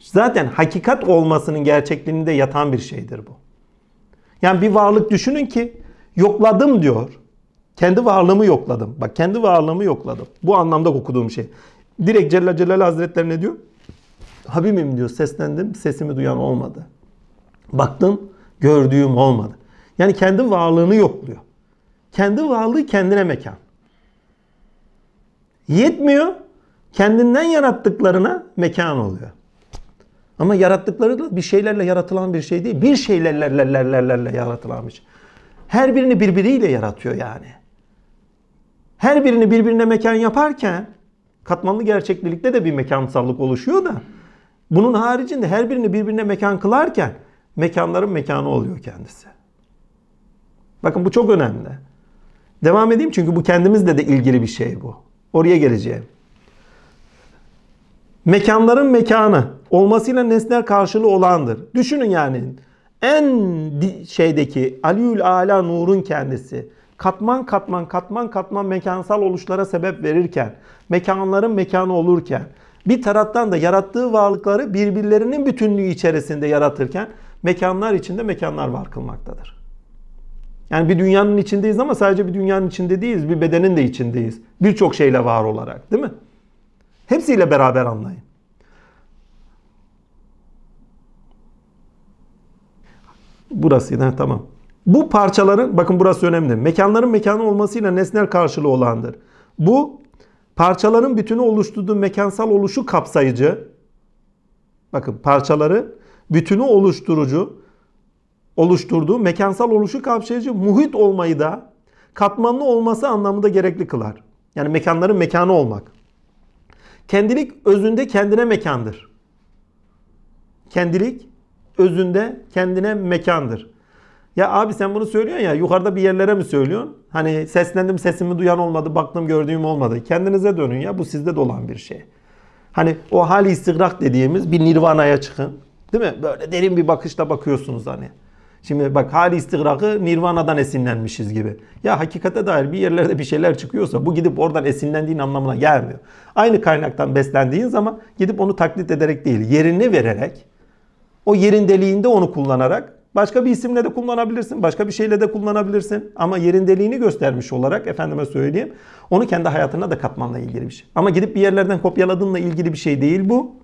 Zaten hakikat olmasının gerçekliğinde yatan bir şeydir bu. Yani bir varlık düşünün ki yokladım diyor. Kendi varlığımı yokladım. Bak kendi varlığımı yokladım. Bu anlamda okuduğum şey. Direkt Celle Celal Hazretleri ne diyor? Habibim diyor seslendim sesimi duyan olmadı. Baktım gördüğüm olmadı. Yani kendi varlığını yokluyor. Kendi varlığı kendine mekan. Yetmiyor. Kendinden yarattıklarına mekan oluyor. Ama yarattıkları da bir şeylerle yaratılan bir şey değil. Bir şeylerle yaratılan bir şey. Her birini birbiriyle yaratıyor yani. Her birini birbirine mekan yaparken katmanlı gerçeklikte de bir mekansallık oluşuyor da bunun haricinde her birini birbirine mekan kılarken mekanların mekanı oluyor kendisi. Bakın bu çok önemli. Devam edeyim çünkü bu kendimizle de ilgili bir şey bu. Oraya geleceğim mekanların mekanı olmasıyla nesnel karşılığı olandır. Düşünün yani en şeydeki Aliül Ala Nur'un kendisi katman katman katman katman mekansal oluşlara sebep verirken, mekanların mekanı olurken, bir taraftan da yarattığı varlıkları birbirlerinin bütünlüğü içerisinde yaratırken mekanlar içinde mekanlar var kılmaktadır. Yani bir dünyanın içindeyiz ama sadece bir dünyanın içinde değiliz, bir bedenin de içindeyiz. Birçok şeyle var olarak değil mi? Hepsiyle beraber anlayın. Burası ha, tamam. Bu parçaların bakın burası önemli. Mekanların mekanı olmasıyla nesnel karşılığı olandır. Bu parçaların bütünü oluşturduğu mekansal oluşu kapsayıcı. Bakın parçaları bütünü oluşturucu oluşturduğu mekansal oluşu kapsayıcı muhit olmayı da katmanlı olması anlamında gerekli kılar. Yani mekanların mekanı olmak. Kendilik özünde kendine mekandır. Kendilik özünde kendine mekandır. Ya abi sen bunu söylüyorsun ya yukarıda bir yerlere mi söylüyorsun? Hani seslendim sesimi duyan olmadı, baktım gördüğüm olmadı. Kendinize dönün ya bu sizde de olan bir şey. Hani o hali istigrak dediğimiz bir nirvanaya çıkın. Değil mi? Böyle derin bir bakışla bakıyorsunuz hani. Şimdi bak hali istihrakı Nirvana'dan esinlenmişiz gibi. Ya hakikate dair bir yerlerde bir şeyler çıkıyorsa bu gidip oradan esinlendiğin anlamına gelmiyor. Aynı kaynaktan beslendiğin zaman gidip onu taklit ederek değil yerini vererek o yerindeliğinde onu kullanarak başka bir isimle de kullanabilirsin. Başka bir şeyle de kullanabilirsin. Ama yerindeliğini göstermiş olarak efendime söyleyeyim onu kendi hayatına da katmanla ilgili bir şey. Ama gidip bir yerlerden kopyaladığınla ilgili bir şey değil bu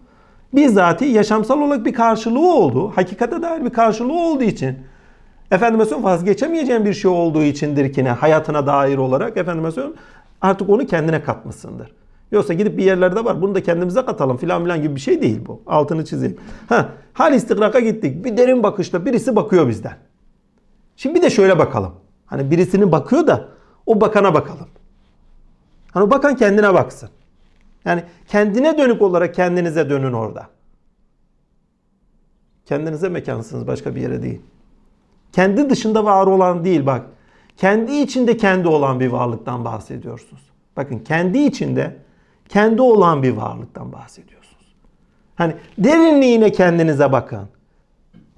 bizzati yaşamsal olarak bir karşılığı oldu. Hakikate dair bir karşılığı olduğu için Efendime söylüyorum vazgeçemeyeceğin bir şey olduğu içindir ki ne hayatına dair olarak Efendime söylüyorum artık onu kendine katmasındır. Yoksa gidip bir yerlerde var bunu da kendimize katalım filan filan gibi bir şey değil bu. Altını çizeyim. Ha, hal istikraka gittik. Bir derin bakışla birisi bakıyor bizden. Şimdi bir de şöyle bakalım. Hani birisinin bakıyor da o bakana bakalım. Hani bakan kendine baksın. Yani kendine dönük olarak kendinize dönün orada. Kendinize mekansınız başka bir yere değil. Kendi dışında var olan değil bak. Kendi içinde kendi olan bir varlıktan bahsediyorsunuz. Bakın kendi içinde kendi olan bir varlıktan bahsediyorsunuz. Hani derinliğine kendinize bakın.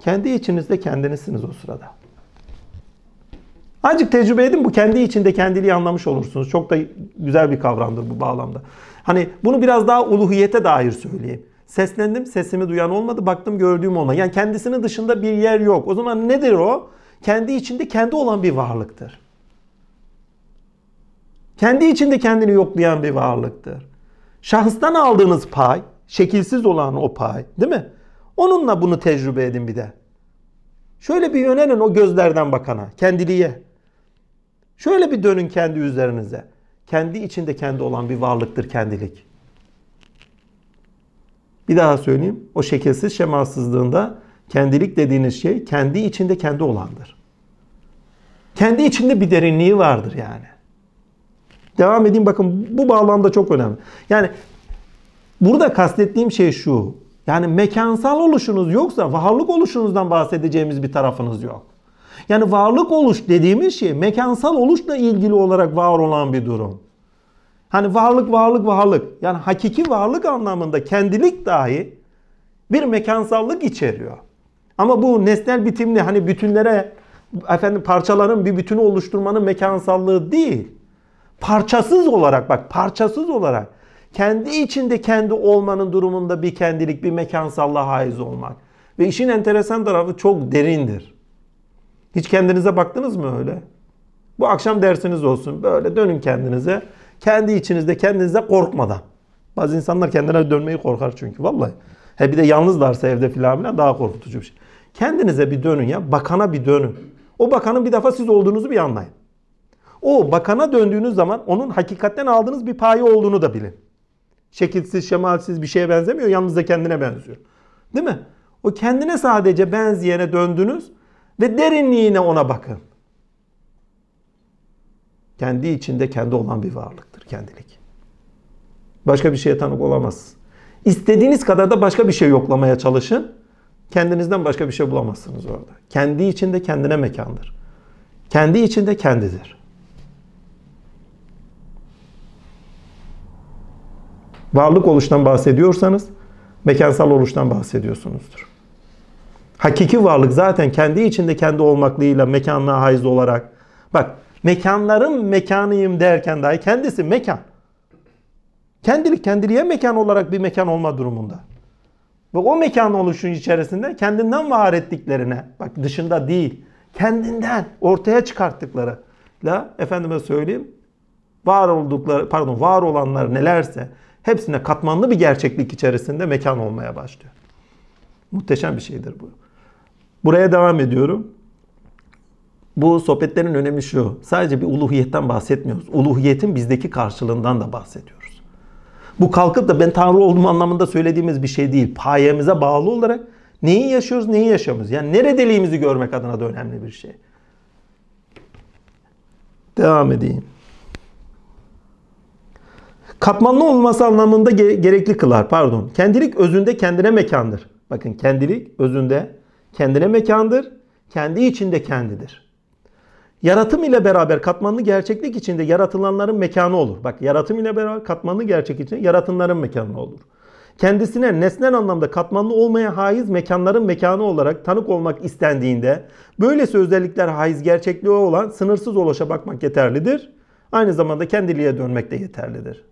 Kendi içinizde kendinizsiniz o sırada. Azıcık tecrübe edin bu kendi içinde kendiliği anlamış olursunuz. Çok da güzel bir kavramdır bu bağlamda. Hani bunu biraz daha uluhiyete dair söyleyeyim. Seslendim, sesimi duyan olmadı, baktım gördüğüm olmadı. Yani kendisinin dışında bir yer yok. O zaman nedir o? Kendi içinde kendi olan bir varlıktır. Kendi içinde kendini yoklayan bir varlıktır. Şahıstan aldığınız pay, şekilsiz olan o pay değil mi? Onunla bunu tecrübe edin bir de. Şöyle bir yönelin o gözlerden bakana, kendiliğe. Şöyle bir dönün kendi üzerinize kendi içinde kendi olan bir varlıktır kendilik. Bir daha söyleyeyim. O şekilsiz şemasızlığında kendilik dediğiniz şey kendi içinde kendi olandır. Kendi içinde bir derinliği vardır yani. Devam edeyim bakın bu bağlamda çok önemli. Yani burada kastettiğim şey şu. Yani mekansal oluşunuz yoksa varlık oluşunuzdan bahsedeceğimiz bir tarafınız yok. Yani varlık oluş dediğimiz şey mekansal oluşla ilgili olarak var olan bir durum. Hani varlık varlık varlık yani hakiki varlık anlamında kendilik dahi bir mekansallık içeriyor. Ama bu nesnel bitimli hani bütünlere efendim parçaların bir bütünü oluşturmanın mekansallığı değil. Parçasız olarak bak parçasız olarak kendi içinde kendi olmanın durumunda bir kendilik bir mekansallığa haiz olmak. Ve işin enteresan tarafı çok derindir. Hiç kendinize baktınız mı öyle? Bu akşam dersiniz olsun. Böyle dönün kendinize. Kendi içinizde kendinize korkmadan. Bazı insanlar kendine dönmeyi korkar çünkü vallahi. He bir de yalnızlarsa evde filan filan daha korkutucu bir şey. Kendinize bir dönün ya. Bakana bir dönün. O bakanın bir defa siz olduğunuzu bir anlayın. O bakana döndüğünüz zaman onun hakikatten aldığınız bir payı olduğunu da bilin. Şekilsiz, şemalsiz bir şeye benzemiyor. Yalnız da kendine benziyor. Değil mi? O kendine sadece benzeyene döndünüz ve derinliğine ona bakın. Kendi içinde kendi olan bir varlıktır kendilik. Başka bir şeye tanık olamazsın. İstediğiniz kadar da başka bir şey yoklamaya çalışın. Kendinizden başka bir şey bulamazsınız orada. Kendi içinde kendine mekandır. Kendi içinde kendidir. Varlık oluştan bahsediyorsanız mekansal oluştan bahsediyorsunuzdur. Hakiki varlık zaten kendi içinde kendi olmaklığıyla mekanlığa haiz olarak. Bak mekanların mekanıyım derken dahi kendisi mekan. Kendilik kendiliğe mekan olarak bir mekan olma durumunda. Ve o mekan oluşun içerisinde kendinden var ettiklerine, bak dışında değil, kendinden ortaya çıkarttıkları la efendime söyleyeyim var oldukları pardon var olanlar nelerse hepsine katmanlı bir gerçeklik içerisinde mekan olmaya başlıyor. Muhteşem bir şeydir bu. Buraya devam ediyorum. Bu sohbetlerin önemi şu. Sadece bir uluhiyetten bahsetmiyoruz. Uluhiyetin bizdeki karşılığından da bahsediyoruz. Bu kalkıp da ben Tanrı olduğum anlamında söylediğimiz bir şey değil. Payemize bağlı olarak neyi yaşıyoruz, neyi yaşamıyoruz. Yani neredeliğimizi görmek adına da önemli bir şey. Devam edeyim. Katmanlı olması anlamında gerekli kılar. Pardon. Kendilik özünde kendine mekandır. Bakın kendilik özünde kendine mekandır, kendi içinde kendidir. Yaratım ile beraber katmanlı gerçeklik içinde yaratılanların mekanı olur. Bak yaratım ile beraber katmanlı gerçek içinde yaratılanların mekanı olur. Kendisine nesnel anlamda katmanlı olmaya haiz mekanların mekanı olarak tanık olmak istendiğinde böylesi özellikler haiz gerçekliği olan sınırsız ulaşa bakmak yeterlidir. Aynı zamanda kendiliğe dönmek de yeterlidir.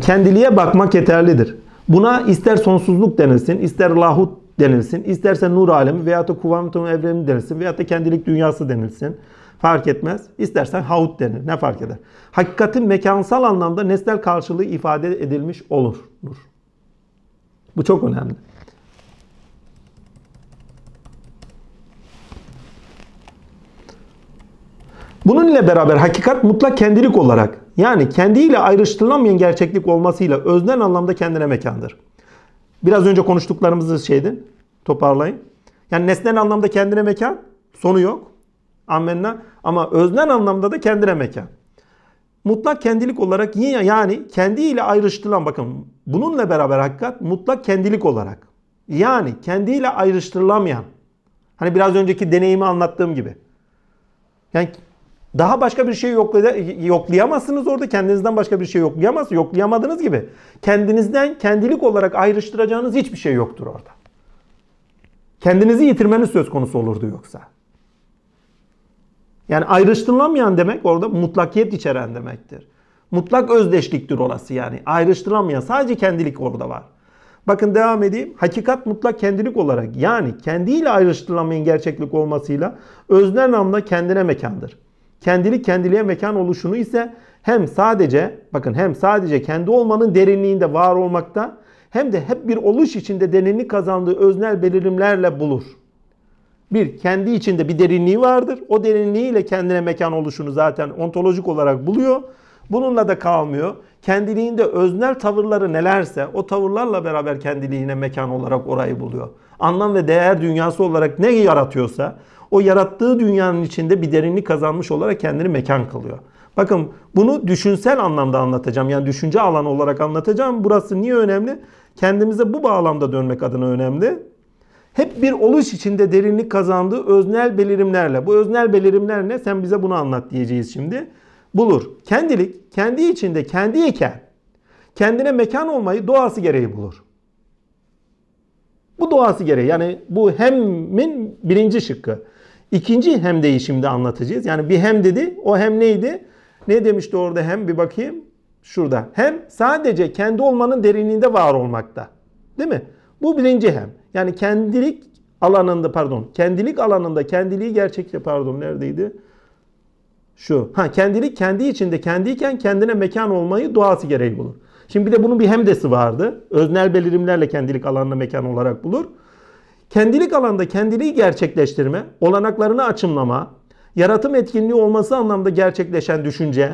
kendiliğe bakmak yeterlidir. Buna ister sonsuzluk denilsin, ister lahut denilsin, isterse nur alemi veya da kuvantum evreni denilsin veya da kendilik dünyası denilsin. Fark etmez. İstersen havut denir. Ne fark eder? Hakikatin mekansal anlamda nesnel karşılığı ifade edilmiş olur. Bu çok önemli. Bununla beraber hakikat mutlak kendilik olarak yani kendiyle ayrıştırılamayan gerçeklik olmasıyla öznel anlamda kendine mekandır. Biraz önce konuştuklarımızı şeydi. Toparlayın. Yani nesnel anlamda kendine mekan. Sonu yok. Amenna. Ama öznel anlamda da kendine mekan. Mutlak kendilik olarak yine yani kendiyle ayrıştırılan bakın bununla beraber hakikat mutlak kendilik olarak yani kendiyle ayrıştırılamayan hani biraz önceki deneyimi anlattığım gibi yani daha başka bir şey yoklayamazsınız orada. Kendinizden başka bir şey yoklayamazsınız. Yoklayamadığınız gibi kendinizden kendilik olarak ayrıştıracağınız hiçbir şey yoktur orada. Kendinizi yitirmeniz söz konusu olurdu yoksa. Yani ayrıştırılamayan demek orada mutlakiyet içeren demektir. Mutlak özdeşliktir olası yani. Ayrıştırılamayan sadece kendilik orada var. Bakın devam edeyim. Hakikat mutlak kendilik olarak yani kendiyle ayrıştırılamayan gerçeklik olmasıyla özler anlamda kendine mekandır kendini kendiliğe mekan oluşunu ise hem sadece bakın hem sadece kendi olmanın derinliğinde var olmakta hem de hep bir oluş içinde derinlik kazandığı öznel belirimlerle bulur. Bir, kendi içinde bir derinliği vardır. O derinliğiyle kendine mekan oluşunu zaten ontolojik olarak buluyor. Bununla da kalmıyor. Kendiliğinde öznel tavırları nelerse o tavırlarla beraber kendiliğine mekan olarak orayı buluyor. Anlam ve değer dünyası olarak ne yaratıyorsa o yarattığı dünyanın içinde bir derinlik kazanmış olarak kendini mekan kılıyor. Bakın bunu düşünsel anlamda anlatacağım. Yani düşünce alanı olarak anlatacağım. Burası niye önemli? Kendimize bu bağlamda dönmek adına önemli. Hep bir oluş içinde derinlik kazandığı öznel belirimlerle. Bu öznel belirimler ne? Sen bize bunu anlat diyeceğiz şimdi. Bulur. Kendilik, kendi içinde, kendi iken kendine mekan olmayı doğası gereği bulur. Bu doğası gereği. Yani bu hemin birinci şıkkı. İkinci hem deyi şimdi anlatacağız. Yani bir hem dedi. O hem neydi? Ne demişti orada hem bir bakayım. Şurada. Hem sadece kendi olmanın derinliğinde var olmakta. Değil mi? Bu birinci hem. Yani kendilik alanında pardon. Kendilik alanında kendiliği gerçekle pardon neredeydi? Şu. Ha kendilik kendi içinde kendiyken kendine mekan olmayı doğası gereği bulur. Şimdi bir de bunun bir hemdesi vardı. Öznel belirimlerle kendilik alanına mekan olarak bulur kendilik alanda kendiliği gerçekleştirme, olanaklarını açımlama, yaratım etkinliği olması anlamda gerçekleşen düşünce,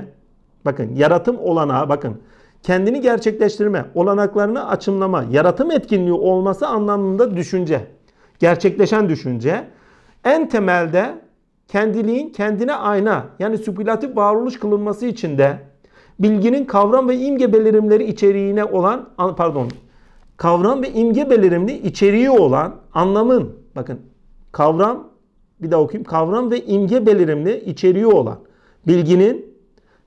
bakın yaratım olanağı, bakın kendini gerçekleştirme, olanaklarını açımlama, yaratım etkinliği olması anlamında düşünce, gerçekleşen düşünce en temelde kendiliğin kendine ayna yani süpülatif varoluş kılınması için de bilginin kavram ve imge belirimleri içeriğine olan pardon kavram ve imge belirimli içeriği olan anlamın bakın kavram bir daha okuyayım. Kavram ve imge belirimli içeriği olan bilginin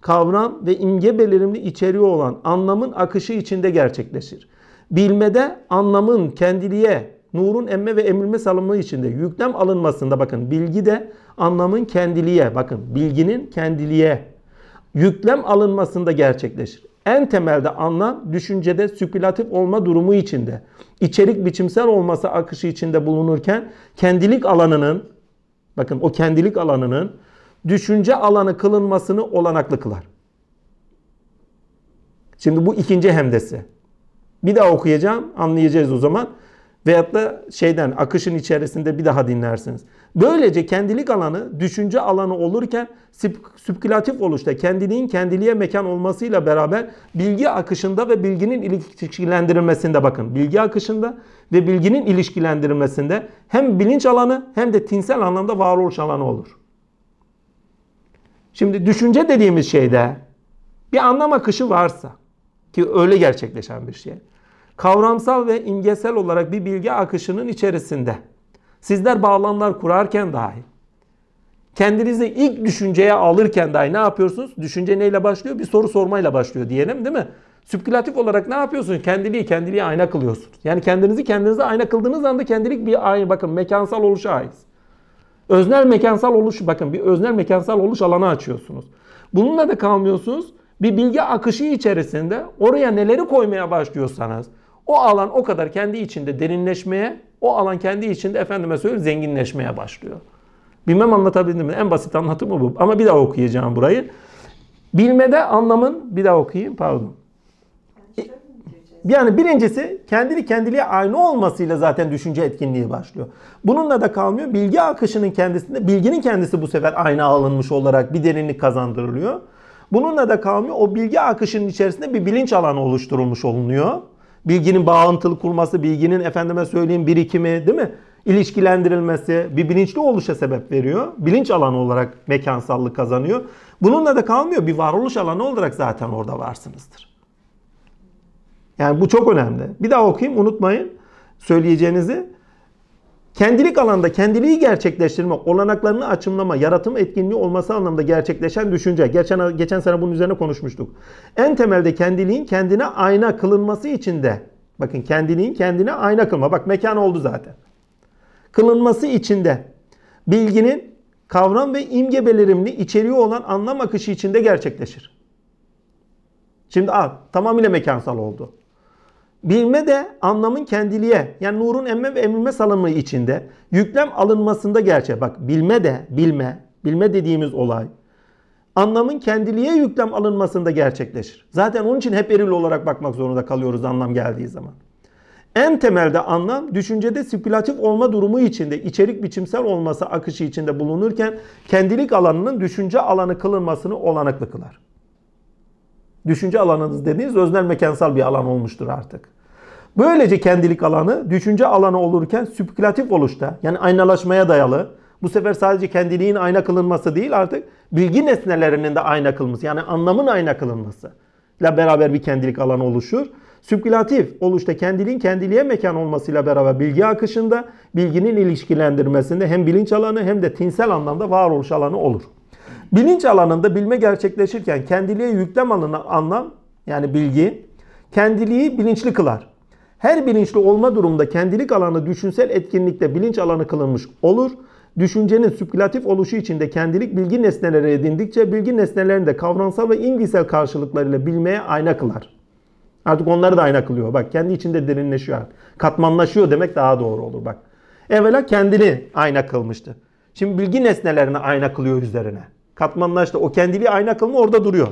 kavram ve imge belirimli içeriği olan anlamın akışı içinde gerçekleşir. Bilmede anlamın kendiliğe nurun emme ve emrilme salımı içinde yüklem alınmasında bakın bilgi de anlamın kendiliğe bakın bilginin kendiliğe yüklem alınmasında gerçekleşir en temelde anlam düşüncede sükülatif olma durumu içinde, içerik biçimsel olması akışı içinde bulunurken kendilik alanının, bakın o kendilik alanının düşünce alanı kılınmasını olanaklı kılar. Şimdi bu ikinci hemdesi. Bir daha okuyacağım anlayacağız o zaman. Veyahut da şeyden akışın içerisinde bir daha dinlersiniz. Böylece kendilik alanı düşünce alanı olurken süpkülatif oluşta kendiliğin kendiliğe mekan olmasıyla beraber bilgi akışında ve bilginin ilişkilendirilmesinde bakın. Bilgi akışında ve bilginin ilişkilendirilmesinde hem bilinç alanı hem de tinsel anlamda varoluş alanı olur. Şimdi düşünce dediğimiz şeyde bir anlam akışı varsa ki öyle gerçekleşen bir şey kavramsal ve imgesel olarak bir bilgi akışının içerisinde sizler bağlamlar kurarken dahi kendinizi ilk düşünceye alırken dahi ne yapıyorsunuz? Düşünce neyle başlıyor? Bir soru sormayla başlıyor diyelim değil mi? Süpkülatif olarak ne yapıyorsunuz? Kendiliği kendiliği ayna kılıyorsunuz. Yani kendinizi kendinize ayna kıldığınız anda kendilik bir ayna. Bakın mekansal oluşa ait. Öznel mekansal oluş bakın bir öznel mekansal oluş alanı açıyorsunuz. Bununla da kalmıyorsunuz. Bir bilgi akışı içerisinde oraya neleri koymaya başlıyorsanız o alan o kadar kendi içinde derinleşmeye, o alan kendi içinde efendime söyleyeyim zenginleşmeye başlıyor. Bilmem anlatabildim mi? En basit anlatımı bu. Ama bir daha okuyacağım burayı. Bilmede anlamın, bir daha okuyayım pardon. Yani birincisi kendili kendiliğe aynı olmasıyla zaten düşünce etkinliği başlıyor. Bununla da kalmıyor. Bilgi akışının kendisinde bilginin kendisi bu sefer aynı alınmış olarak bir derinlik kazandırılıyor. Bununla da kalmıyor. O bilgi akışının içerisinde bir bilinç alanı oluşturulmuş olunuyor. Bilginin bağıntılı kurması, bilginin efendime söyleyeyim birikimi değil mi? İlişkilendirilmesi, bir bilinçli oluşa sebep veriyor. Bilinç alanı olarak mekansallık kazanıyor. Bununla da kalmıyor. Bir varoluş alanı olarak zaten orada varsınızdır. Yani bu çok önemli. Bir daha okuyayım unutmayın söyleyeceğinizi. Kendilik alanda kendiliği gerçekleştirme, olanaklarını açımlama, yaratım etkinliği olması anlamda gerçekleşen düşünce. Geçen, geçen sene bunun üzerine konuşmuştuk. En temelde kendiliğin kendine ayna kılınması için de, bakın kendiliğin kendine ayna kılma, bak mekan oldu zaten. Kılınması için de bilginin kavram ve imge belirimli içeriği olan anlam akışı içinde gerçekleşir. Şimdi al tamamıyla mekansal oldu. Bilme de anlamın kendiliğe yani nurun emme ve emrilme salımı içinde yüklem alınmasında gerçeğe. Bak bilme de bilme, bilme dediğimiz olay anlamın kendiliğe yüklem alınmasında gerçekleşir. Zaten onun için hep eril olarak bakmak zorunda kalıyoruz anlam geldiği zaman. En temelde anlam düşüncede spekülatif olma durumu içinde içerik biçimsel olması akışı içinde bulunurken kendilik alanının düşünce alanı kılınmasını olanaklı kılar. Düşünce alanınız dediğiniz öznel mekansal bir alan olmuştur artık. Böylece kendilik alanı düşünce alanı olurken süpkülatif oluşta yani aynalaşmaya dayalı bu sefer sadece kendiliğin ayna kılınması değil artık bilgi nesnelerinin de ayna kılması yani anlamın ayna kılınması ile beraber bir kendilik alanı oluşur. Süpkülatif oluşta kendiliğin kendiliğe mekan olmasıyla beraber bilgi akışında bilginin ilişkilendirmesinde hem bilinç alanı hem de tinsel anlamda varoluş alanı olur. Bilinç alanında bilme gerçekleşirken kendiliğe yüklem alınan anlam yani bilgi kendiliği bilinçli kılar. Her bilinçli olma durumda kendilik alanı düşünsel etkinlikte bilinç alanı kılınmış olur. Düşüncenin süplatif oluşu içinde kendilik bilgi nesneleri edindikçe bilgi nesnelerini de kavramsal ve imgisel karşılıklarıyla bilmeye ayna kılar. Artık onları da ayna kılıyor. Bak kendi içinde derinleşiyor. Katmanlaşıyor demek daha doğru olur bak. Evvela kendini ayna kılmıştı. Şimdi bilgi nesnelerini ayna kılıyor üzerine. Katmanlaştı. O kendiliği ayna kılma orada duruyor.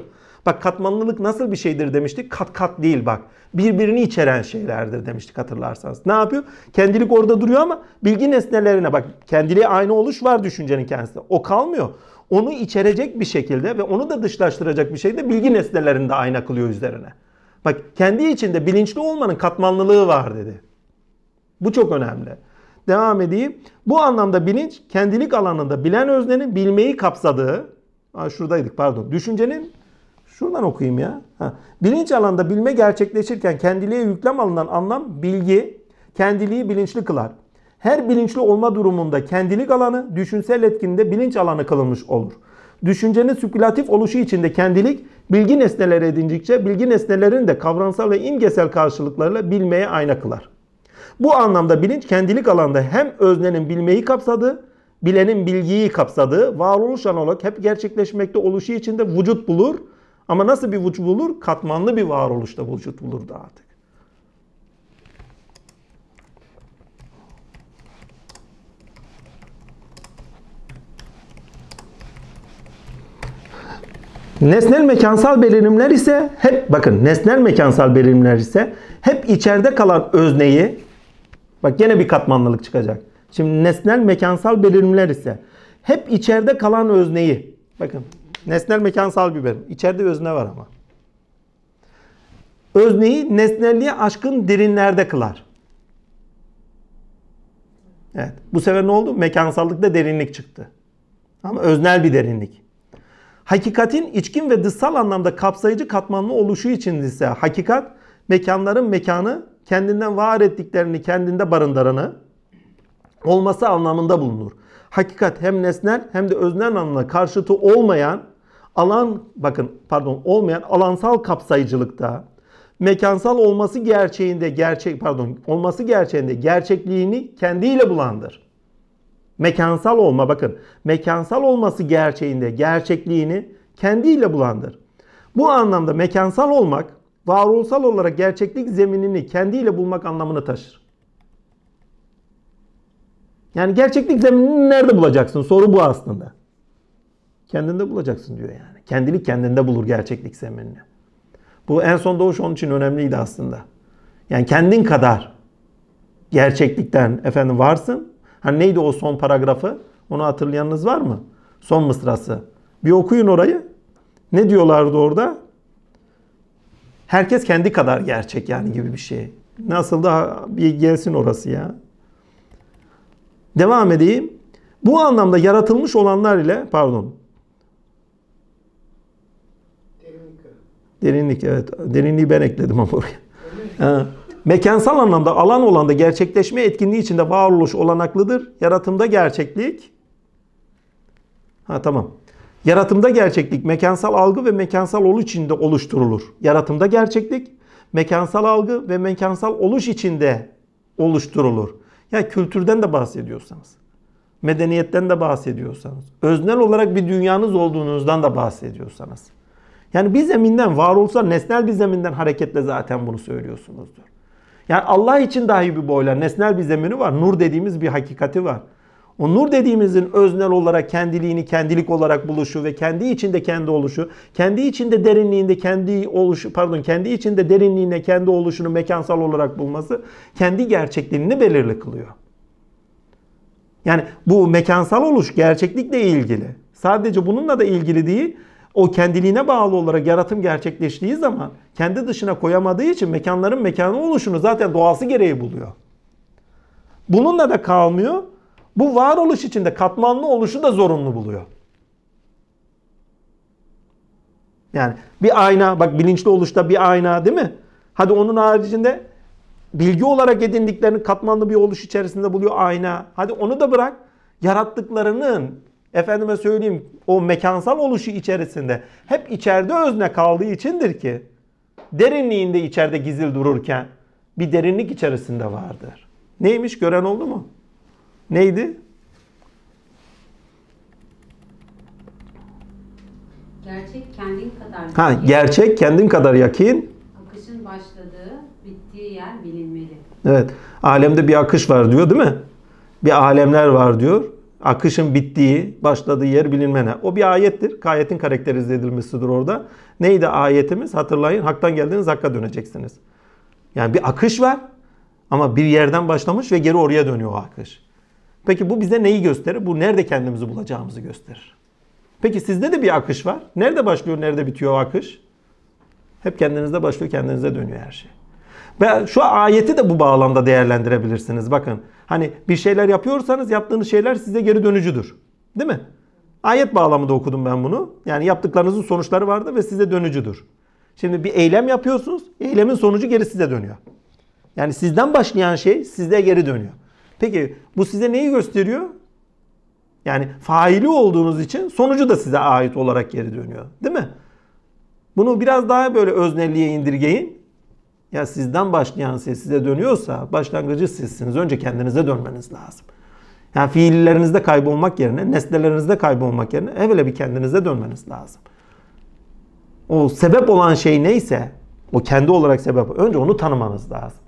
Bak katmanlılık nasıl bir şeydir demiştik. Kat kat değil bak. Birbirini içeren şeylerdir demiştik hatırlarsanız. Ne yapıyor? Kendilik orada duruyor ama bilgi nesnelerine bak. Kendiliğe aynı oluş var düşüncenin kendisinde. O kalmıyor. Onu içerecek bir şekilde ve onu da dışlaştıracak bir şekilde bilgi nesnelerinde ayna kılıyor üzerine. Bak kendi içinde bilinçli olmanın katmanlılığı var dedi. Bu çok önemli. Devam edeyim. Bu anlamda bilinç kendilik alanında bilen öznenin bilmeyi kapsadığı, şuradaydık pardon, düşüncenin Şuradan okuyayım ya. Ha. Bilinç alanda bilme gerçekleşirken kendiliğe yüklem alınan anlam bilgi, kendiliği bilinçli kılar. Her bilinçli olma durumunda kendilik alanı düşünsel etkinde bilinç alanı kılınmış olur. Düşüncenin sükülatif oluşu içinde kendilik bilgi nesneleri edincikçe bilgi nesnelerin de kavramsal ve imgesel karşılıklarıyla bilmeye ayna kılar. Bu anlamda bilinç kendilik alanda hem öznenin bilmeyi kapsadığı, bilenin bilgiyi kapsadığı, varoluş analog hep gerçekleşmekte oluşu içinde vücut bulur ama nasıl bir vücut bulur? Katmanlı bir varoluşta vücut bulur da artık. Nesnel mekansal belirimler ise hep bakın nesnel mekansal belirimler ise hep içeride kalan özneyi bak gene bir katmanlılık çıkacak. Şimdi nesnel mekansal belirimler ise hep içeride kalan özneyi bakın Nesnel mekansal bir bölüm. İçeride özne var ama. Özneyi nesnelliğe aşkın derinlerde kılar. Evet. Bu sefer ne oldu? Mekansallıkta derinlik çıktı. Ama öznel bir derinlik. Hakikatin içkin ve dışsal anlamda kapsayıcı katmanlı oluşu için ise hakikat mekanların mekanı kendinden var ettiklerini kendinde barındıranı olması anlamında bulunur. Hakikat hem nesnel hem de öznel anlamda karşıtı olmayan alan bakın pardon olmayan alansal kapsayıcılıkta mekansal olması gerçeğinde gerçek pardon olması gerçeğinde gerçekliğini kendiyle bulandır. Mekansal olma bakın mekansal olması gerçeğinde gerçekliğini kendiyle bulandır. Bu anlamda mekansal olmak varoluşsal olarak gerçeklik zeminini kendiyle bulmak anlamını taşır. Yani gerçeklik zeminini nerede bulacaksın? Soru bu aslında. Kendinde bulacaksın diyor yani. Kendini kendinde bulur gerçeklik zeminini. Bu en son doğuş onun için önemliydi aslında. Yani kendin kadar gerçeklikten efendim varsın. Hani neydi o son paragrafı? Onu hatırlayanınız var mı? Son mısrası. Bir okuyun orayı. Ne diyorlardı orada? Herkes kendi kadar gerçek yani gibi bir şey. Nasıl da bir gelsin orası ya. Devam edeyim. Bu anlamda yaratılmış olanlar ile pardon Derinlik evet. Derinliği ben ekledim ama oraya. Ha. Mekansal anlamda alan olan da gerçekleşme etkinliği içinde varoluş olanaklıdır. Yaratımda gerçeklik. Ha tamam. Yaratımda gerçeklik mekansal algı ve mekansal oluş içinde oluşturulur. Yaratımda gerçeklik mekansal algı ve mekansal oluş içinde oluşturulur. Ya yani kültürden de bahsediyorsanız, medeniyetten de bahsediyorsanız, öznel olarak bir dünyanız olduğunuzdan da bahsediyorsanız yani bir zeminden varoluşsal nesnel bir zeminden hareketle zaten bunu söylüyorsunuzdur. Yani Allah için dahi bir boylar nesnel bir zemini var. Nur dediğimiz bir hakikati var. O nur dediğimizin öznel olarak kendiliğini kendilik olarak buluşu ve kendi içinde kendi oluşu, kendi içinde derinliğinde kendi oluşu, pardon kendi içinde derinliğine kendi oluşunu mekansal olarak bulması kendi gerçekliğini belirli kılıyor. Yani bu mekansal oluş gerçeklikle ilgili. Sadece bununla da ilgili değil, o kendiliğine bağlı olarak yaratım gerçekleştiği zaman kendi dışına koyamadığı için mekanların mekanı oluşunu zaten doğası gereği buluyor. Bununla da kalmıyor. Bu varoluş içinde katmanlı oluşu da zorunlu buluyor. Yani bir ayna, bak bilinçli oluşta bir ayna değil mi? Hadi onun haricinde bilgi olarak edindiklerini katmanlı bir oluş içerisinde buluyor ayna. Hadi onu da bırak. Yarattıklarının efendime söyleyeyim o mekansal oluşu içerisinde hep içeride özne kaldığı içindir ki derinliğinde içeride gizil dururken bir derinlik içerisinde vardır. Neymiş gören oldu mu? Neydi? Gerçek kendin kadar yakin. Ha, gerçek kendin kadar yakin. Akışın başladığı, bittiği yer bilinmeli. Evet. Alemde bir akış var diyor değil mi? Bir alemler var diyor akışın bittiği, başladığı yer bilinmene. O bir ayettir. Ayetin karakterize edilmesidir orada. Neydi ayetimiz? Hatırlayın. Hak'tan geldiğiniz Hakk'a döneceksiniz. Yani bir akış var ama bir yerden başlamış ve geri oraya dönüyor o akış. Peki bu bize neyi gösterir? Bu nerede kendimizi bulacağımızı gösterir. Peki sizde de bir akış var. Nerede başlıyor, nerede bitiyor o akış? Hep kendinizde başlıyor, kendinize dönüyor her şey. Ve şu ayeti de bu bağlamda değerlendirebilirsiniz. Bakın Hani bir şeyler yapıyorsanız yaptığınız şeyler size geri dönücüdür. Değil mi? Ayet bağlamında okudum ben bunu. Yani yaptıklarınızın sonuçları vardı ve size dönücüdür. Şimdi bir eylem yapıyorsunuz. Eylemin sonucu geri size dönüyor. Yani sizden başlayan şey size geri dönüyor. Peki bu size neyi gösteriyor? Yani faili olduğunuz için sonucu da size ait olarak geri dönüyor. Değil mi? Bunu biraz daha böyle öznelliğe indirgeyin. Ya sizden başlayan ses size dönüyorsa başlangıcı sizsiniz. Önce kendinize dönmeniz lazım. Yani fiillerinizde kaybolmak yerine, nesnelerinizde kaybolmak yerine evvela bir kendinize dönmeniz lazım. O sebep olan şey neyse, o kendi olarak sebep, önce onu tanımanız lazım.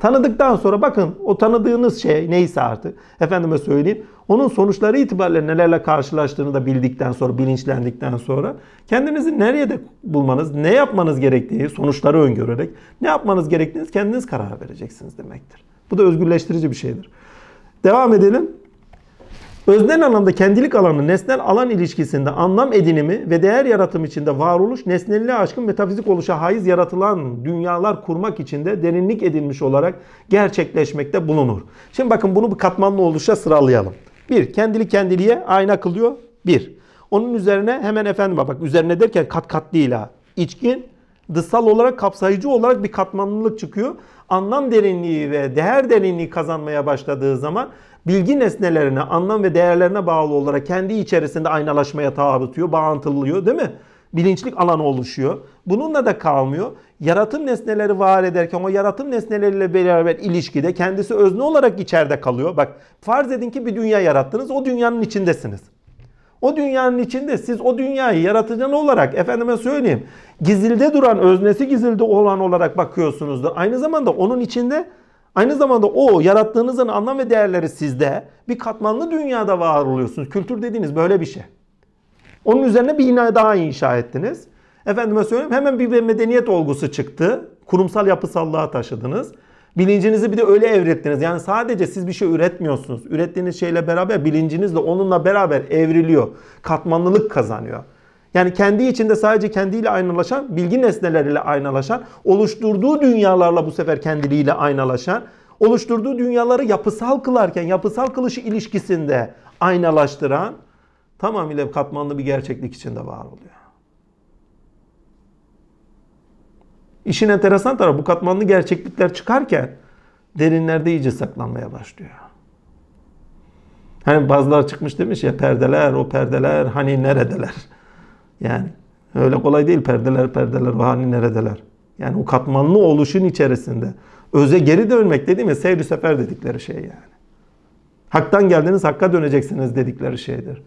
Tanıdıktan sonra bakın o tanıdığınız şey neyse artık efendime söyleyeyim. Onun sonuçları itibariyle nelerle karşılaştığını da bildikten sonra, bilinçlendikten sonra kendinizi nereye de bulmanız, ne yapmanız gerektiği, sonuçları öngörerek ne yapmanız gerektiğini kendiniz karar vereceksiniz demektir. Bu da özgürleştirici bir şeydir. Devam edelim. Öznel anlamda kendilik alanı nesnel alan ilişkisinde anlam edinimi ve değer yaratım içinde varoluş nesnelliğe aşkın metafizik oluşa haiz yaratılan dünyalar kurmak içinde derinlik edinmiş olarak gerçekleşmekte bulunur. Şimdi bakın bunu bir katmanlı oluşa sıralayalım. Bir, kendilik kendiliğe ayna kılıyor. Bir. Onun üzerine hemen efendim bak üzerine derken kat kat değil ha. İçkin dışsal olarak kapsayıcı olarak bir katmanlılık çıkıyor. Anlam derinliği ve değer derinliği kazanmaya başladığı zaman bilgi nesnelerine, anlam ve değerlerine bağlı olarak kendi içerisinde aynalaşmaya tabi tutuyor, bağıntılıyor değil mi? Bilinçlik alanı oluşuyor. Bununla da kalmıyor. Yaratım nesneleri var ederken o yaratım nesneleriyle beraber ilişkide kendisi özne olarak içeride kalıyor. Bak farz edin ki bir dünya yarattınız. O dünyanın içindesiniz. O dünyanın içinde siz o dünyayı yaratıcı olarak efendime söyleyeyim gizilde duran öznesi gizilde olan olarak bakıyorsunuzdur. Aynı zamanda onun içinde Aynı zamanda o yarattığınızın anlam ve değerleri sizde bir katmanlı dünyada var oluyorsunuz. Kültür dediğiniz böyle bir şey. Onun üzerine bir bina daha inşa ettiniz. Efendime söyleyeyim hemen bir medeniyet olgusu çıktı. Kurumsal yapısallığa taşıdınız. Bilincinizi bir de öyle evrettiniz. Yani sadece siz bir şey üretmiyorsunuz. Ürettiğiniz şeyle beraber bilinciniz de onunla beraber evriliyor. Katmanlılık kazanıyor. Yani kendi içinde sadece kendiyle aynalaşan, bilgi nesneleriyle aynalaşan, oluşturduğu dünyalarla bu sefer kendiliğiyle aynalaşan, oluşturduğu dünyaları yapısal kılarken, yapısal kılışı ilişkisinde aynalaştıran tamamıyla katmanlı bir gerçeklik içinde var oluyor. İşin enteresan tarafı bu katmanlı gerçeklikler çıkarken derinlerde iyice saklanmaya başlıyor. Hani bazılar çıkmış demiş ya perdeler o perdeler hani neredeler? Yani öyle kolay değil perdeler perdeler ve neredeler. Yani o katmanlı oluşun içerisinde. Öze geri dönmek dediğim ya seyri sefer dedikleri şey yani. Hak'tan geldiniz Hakk'a döneceksiniz dedikleri şeydir.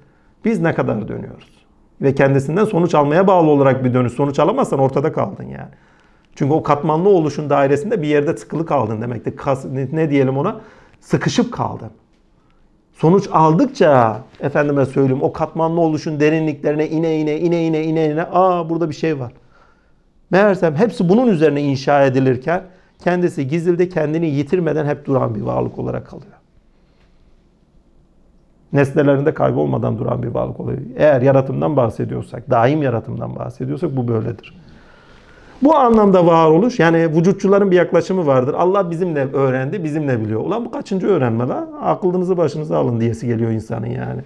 Biz ne kadar dönüyoruz? Ve kendisinden sonuç almaya bağlı olarak bir dönüş. Sonuç alamazsan ortada kaldın yani. Çünkü o katmanlı oluşun dairesinde bir yerde tıkılı kaldın demektir. Kas, ne, ne diyelim ona? Sıkışıp kaldın sonuç aldıkça efendime söyleyeyim o katmanlı oluşun derinliklerine ine ine ine ine ine ine aa burada bir şey var. Meğersem hepsi bunun üzerine inşa edilirken kendisi gizlide kendini yitirmeden hep duran bir varlık olarak kalıyor. Nesnelerinde kaybolmadan duran bir varlık oluyor. Eğer yaratımdan bahsediyorsak, daim yaratımdan bahsediyorsak bu böyledir. Bu anlamda varoluş yani vücutçuların bir yaklaşımı vardır. Allah bizimle öğrendi, bizimle biliyor. Ulan bu kaçıncı öğrenme la? Aklınızı başınıza alın diyesi geliyor insanın yani.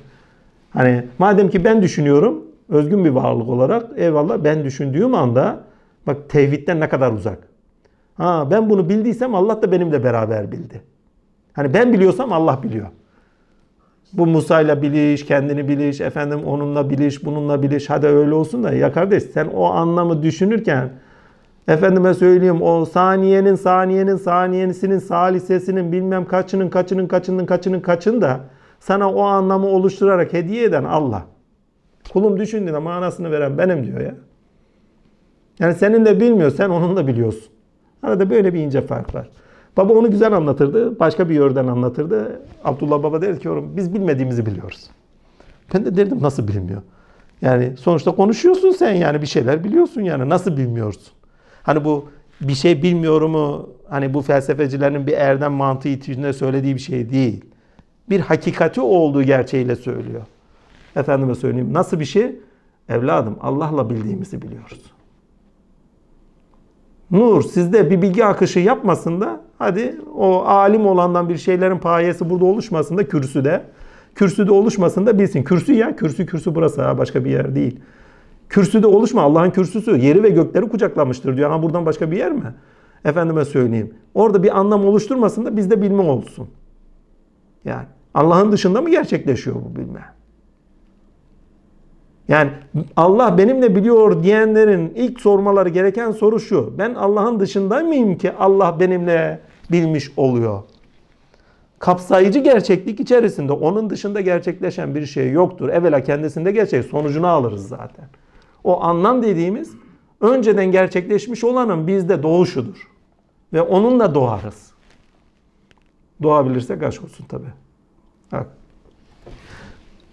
Hani madem ki ben düşünüyorum, özgün bir varlık olarak eyvallah ben düşündüğüm anda bak tevhidden ne kadar uzak. Ha ben bunu bildiysem Allah da benimle beraber bildi. Hani ben biliyorsam Allah biliyor. Bu Musa ile biliş, kendini biliş, efendim onunla biliş, bununla biliş. Hadi öyle olsun da ya kardeş sen o anlamı düşünürken Efendime söyleyeyim o saniyenin saniyenin saniyenisinin salisesinin bilmem kaçının kaçının kaçının kaçının kaçın da sana o anlamı oluşturarak hediye eden Allah. Kulum düşündüğüne manasını veren benim diyor ya. Yani senin de bilmiyor sen onun da biliyorsun. Arada böyle bir ince fark var. Baba onu güzel anlatırdı. Başka bir yörden anlatırdı. Abdullah baba der ki oğlum biz bilmediğimizi biliyoruz. Ben de derdim nasıl bilmiyor? Yani sonuçta konuşuyorsun sen yani bir şeyler biliyorsun yani nasıl bilmiyorsun? Hani bu bir şey bilmiyorum mu hani bu felsefecilerin bir erdem mantığı içinde söylediği bir şey değil. Bir hakikati olduğu gerçeğiyle söylüyor. Efendime söyleyeyim nasıl bir şey? Evladım Allah'la bildiğimizi biliyoruz. Nur sizde bir bilgi akışı yapmasın da hadi o alim olandan bir şeylerin payesi burada oluşmasın da kürsüde. Kürsüde oluşmasın da bilsin. Kürsü ya kürsü kürsü burası ha başka bir yer değil. Kürsüde oluşma Allah'ın kürsüsü yeri ve gökleri kucaklamıştır diyor. Ama buradan başka bir yer mi? Efendime söyleyeyim. Orada bir anlam oluşturmasın da bizde bilme olsun. Yani Allah'ın dışında mı gerçekleşiyor bu bilme? Yani Allah benimle biliyor diyenlerin ilk sormaları gereken soru şu. Ben Allah'ın dışında mıyım ki Allah benimle bilmiş oluyor? Kapsayıcı gerçeklik içerisinde onun dışında gerçekleşen bir şey yoktur. Evvela kendisinde gerçek sonucunu alırız zaten. O anlam dediğimiz önceden gerçekleşmiş olanın bizde doğuşudur. Ve onunla doğarız. Doğabilirsek aşk olsun tabi.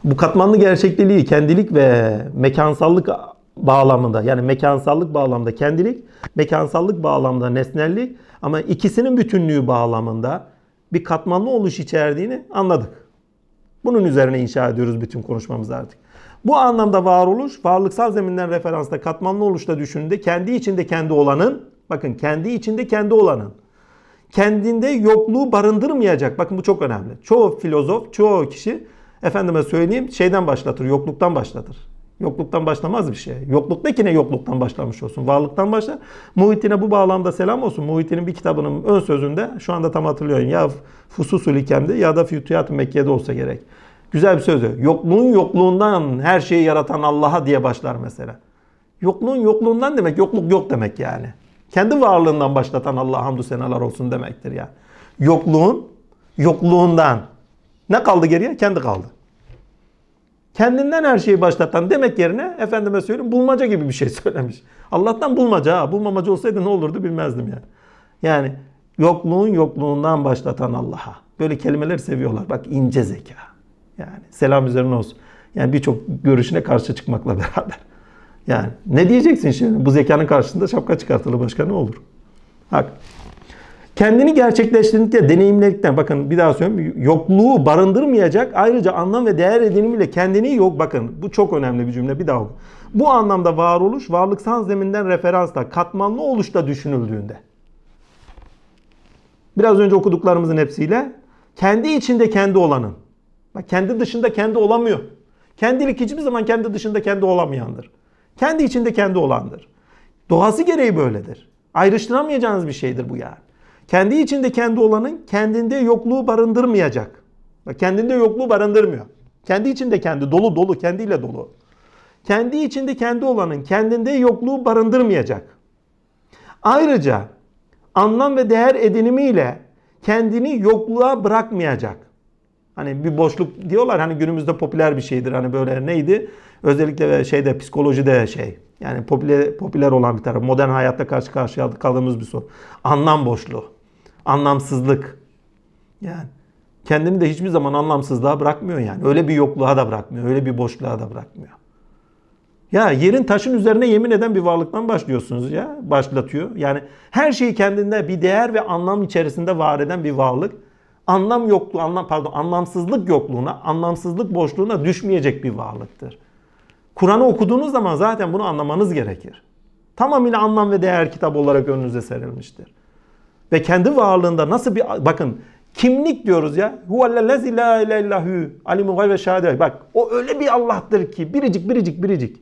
Bu katmanlı gerçekliliği kendilik ve mekansallık bağlamında yani mekansallık bağlamında kendilik, mekansallık bağlamında nesnellik ama ikisinin bütünlüğü bağlamında bir katmanlı oluş içerdiğini anladık. Bunun üzerine inşa ediyoruz bütün konuşmamızı artık. Bu anlamda varoluş, varlıksal zeminden referansta katmanlı oluşta düşündüğünde kendi içinde kendi olanın, bakın kendi içinde kendi olanın, kendinde yokluğu barındırmayacak. Bakın bu çok önemli. Çoğu filozof, çoğu kişi efendime söyleyeyim şeyden başlatır, yokluktan başlatır. Yokluktan başlamaz bir şey. Yoklukta ki ne yokluktan başlamış olsun. Varlıktan başla. Muhittin'e bu bağlamda selam olsun. Muhittin'in bir kitabının ön sözünde şu anda tam hatırlıyorum. Ya Fususul Hikem'de ya da Fütüyat-ı Mekke'de olsa gerek. Güzel bir sözü. Yokluğun yokluğundan her şeyi yaratan Allah'a diye başlar mesela. Yokluğun yokluğundan demek yokluk yok demek yani. Kendi varlığından başlatan Allah hamdü senalar olsun demektir Yani. Yokluğun yokluğundan. Ne kaldı geriye? Kendi kaldı. Kendinden her şeyi başlatan demek yerine efendime söyleyeyim bulmaca gibi bir şey söylemiş. Allah'tan bulmaca ha. Bulmamaca olsaydı ne olurdu bilmezdim yani. Yani yokluğun yokluğundan başlatan Allah'a. Böyle kelimeler seviyorlar. Bak ince zeka. Yani selam üzerine olsun. Yani birçok görüşüne karşı çıkmakla beraber. Yani ne diyeceksin şimdi? Bu zekanın karşısında şapka çıkartılı başka ne olur? Bak, Kendini gerçekleştirdikçe deneyimledikten bakın bir daha söylüyorum yokluğu barındırmayacak ayrıca anlam ve değer edinimiyle kendini yok bakın bu çok önemli bir cümle bir daha oku. Bu anlamda varoluş varlıksal zeminden referansla katmanlı oluşta düşünüldüğünde biraz önce okuduklarımızın hepsiyle kendi içinde kendi olanın kendi dışında kendi olamıyor. Kendilik hiçbir zaman kendi dışında kendi olamayandır. Kendi içinde kendi olandır. Doğası gereği böyledir. Ayrıştıramayacağınız bir şeydir bu yani. Kendi içinde kendi olanın kendinde yokluğu barındırmayacak. Bak kendinde yokluğu barındırmıyor. Kendi içinde kendi dolu dolu kendiyle dolu. Kendi içinde kendi olanın kendinde yokluğu barındırmayacak. Ayrıca anlam ve değer edinimiyle kendini yokluğa bırakmayacak. Hani bir boşluk diyorlar hani günümüzde popüler bir şeydir. Hani böyle neydi? Özellikle şeyde psikolojide şey. Yani popüler, popüler olan bir taraf. Modern hayatta karşı karşıya kaldığımız bir soru Anlam boşluğu. Anlamsızlık. Yani kendini de hiçbir zaman anlamsızlığa bırakmıyor yani. Öyle bir yokluğa da bırakmıyor. Öyle bir boşluğa da bırakmıyor. Ya yerin taşın üzerine yemin eden bir varlıktan başlıyorsunuz ya. Başlatıyor. Yani her şeyi kendinde bir değer ve anlam içerisinde var eden bir varlık anlam yokluğu, anlam pardon, anlamsızlık yokluğuna, anlamsızlık boşluğuna düşmeyecek bir varlıktır. Kur'an'ı okuduğunuz zaman zaten bunu anlamanız gerekir. Tamamıyla anlam ve değer kitabı olarak önünüze serilmiştir. Ve kendi varlığında nasıl bir bakın kimlik diyoruz ya. Huvellezî la ilahe illahü alimul gayb ve şehade. Bak o öyle bir Allah'tır ki biricik biricik biricik.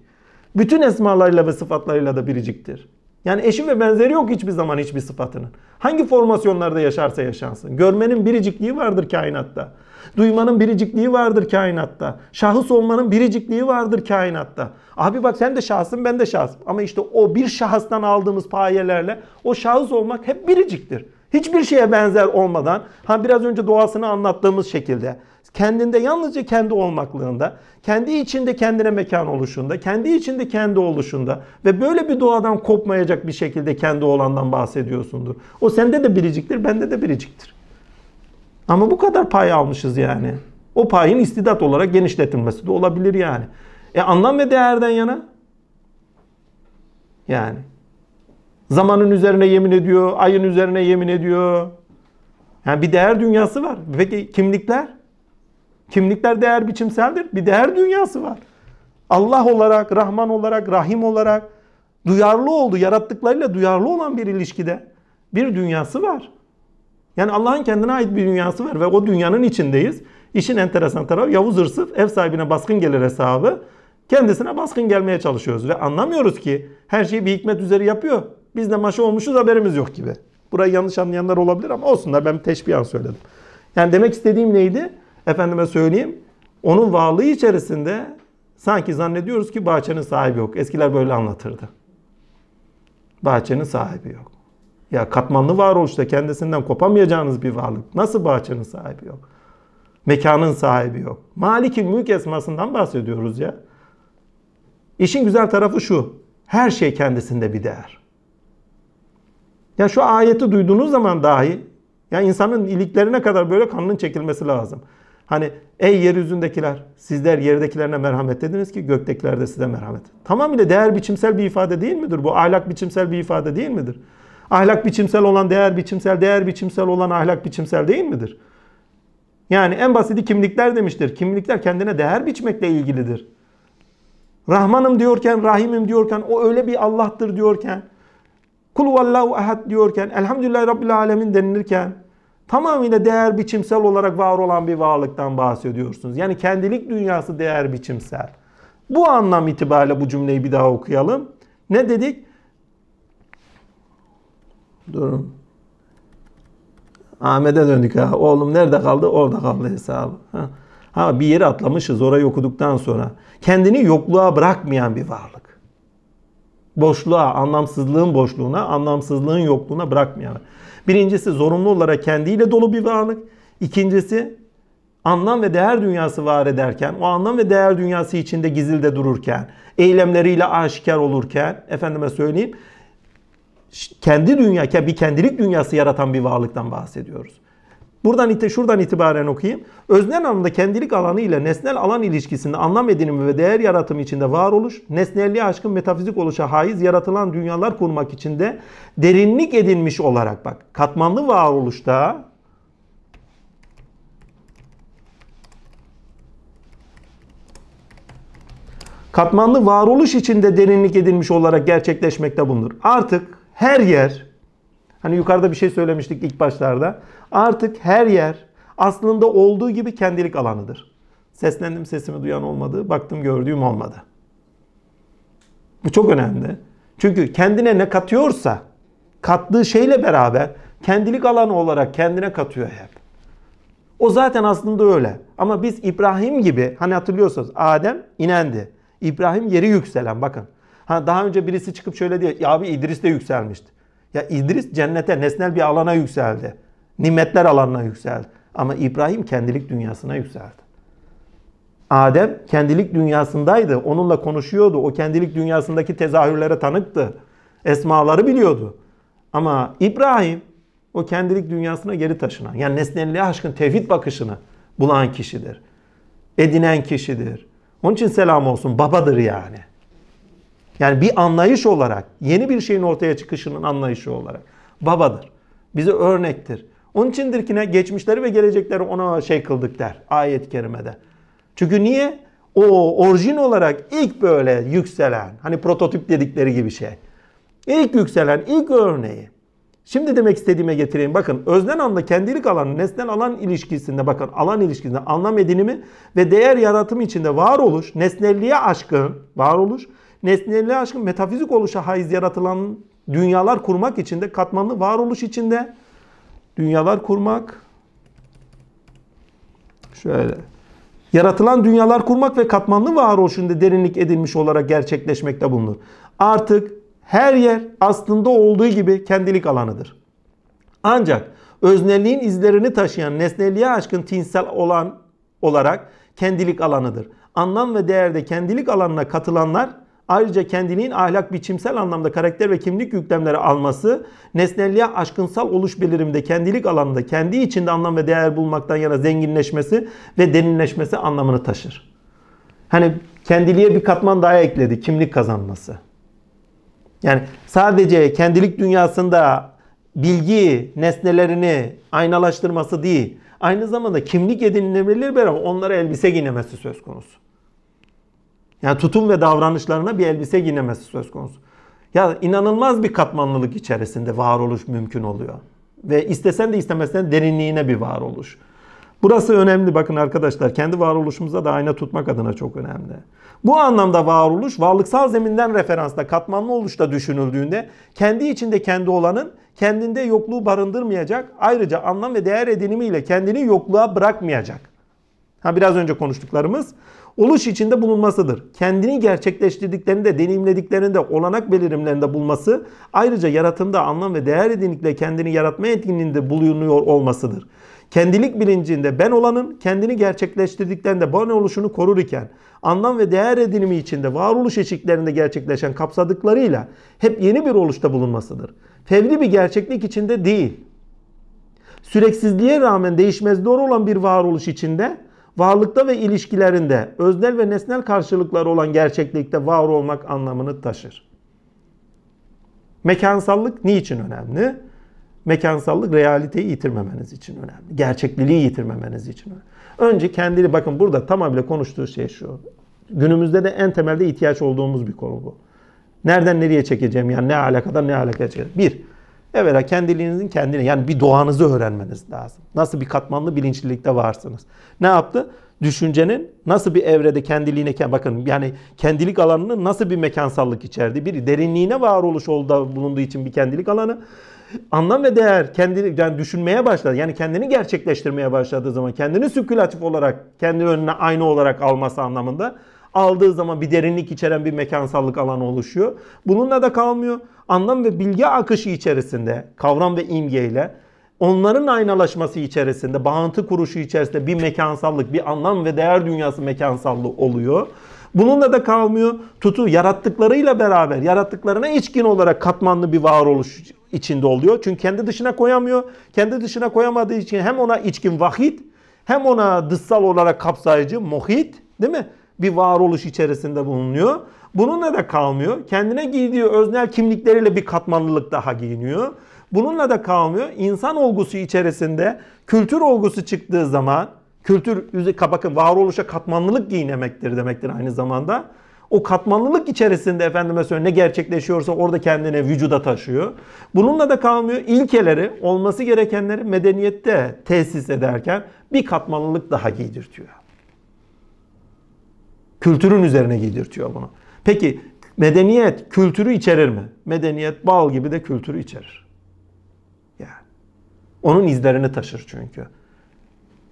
Bütün esmalarıyla ve sıfatlarıyla da biriciktir. Yani eşi ve benzeri yok hiçbir zaman hiçbir sıfatının. Hangi formasyonlarda yaşarsa yaşansın. Görmenin biricikliği vardır kainatta. Duymanın biricikliği vardır kainatta. Şahıs olmanın biricikliği vardır kainatta. Abi bak sen de şahsın ben de şahsım. Ama işte o bir şahıstan aldığımız payelerle o şahıs olmak hep biriciktir. Hiçbir şeye benzer olmadan ha biraz önce doğasını anlattığımız şekilde kendinde yalnızca kendi olmaklığında, kendi içinde kendine mekan oluşunda, kendi içinde kendi oluşunda ve böyle bir doğadan kopmayacak bir şekilde kendi olandan bahsediyorsundur. O sende de biriciktir, bende de biriciktir. Ama bu kadar pay almışız yani. O payın istidat olarak genişletilmesi de olabilir yani. E anlam ve değerden yana? Yani. Zamanın üzerine yemin ediyor, ayın üzerine yemin ediyor. Yani bir değer dünyası var. Peki kimlikler? Kimlikler değer biçimseldir. Bir değer dünyası var. Allah olarak, Rahman olarak, Rahim olarak duyarlı oldu. Yarattıklarıyla duyarlı olan bir ilişkide bir dünyası var. Yani Allah'ın kendine ait bir dünyası var ve o dünyanın içindeyiz. İşin enteresan tarafı Yavuz Hırsıf ev sahibine baskın gelir hesabı. Kendisine baskın gelmeye çalışıyoruz ve anlamıyoruz ki her şeyi bir hikmet üzeri yapıyor. Biz de maşa olmuşuz haberimiz yok gibi. Burayı yanlış anlayanlar olabilir ama olsunlar ben teşbihan söyledim. Yani demek istediğim neydi? efendime söyleyeyim onun varlığı içerisinde sanki zannediyoruz ki bahçenin sahibi yok. Eskiler böyle anlatırdı. Bahçenin sahibi yok. Ya katmanlı varoluşta kendisinden kopamayacağınız bir varlık. Nasıl bahçenin sahibi yok? Mekanın sahibi yok. Maliki mülk esmasından bahsediyoruz ya. İşin güzel tarafı şu. Her şey kendisinde bir değer. Ya şu ayeti duyduğunuz zaman dahi ya insanın iliklerine kadar böyle kanının çekilmesi lazım. Hani ey yeryüzündekiler sizler yerdekilerine merhamet dediniz ki göktekiler de size merhamet. Tamamıyla değer biçimsel bir ifade değil midir? Bu ahlak biçimsel bir ifade değil midir? Ahlak biçimsel olan değer biçimsel, değer biçimsel olan ahlak biçimsel değil midir? Yani en basiti kimlikler demiştir. Kimlikler kendine değer biçmekle ilgilidir. Rahmanım diyorken, Rahimim diyorken, o öyle bir Allah'tır diyorken, Kul vallahu ahad diyorken, Elhamdülillah Rabbil alemin denilirken, tamamıyla değer biçimsel olarak var olan bir varlıktan bahsediyorsunuz. Yani kendilik dünyası değer biçimsel. Bu anlam itibariyle bu cümleyi bir daha okuyalım. Ne dedik? Durun. Ahmet'e döndük ha. Oğlum nerede kaldı? Orada kaldı hesabı. Ha. ha bir yeri atlamışız orayı okuduktan sonra. Kendini yokluğa bırakmayan bir varlık. Boşluğa, anlamsızlığın boşluğuna, anlamsızlığın yokluğuna bırakmayan. Birincisi zorunlu olarak kendiyle dolu bir varlık. İkincisi anlam ve değer dünyası var ederken, o anlam ve değer dünyası içinde gizilde dururken, eylemleriyle aşikar olurken, efendime söyleyeyim, kendi dünya, bir kendilik dünyası yaratan bir varlıktan bahsediyoruz. Buradan ite şuradan itibaren okuyayım. Öznel anlamda kendilik alanı ile nesnel alan ilişkisinde anlam edinimi ve değer yaratımı içinde varoluş, nesnelliğe aşkın metafizik oluşa haiz yaratılan dünyalar kurmak içinde derinlik edinmiş olarak bak katmanlı varoluşta katmanlı varoluş içinde derinlik edinmiş olarak gerçekleşmekte bulunur. Artık her yer Hani yukarıda bir şey söylemiştik ilk başlarda. Artık her yer aslında olduğu gibi kendilik alanıdır. Seslendim sesimi duyan olmadı, baktım gördüğüm olmadı. Bu çok önemli. Çünkü kendine ne katıyorsa kattığı şeyle beraber kendilik alanı olarak kendine katıyor hep. O zaten aslında öyle. Ama biz İbrahim gibi hani hatırlıyorsunuz Adem inendi. İbrahim yeri yükselen bakın. Ha daha önce birisi çıkıp şöyle diyor, ya abi İdris de yükselmişti. Ya İdris cennete, nesnel bir alana yükseldi. Nimetler alanına yükseldi. Ama İbrahim kendilik dünyasına yükseldi. Adem kendilik dünyasındaydı. Onunla konuşuyordu. O kendilik dünyasındaki tezahürlere tanıktı. Esmaları biliyordu. Ama İbrahim o kendilik dünyasına geri taşınan, yani nesnelliğe aşkın tevhid bakışını bulan kişidir. Edinen kişidir. Onun için selam olsun babadır yani. Yani bir anlayış olarak, yeni bir şeyin ortaya çıkışının anlayışı olarak babadır. Bize örnektir. Onun içindir ki ne geçmişleri ve gelecekleri ona şey kıldık der ayet-i kerimede. Çünkü niye? O orijin olarak ilk böyle yükselen, hani prototip dedikleri gibi şey. İlk yükselen, ilk örneği. Şimdi demek istediğime getireyim. Bakın öznel anda kendilik alanı, nesnel alan ilişkisinde bakın alan ilişkisinde anlam edinimi ve değer yaratımı içinde varoluş, nesnelliğe aşkın varoluş nesnelliğe aşkın metafizik oluşa haiz yaratılan dünyalar kurmak içinde, katmanlı varoluş içinde dünyalar kurmak şöyle yaratılan dünyalar kurmak ve katmanlı varoluşunda derinlik edilmiş olarak gerçekleşmekte bulunur. Artık her yer aslında olduğu gibi kendilik alanıdır. Ancak öznelliğin izlerini taşıyan nesnelliğe aşkın tinsel olan olarak kendilik alanıdır. Anlam ve değerde kendilik alanına katılanlar Ayrıca kendiliğin ahlak biçimsel anlamda karakter ve kimlik yüklemleri alması, nesnelliğe aşkınsal oluş belirimde kendilik alanında kendi içinde anlam ve değer bulmaktan yana zenginleşmesi ve derinleşmesi anlamını taşır. Hani kendiliğe bir katman daha ekledi kimlik kazanması. Yani sadece kendilik dünyasında bilgi nesnelerini aynalaştırması değil, aynı zamanda kimlik edinilebilir beraber onlara elbise giyinmesi söz konusu. Yani tutum ve davranışlarına bir elbise giyinemesi söz konusu. Ya inanılmaz bir katmanlılık içerisinde varoluş mümkün oluyor. Ve istesen de istemesen derinliğine bir varoluş. Burası önemli bakın arkadaşlar. Kendi varoluşumuza da ayna tutmak adına çok önemli. Bu anlamda varoluş varlıksal zeminden referansta katmanlı oluşta düşünüldüğünde kendi içinde kendi olanın kendinde yokluğu barındırmayacak ayrıca anlam ve değer edinimiyle kendini yokluğa bırakmayacak. Ha biraz önce konuştuklarımız oluş içinde bulunmasıdır. Kendini gerçekleştirdiklerinde, deneyimlediklerinde, olanak belirimlerinde bulması ayrıca yaratımda anlam ve değer edinlikle kendini yaratma yetkinliğinde bulunuyor olmasıdır. Kendilik bilincinde ben olanın kendini gerçekleştirdiklerinde ben oluşunu korur iken anlam ve değer edinimi içinde varoluş eşiklerinde gerçekleşen kapsadıklarıyla hep yeni bir oluşta bulunmasıdır. Fevri bir gerçeklik içinde değil. Süreksizliğe rağmen değişmez doğru olan bir varoluş içinde varlıkta ve ilişkilerinde öznel ve nesnel karşılıkları olan gerçeklikte var olmak anlamını taşır. Mekansallık niçin önemli? Mekansallık realiteyi yitirmemeniz için önemli. Gerçekliliği yitirmemeniz için önemli. Önce kendini bakın burada tamamıyla konuştuğu şey şu. Günümüzde de en temelde ihtiyaç olduğumuz bir konu bu. Nereden nereye çekeceğim yani ne alakada ne alakaya çekeceğim. Bir, Evvela kendiliğinizin kendine yani bir doğanızı öğrenmeniz lazım. Nasıl bir katmanlı bilinçlilikte varsınız. Ne yaptı? Düşüncenin nasıl bir evrede kendiliğine bakın yani kendilik alanını nasıl bir mekansallık içerdi bir derinliğine varoluş oldu bulunduğu için bir kendilik alanı anlam ve değer kendini yani düşünmeye başladı. Yani kendini gerçekleştirmeye başladığı zaman kendini sükülatif olarak kendi önüne aynı olarak alması anlamında aldığı zaman bir derinlik içeren bir mekansallık alanı oluşuyor. Bununla da kalmıyor anlam ve bilgi akışı içerisinde kavram ve imgeyle, onların aynalaşması içerisinde, bağıntı kuruşu içerisinde bir mekansallık, bir anlam ve değer dünyası mekansallığı oluyor. Bununla da kalmıyor. Tutu yarattıklarıyla beraber yarattıklarına içkin olarak katmanlı bir varoluş içinde oluyor. Çünkü kendi dışına koyamıyor. Kendi dışına koyamadığı için hem ona içkin vahid hem ona dışsal olarak kapsayıcı muhit değil mi? Bir varoluş içerisinde bulunuyor. Bununla da kalmıyor. Kendine giydiği öznel kimlikleriyle bir katmanlılık daha giyiniyor. Bununla da kalmıyor. İnsan olgusu içerisinde kültür olgusu çıktığı zaman kültür bakın varoluşa katmanlılık giyinemektir demektir aynı zamanda. O katmanlılık içerisinde efendime söyle ne gerçekleşiyorsa orada kendine vücuda taşıyor. Bununla da kalmıyor. İlkeleri, olması gerekenleri medeniyette tesis ederken bir katmanlılık daha giydirtiyor. Kültürün üzerine giydirtiyor bunu. Peki medeniyet kültürü içerir mi? Medeniyet bal gibi de kültürü içerir. Yani. Onun izlerini taşır çünkü.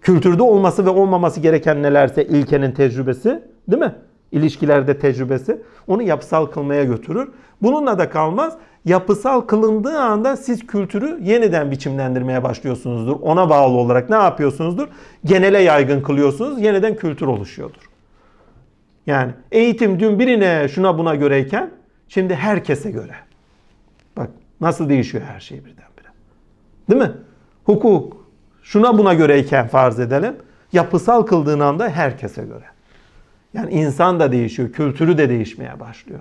Kültürde olması ve olmaması gereken nelerse ilkenin tecrübesi değil mi? İlişkilerde tecrübesi onu yapısal kılmaya götürür. Bununla da kalmaz. Yapısal kılındığı anda siz kültürü yeniden biçimlendirmeye başlıyorsunuzdur. Ona bağlı olarak ne yapıyorsunuzdur? Genele yaygın kılıyorsunuz. Yeniden kültür oluşuyordur. Yani eğitim dün birine şuna buna göreyken şimdi herkese göre. Bak nasıl değişiyor her şey birdenbire. Değil mi? Hukuk şuna buna göreyken farz edelim. Yapısal kıldığın anda herkese göre. Yani insan da değişiyor, kültürü de değişmeye başlıyor.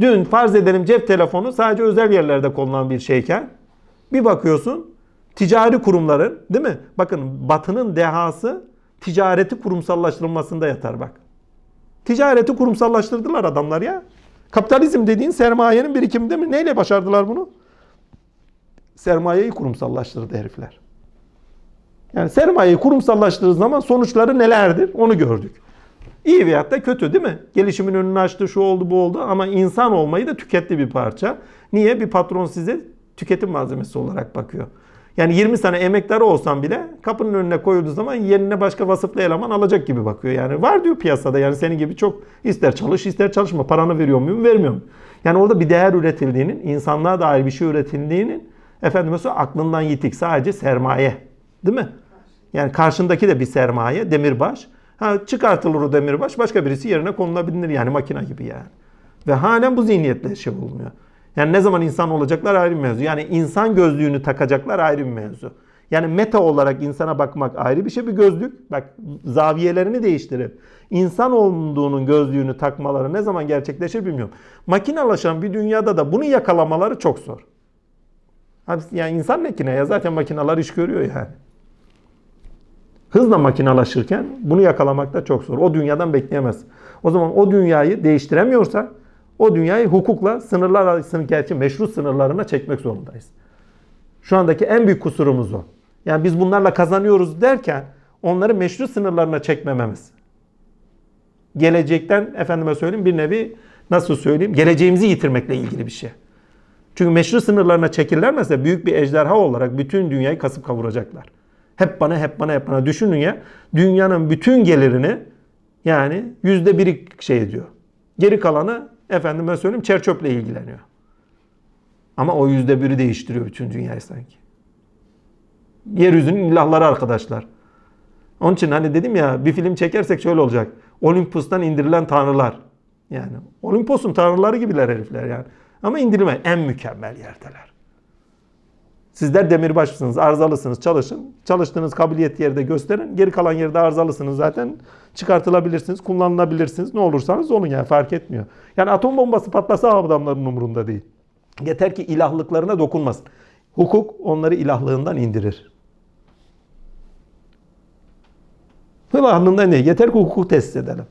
Dün farz edelim cep telefonu sadece özel yerlerde kullanılan bir şeyken bir bakıyorsun ticari kurumların değil mi? Bakın batının dehası ticareti kurumsallaştırılmasında yatar bak. Ticareti kurumsallaştırdılar adamlar ya. Kapitalizm dediğin sermayenin birikimi değil mi? Neyle başardılar bunu? Sermayeyi kurumsallaştırdı herifler. Yani sermayeyi kurumsallaştırdığı zaman sonuçları nelerdir? Onu gördük. İyi veyahut da kötü değil mi? Gelişimin önünü açtı, şu oldu, bu oldu ama insan olmayı da tüketti bir parça. Niye? Bir patron size tüketim malzemesi olarak bakıyor. Yani 20 sene emektarı olsan bile kapının önüne koyulduğu zaman yerine başka vasıflı eleman alacak gibi bakıyor. Yani var diyor piyasada yani senin gibi çok ister çalış ister çalışma paranı veriyor muyum vermiyor muyum? Yani orada bir değer üretildiğinin, insanlığa dair bir şey üretildiğinin efendim mesela aklından yitik sadece sermaye değil mi? Yani karşındaki de bir sermaye demirbaş. Ha, çıkartılır o demirbaş başka birisi yerine konulabilir yani makina gibi yani. Ve halen bu zihniyetle şey olmuyor. Yani ne zaman insan olacaklar ayrı bir mevzu. Yani insan gözlüğünü takacaklar ayrı bir mevzu. Yani meta olarak insana bakmak ayrı bir şey bir gözlük. Bak zaviyelerini değiştirip insan olduğunun gözlüğünü takmaları ne zaman gerçekleşir bilmiyorum. Makinalaşan bir dünyada da bunu yakalamaları çok zor. yani insan makine ya zaten makinalar iş görüyor yani. Hızla makinalaşırken bunu yakalamak da çok zor. O dünyadan bekleyemez. O zaman o dünyayı değiştiremiyorsak o dünyayı hukukla sınırlar arasındaki gerçi meşru sınırlarına çekmek zorundayız. Şu andaki en büyük kusurumuz o. Yani biz bunlarla kazanıyoruz derken onları meşru sınırlarına çekmememiz. Gelecekten efendime söyleyeyim bir nevi nasıl söyleyeyim geleceğimizi yitirmekle ilgili bir şey. Çünkü meşru sınırlarına çekilirlerse büyük bir ejderha olarak bütün dünyayı kasıp kavuracaklar. Hep bana hep bana hep bana düşünün ya dünyanın bütün gelirini yani yüzde biri şey ediyor. Geri kalanı efendime söyleyeyim çerçöple ilgileniyor. Ama o yüzde biri değiştiriyor bütün dünyayı sanki. Yeryüzünün ilahları arkadaşlar. Onun için hani dedim ya bir film çekersek şöyle olacak. Olimpos'tan indirilen tanrılar. Yani Olimpos'un tanrıları gibiler herifler yani. Ama indirme en mükemmel yerdeler. Sizler demirbaşsınız, arızalısınız, çalışın. Çalıştığınız kabiliyet yerde gösterin. Geri kalan yerde arızalısınız zaten. Çıkartılabilirsiniz, kullanılabilirsiniz. Ne olursanız olun yani fark etmiyor. Yani atom bombası patlasa adamların umurunda değil. Yeter ki ilahlıklarına dokunmasın. Hukuk onları ilahlığından indirir. Ilahlığından ne? Yeter ki hukuku tesis edelim.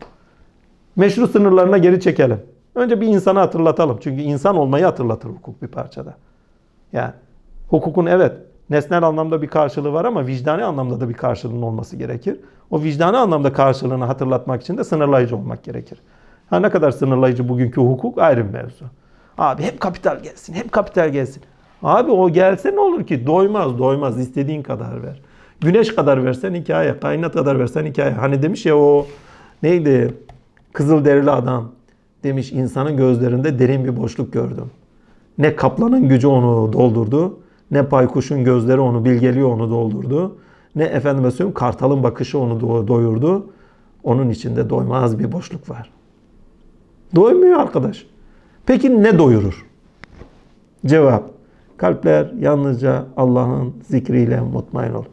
Meşru sınırlarına geri çekelim. Önce bir insanı hatırlatalım. Çünkü insan olmayı hatırlatır hukuk bir parçada. Yani Hukukun evet nesnel anlamda bir karşılığı var ama vicdani anlamda da bir karşılığının olması gerekir. O vicdani anlamda karşılığını hatırlatmak için de sınırlayıcı olmak gerekir. Ha ne kadar sınırlayıcı bugünkü hukuk ayrı bir mevzu. Abi hep kapital gelsin, hep kapital gelsin. Abi o gelse ne olur ki? Doymaz, doymaz. İstediğin kadar ver. Güneş kadar versen hikaye, kaynat kadar versen hikaye. Hani demiş ya o neydi? Kızıl derili adam demiş insanın gözlerinde derin bir boşluk gördüm. Ne kaplanın gücü onu doldurdu ne paykuşun gözleri onu bilgeliyor onu doldurdu. Ne efendime söyleyeyim kartalın bakışı onu doyurdu. Onun içinde doymaz bir boşluk var. Doymuyor arkadaş. Peki ne doyurur? Cevap. Kalpler yalnızca Allah'ın zikriyle mutmain olur.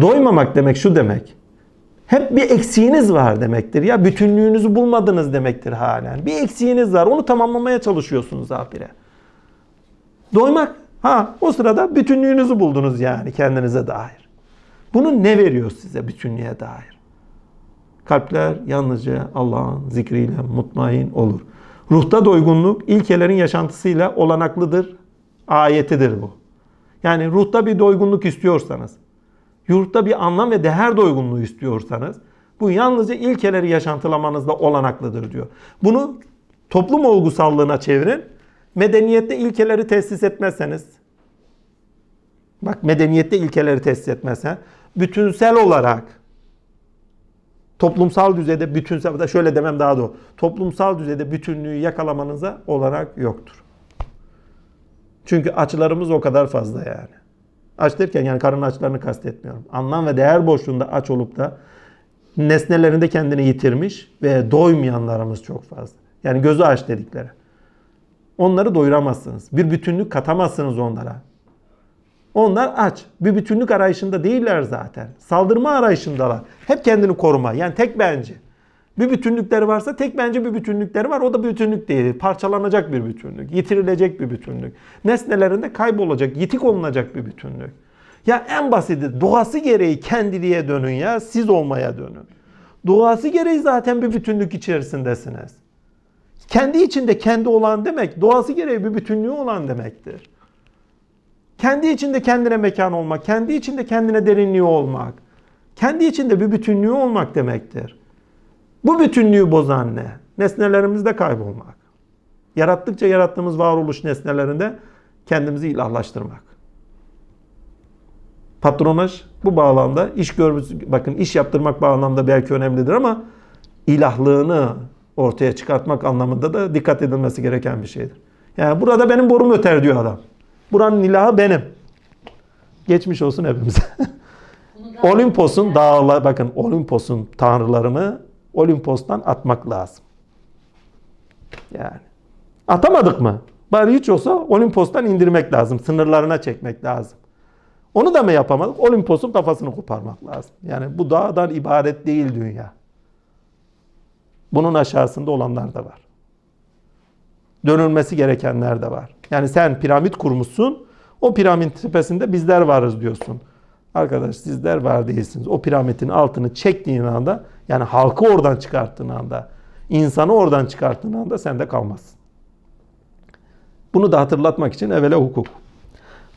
Doymamak demek şu demek. Hep bir eksiğiniz var demektir ya. Bütünlüğünüzü bulmadınız demektir halen. Bir eksiğiniz var. Onu tamamlamaya çalışıyorsunuz habire. Doymak Ha o sırada bütünlüğünüzü buldunuz yani kendinize dair. Bunu ne veriyor size bütünlüğe dair? Kalpler yalnızca Allah'ın zikriyle mutmain olur. Ruhta doygunluk ilkelerin yaşantısıyla olanaklıdır. Ayetidir bu. Yani ruhta bir doygunluk istiyorsanız, yurtta bir anlam ve değer doygunluğu istiyorsanız bu yalnızca ilkeleri yaşantılamanızda olanaklıdır diyor. Bunu toplum olgusallığına çevirin medeniyette ilkeleri tesis etmezseniz, bak medeniyette ilkeleri tesis etmezsen, bütünsel olarak, toplumsal düzeyde bütünsel, şöyle demem daha doğru, toplumsal düzeyde bütünlüğü yakalamanıza olanak yoktur. Çünkü açılarımız o kadar fazla yani. Aç derken yani karın açlarını kastetmiyorum. Anlam ve değer boşluğunda aç olup da nesnelerinde kendini yitirmiş ve doymayanlarımız çok fazla. Yani gözü aç dedikleri. Onları doyuramazsınız. Bir bütünlük katamazsınız onlara. Onlar aç. Bir bütünlük arayışında değiller zaten. Saldırma arayışındalar. Hep kendini koruma. Yani tek bence, Bir bütünlükleri varsa tek bence bir bütünlükleri var. O da bir bütünlük değil. Parçalanacak bir bütünlük. Yitirilecek bir bütünlük. Nesnelerinde kaybolacak, yitik olunacak bir bütünlük. Ya en basiti doğası gereği kendiliğe dönün ya. Siz olmaya dönün. Doğası gereği zaten bir bütünlük içerisindesiniz. Kendi içinde kendi olan demek doğası gereği bir bütünlüğü olan demektir. Kendi içinde kendine mekan olmak, kendi içinde kendine derinliği olmak, kendi içinde bir bütünlüğü olmak demektir. Bu bütünlüğü bozan ne? Nesnelerimizde kaybolmak. Yarattıkça yarattığımız varoluş nesnelerinde kendimizi ilahlaştırmak. Patronaj bu bağlamda iş görmüş bakın iş yaptırmak bağlamda belki önemlidir ama ilahlığını, ortaya çıkartmak anlamında da dikkat edilmesi gereken bir şeydir. Yani burada benim borum öter diyor adam. Buranın ilahı benim. Geçmiş olsun hepimize. Olimpos'un dağla bakın Olimpos'un tanrılarını Olimpos'tan atmak lazım. Yani atamadık mı? Bari hiç olsa Olimpos'tan indirmek lazım. Sınırlarına çekmek lazım. Onu da mı yapamadık? Olimpos'un kafasını koparmak lazım. Yani bu dağdan ibaret değil dünya. Bunun aşağısında olanlar da var. Dönülmesi gerekenler de var. Yani sen piramit kurmuşsun. O piramit tepesinde bizler varız diyorsun. Arkadaş sizler var değilsiniz. O piramitin altını çektiğin anda yani halkı oradan çıkarttığın anda insanı oradan çıkarttığın anda sen de kalmazsın. Bunu da hatırlatmak için evvela hukuk.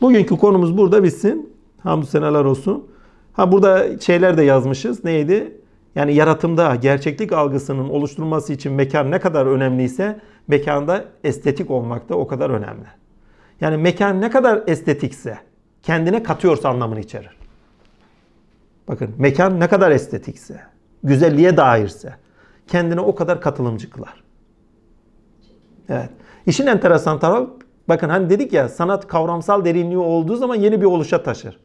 Bugünkü konumuz burada bitsin. Hamdü seneler olsun. Ha burada şeyler de yazmışız. Neydi? Yani yaratımda gerçeklik algısının oluşturulması için mekan ne kadar önemliyse mekanda estetik olmak da o kadar önemli. Yani mekan ne kadar estetikse kendine katıyorsa anlamını içerir. Bakın mekan ne kadar estetikse, güzelliğe dairse kendine o kadar katılımcı kılar. Evet. İşin enteresan tarafı bakın hani dedik ya sanat kavramsal derinliği olduğu zaman yeni bir oluşa taşır.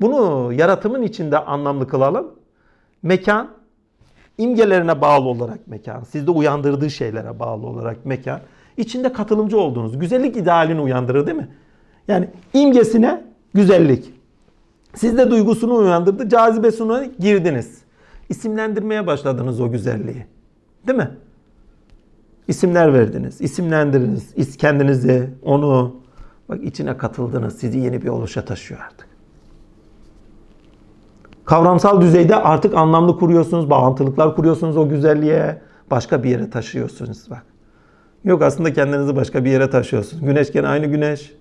Bunu yaratımın içinde anlamlı kılalım. Mekan imgelerine bağlı olarak mekan, sizde uyandırdığı şeylere bağlı olarak mekan, içinde katılımcı olduğunuz güzellik idealini uyandırır değil mi? Yani imgesine güzellik. Sizde duygusunu uyandırdı, cazibesine girdiniz. İsimlendirmeye başladınız o güzelliği. Değil mi? İsimler verdiniz, isimlendiriniz, kendinizi, onu. Bak içine katıldınız, sizi yeni bir oluşa taşıyor artık. Kavramsal düzeyde artık anlamlı kuruyorsunuz, bağlantılıklar kuruyorsunuz o güzelliğe. Başka bir yere taşıyorsunuz bak. Yok aslında kendinizi başka bir yere taşıyorsunuz. Güneş gene aynı güneş.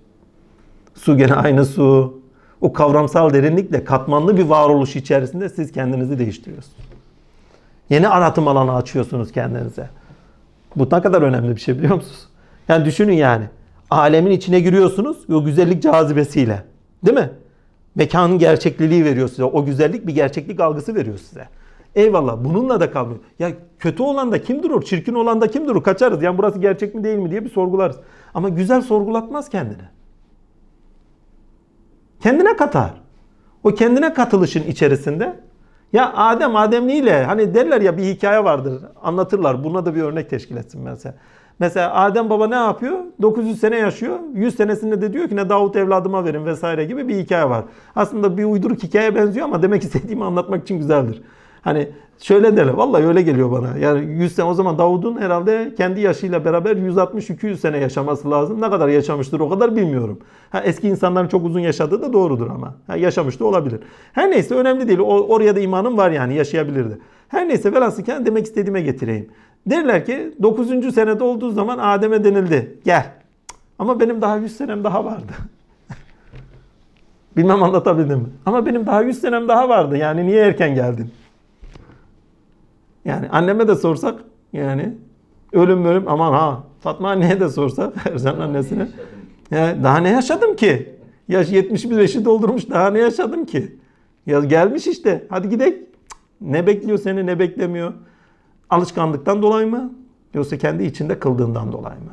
Su gene aynı su. O kavramsal derinlikle katmanlı bir varoluş içerisinde siz kendinizi değiştiriyorsunuz. Yeni anlatım alanı açıyorsunuz kendinize. Bu ne kadar önemli bir şey biliyor musunuz? Yani düşünün yani. Alemin içine giriyorsunuz o güzellik cazibesiyle. Değil mi? Mekanın gerçekliliği veriyor size. O güzellik bir gerçeklik algısı veriyor size. Eyvallah bununla da kalmıyor. Ya kötü olan da kim durur? Çirkin olan da kim durur? Kaçarız. Yani burası gerçek mi değil mi diye bir sorgularız. Ama güzel sorgulatmaz kendini. Kendine katar. O kendine katılışın içerisinde ya Adem Ademliyle hani derler ya bir hikaye vardır anlatırlar. Buna da bir örnek teşkil etsin mesela. Mesela Adem Baba ne yapıyor? 900 sene yaşıyor. 100 senesinde de diyor ki ne Davut evladıma verin vesaire gibi bir hikaye var. Aslında bir uyduruk hikaye benziyor ama demek istediğimi anlatmak için güzeldir. Hani şöyle derler. Vallahi öyle geliyor bana. Yani 100 sene o zaman Davud'un herhalde kendi yaşıyla beraber 160-200 sene yaşaması lazım. Ne kadar yaşamıştır o kadar bilmiyorum. Ha, eski insanların çok uzun yaşadığı da doğrudur ama. Ha, yaşamış da olabilir. Her neyse önemli değil. O, oraya da imanım var yani yaşayabilirdi. Her neyse velhasıl hani demek istediğime getireyim. Derler ki 9. senede olduğu zaman Adem'e denildi. Gel. Ama benim daha 100 senem daha vardı. Bilmem anlatabildim mi? Ama benim daha 100 senem daha vardı. Yani niye erken geldin? Yani anneme de sorsak yani ölüm ölüm aman ha Fatma anneye de sorsak Ercan annesine. Ya, daha ne yaşadım ki? Yaş 75'i doldurmuş daha ne yaşadım ki? Ya gelmiş işte hadi gidelim. Ne bekliyor seni ne beklemiyor. Alışkanlıktan dolayı mı? Yoksa kendi içinde kıldığından dolayı mı?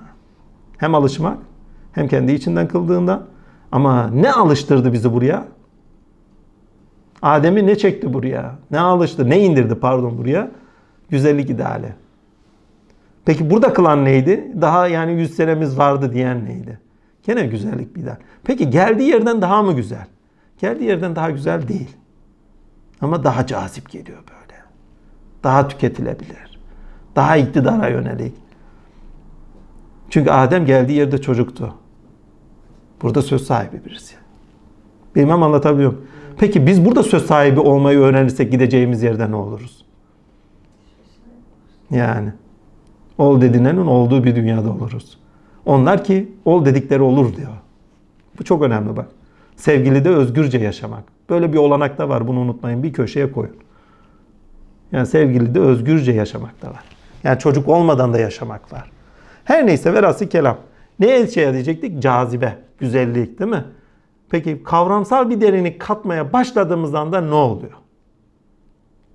Hem alışmak hem kendi içinden kıldığından. Ama ne alıştırdı bizi buraya? Adem'i ne çekti buraya? Ne alıştı? Ne indirdi pardon buraya? Güzellik ideali. Peki burada kılan neydi? Daha yani 100 senemiz vardı diyen neydi? Gene güzellik bir ideal. Peki geldiği yerden daha mı güzel? Geldiği yerden daha güzel değil. Ama daha cazip geliyor böyle daha tüketilebilir. Daha iktidara yönelik. Çünkü Adem geldiği yerde çocuktu. Burada söz sahibi birisi. Bilmem anlatabiliyor muyum? Peki biz burada söz sahibi olmayı öğrenirsek gideceğimiz yerde ne oluruz? Yani ol dediğinin olduğu bir dünyada oluruz. Onlar ki ol dedikleri olur diyor. Bu çok önemli bak. Sevgili de özgürce yaşamak. Böyle bir olanak da var bunu unutmayın bir köşeye koyun. Yani sevgili de özgürce yaşamak da var. Yani çocuk olmadan da yaşamak var. Her neyse velası kelam. Ne şey edecektik? Cazibe, güzellik değil mi? Peki kavramsal bir derinlik katmaya başladığımızdan da ne oluyor?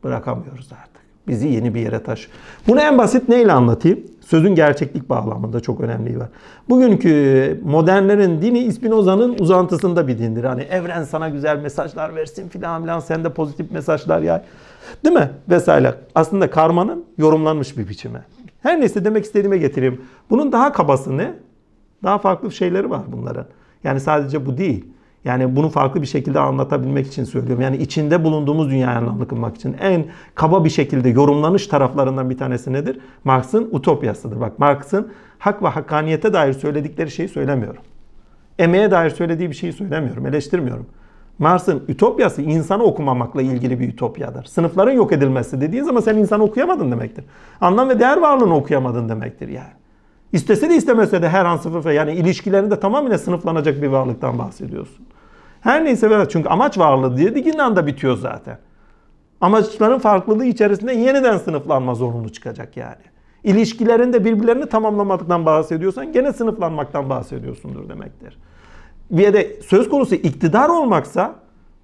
Bırakamıyoruz artık. Bizi yeni bir yere taş. Bunu en basit neyle anlatayım? Sözün gerçeklik bağlamında çok önemli var. Bugünkü e, modernlerin dini Spinoza'nın uzantısında bir dindir. Hani evren sana güzel mesajlar versin filan filan sen de pozitif mesajlar yay. Değil mi? Vesaire. Aslında karmanın yorumlanmış bir biçimi. Her neyse demek istediğime getireyim. Bunun daha kabası ne? Daha farklı şeyleri var bunların. Yani sadece bu değil. Yani bunu farklı bir şekilde anlatabilmek için söylüyorum. Yani içinde bulunduğumuz dünyayı anlamlı kılmak için en kaba bir şekilde yorumlanış taraflarından bir tanesi nedir? Marx'ın utopyasıdır. Bak Marx'ın hak ve hakkaniyete dair söyledikleri şeyi söylemiyorum. Emeğe dair söylediği bir şeyi söylemiyorum, eleştirmiyorum. Mars'ın ütopyası insanı okumamakla ilgili bir ütopyadır. Sınıfların yok edilmesi dediğin zaman sen insanı okuyamadın demektir. Anlam ve değer varlığını okuyamadın demektir yani. İstese de istemese de her an sıfır yani ilişkilerinde tamamen sınıflanacak bir varlıktan bahsediyorsun. Her neyse böyle çünkü amaç varlığı diye dediğin anda bitiyor zaten. Amaçların farklılığı içerisinde yeniden sınıflanma zorunlu çıkacak yani. İlişkilerinde birbirlerini tamamlamadıktan bahsediyorsan gene sınıflanmaktan bahsediyorsundur demektir bir de söz konusu iktidar olmaksa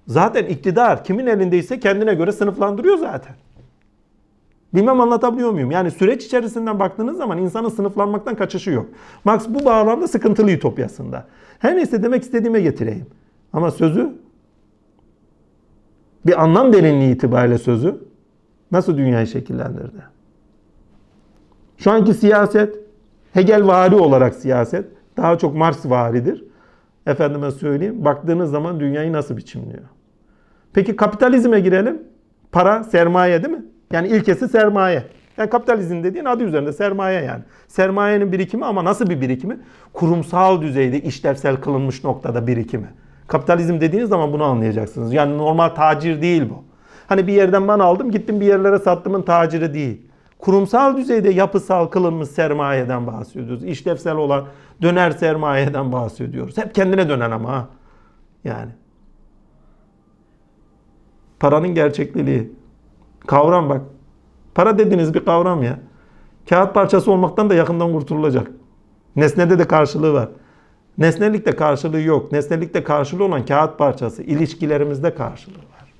zaten iktidar kimin elindeyse kendine göre sınıflandırıyor zaten. Bilmem anlatabiliyor muyum? Yani süreç içerisinden baktığınız zaman insanın sınıflanmaktan kaçışı yok. Marx bu bağlamda sıkıntılı ütopyasında. Her neyse demek istediğime getireyim. Ama sözü bir anlam derinliği itibariyle sözü nasıl dünyayı şekillendirdi? Şu anki siyaset Hegel vari olarak siyaset daha çok Marx varidir. Efendime söyleyeyim. Baktığınız zaman dünyayı nasıl biçimliyor? Peki kapitalizme girelim. Para, sermaye değil mi? Yani ilkesi sermaye. Yani kapitalizm dediğin adı üzerinde sermaye yani. Sermayenin birikimi ama nasıl bir birikimi? Kurumsal düzeyde işlevsel kılınmış noktada birikimi. Kapitalizm dediğiniz zaman bunu anlayacaksınız. Yani normal tacir değil bu. Hani bir yerden ben aldım gittim bir yerlere sattımın taciri değil. Kurumsal düzeyde yapısal kılınmış sermayeden bahsediyoruz. İşlevsel olan döner sermayeden bahsediyoruz. Hep kendine dönen ama Yani. Paranın gerçekliliği. Kavram bak. Para dediğiniz bir kavram ya. Kağıt parçası olmaktan da yakından kurtulacak. Nesnede de karşılığı var. Nesnelikte karşılığı yok. Nesnelikte karşılığı olan kağıt parçası ilişkilerimizde karşılığı var.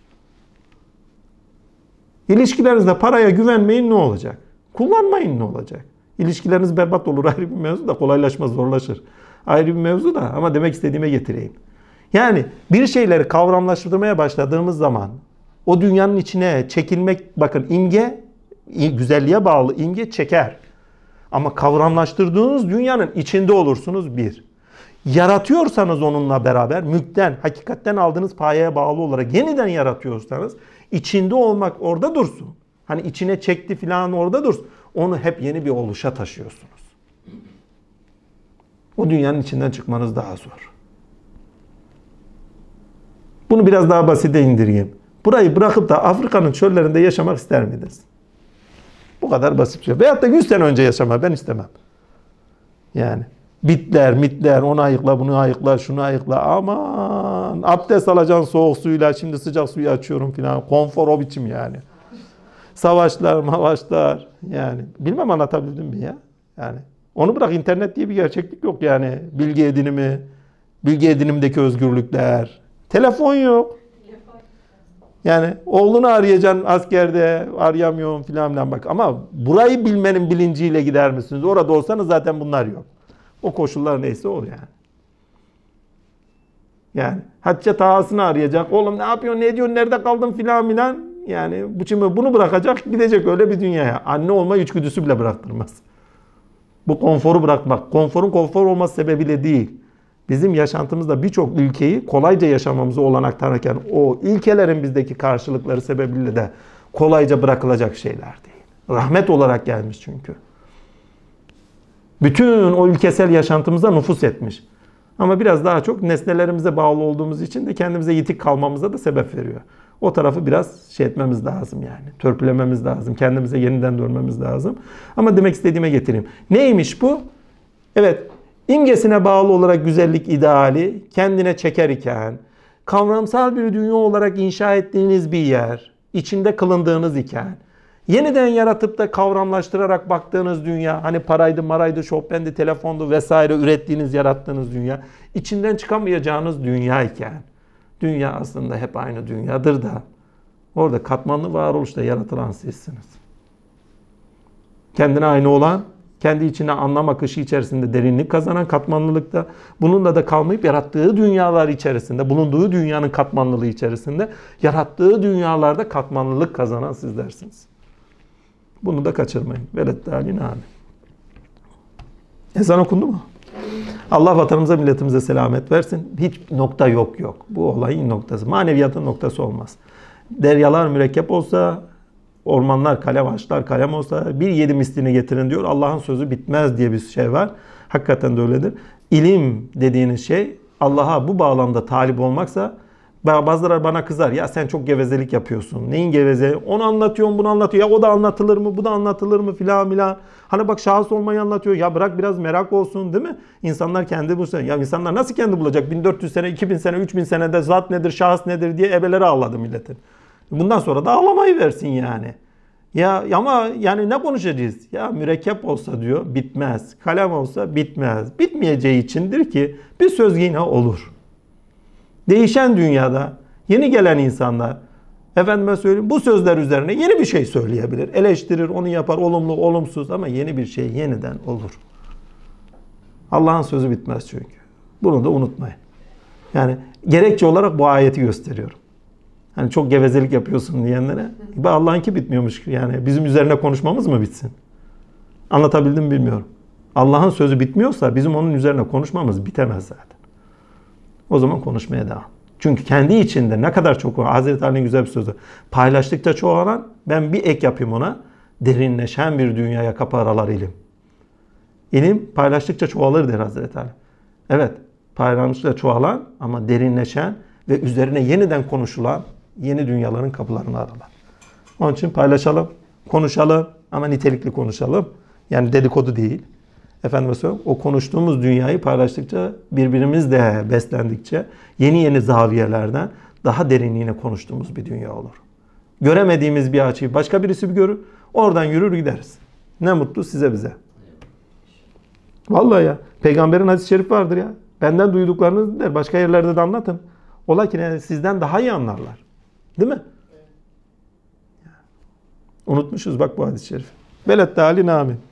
İlişkilerinizde paraya güvenmeyin ne olacak? Kullanmayın ne olacak? İlişkileriniz berbat olur ayrı bir mevzu da kolaylaşmaz zorlaşır. Ayrı bir mevzu da ama demek istediğime getireyim. Yani bir şeyleri kavramlaştırmaya başladığımız zaman o dünyanın içine çekilmek bakın imge güzelliğe bağlı imge çeker. Ama kavramlaştırdığınız dünyanın içinde olursunuz bir. Yaratıyorsanız onunla beraber mükten hakikatten aldığınız payaya bağlı olarak yeniden yaratıyorsanız içinde olmak orada dursun. Hani içine çekti falan orada dursun. Onu hep yeni bir oluşa taşıyorsunuz. O dünyanın içinden çıkmanız daha zor. Bunu biraz daha basite indireyim. Burayı bırakıp da Afrika'nın çöllerinde yaşamak ister miydiniz? Bu kadar basit bir şey. Veyahut da 100 sene önce yaşama ben istemem. Yani bitler, mitler, onu ayıkla, bunu ayıkla, şunu ayıkla. Aman abdest alacaksın soğuk suyla, şimdi sıcak suyu açıyorum filan. Konfor o biçim yani. Savaşlar, mavaşlar. Yani bilmem anlatabildim mi ya? Yani onu bırak internet diye bir gerçeklik yok yani. Bilgi edinimi, bilgi edinimdeki özgürlükler. Telefon yok. Yani oğlunu arayacaksın askerde, arayamıyorum filan filan bak. Ama burayı bilmenin bilinciyle gider misiniz? Orada olsanız zaten bunlar yok. O koşullar neyse o yani. Yani Hatice Taha'sını arayacak. Oğlum ne yapıyorsun, ne ediyorsun, nerede kaldın filan filan. Yani bu şimdi bunu bırakacak gidecek öyle bir dünyaya. Anne olma içgüdüsü bile bıraktırmaz. Bu konforu bırakmak. Konforun konfor olması sebebiyle değil. Bizim yaşantımızda birçok ilkeyi kolayca yaşamamızı olanak tanırken o ilkelerin bizdeki karşılıkları sebebiyle de kolayca bırakılacak şeyler değil. Rahmet olarak gelmiş çünkü. Bütün o ülkesel yaşantımıza nüfus etmiş. Ama biraz daha çok nesnelerimize bağlı olduğumuz için de kendimize yitik kalmamıza da sebep veriyor. O tarafı biraz şey etmemiz lazım yani. Törpülememiz lazım. Kendimize yeniden dönmemiz lazım. Ama demek istediğime getireyim. Neymiş bu? Evet, imgesine bağlı olarak güzellik ideali kendine çeker iken, kavramsal bir dünya olarak inşa ettiğiniz bir yer, içinde kılındığınız iken, yeniden yaratıp da kavramlaştırarak baktığınız dünya, hani paraydı, maraydı, şopbendi, telefondu vesaire ürettiğiniz, yarattığınız dünya, içinden çıkamayacağınız dünya iken, Dünya aslında hep aynı dünyadır da orada katmanlı varoluşta yaratılan sizsiniz. Kendine aynı olan, kendi içine anlam akışı içerisinde derinlik kazanan katmanlılıkta, bununla da kalmayıp yarattığı dünyalar içerisinde, bulunduğu dünyanın katmanlılığı içerisinde, yarattığı dünyalarda katmanlılık kazanan sizlersiniz. Bunu da kaçırmayın. Velet Dalin Amin. Ezan okundu mu? Allah vatanımıza milletimize selamet versin. Hiç nokta yok yok. Bu olayın noktası. Maneviyatın noktası olmaz. Deryalar mürekkep olsa, ormanlar kalem, ağaçlar kalem olsa bir yedi mislini getirin diyor. Allah'ın sözü bitmez diye bir şey var. Hakikaten de öyledir. İlim dediğiniz şey Allah'a bu bağlamda talip olmaksa Bazıları bana kızar. Ya sen çok gevezelik yapıyorsun. Neyin geveze? Onu anlatıyorsun bunu anlatıyor. Ya o da anlatılır mı? Bu da anlatılır mı? Filan filan. Hani bak şahıs olmayı anlatıyor. Ya bırak biraz merak olsun değil mi? İnsanlar kendi bu sene. Ya insanlar nasıl kendi bulacak? 1400 sene, 2000 sene, 3000 senede zat nedir, şahıs nedir diye ebeleri ağladı milletin. Bundan sonra da ağlamayı versin yani. Ya ama yani ne konuşacağız? Ya mürekkep olsa diyor bitmez. Kalem olsa bitmez. Bitmeyeceği içindir ki bir söz yine olur değişen dünyada yeni gelen insanlar efendime söyleyeyim bu sözler üzerine yeni bir şey söyleyebilir. Eleştirir, onu yapar, olumlu, olumsuz ama yeni bir şey yeniden olur. Allah'ın sözü bitmez çünkü. Bunu da unutmayın. Yani gerekçe olarak bu ayeti gösteriyorum. Hani çok gevezelik yapıyorsun diyenlere Allah'ınki bitmiyormuş yani bizim üzerine konuşmamız mı bitsin? Anlatabildim bilmiyorum. Allah'ın sözü bitmiyorsa bizim onun üzerine konuşmamız bitemez zaten o zaman konuşmaya devam. Çünkü kendi içinde ne kadar çok Hazreti Ali'nin güzel bir sözü. Paylaştıkça çoğalan ben bir ek yapayım ona. Derinleşen bir dünyaya kapı aralar ilim. İlim paylaştıkça çoğalır der Hazreti Ali. Evet paylaştıkça çoğalan ama derinleşen ve üzerine yeniden konuşulan yeni dünyaların kapılarını aralar. Onun için paylaşalım, konuşalım ama nitelikli konuşalım. Yani dedikodu değil. Efendim söyleyeyim, o konuştuğumuz dünyayı paylaştıkça, birbirimizle beslendikçe yeni yeni zaviyelerden daha derinliğine konuştuğumuz bir dünya olur. Göremediğimiz bir açıyı başka birisi bir görür, oradan yürür gideriz. Ne mutlu size bize. Vallahi ya. Peygamberin hadis-i şerif vardır ya. Benden duyduklarınızı der, Başka yerlerde de anlatın. Ola ki yani sizden daha iyi anlarlar. Değil mi? Unutmuşuz bak bu hadis-i şerifi. Belet dali namin.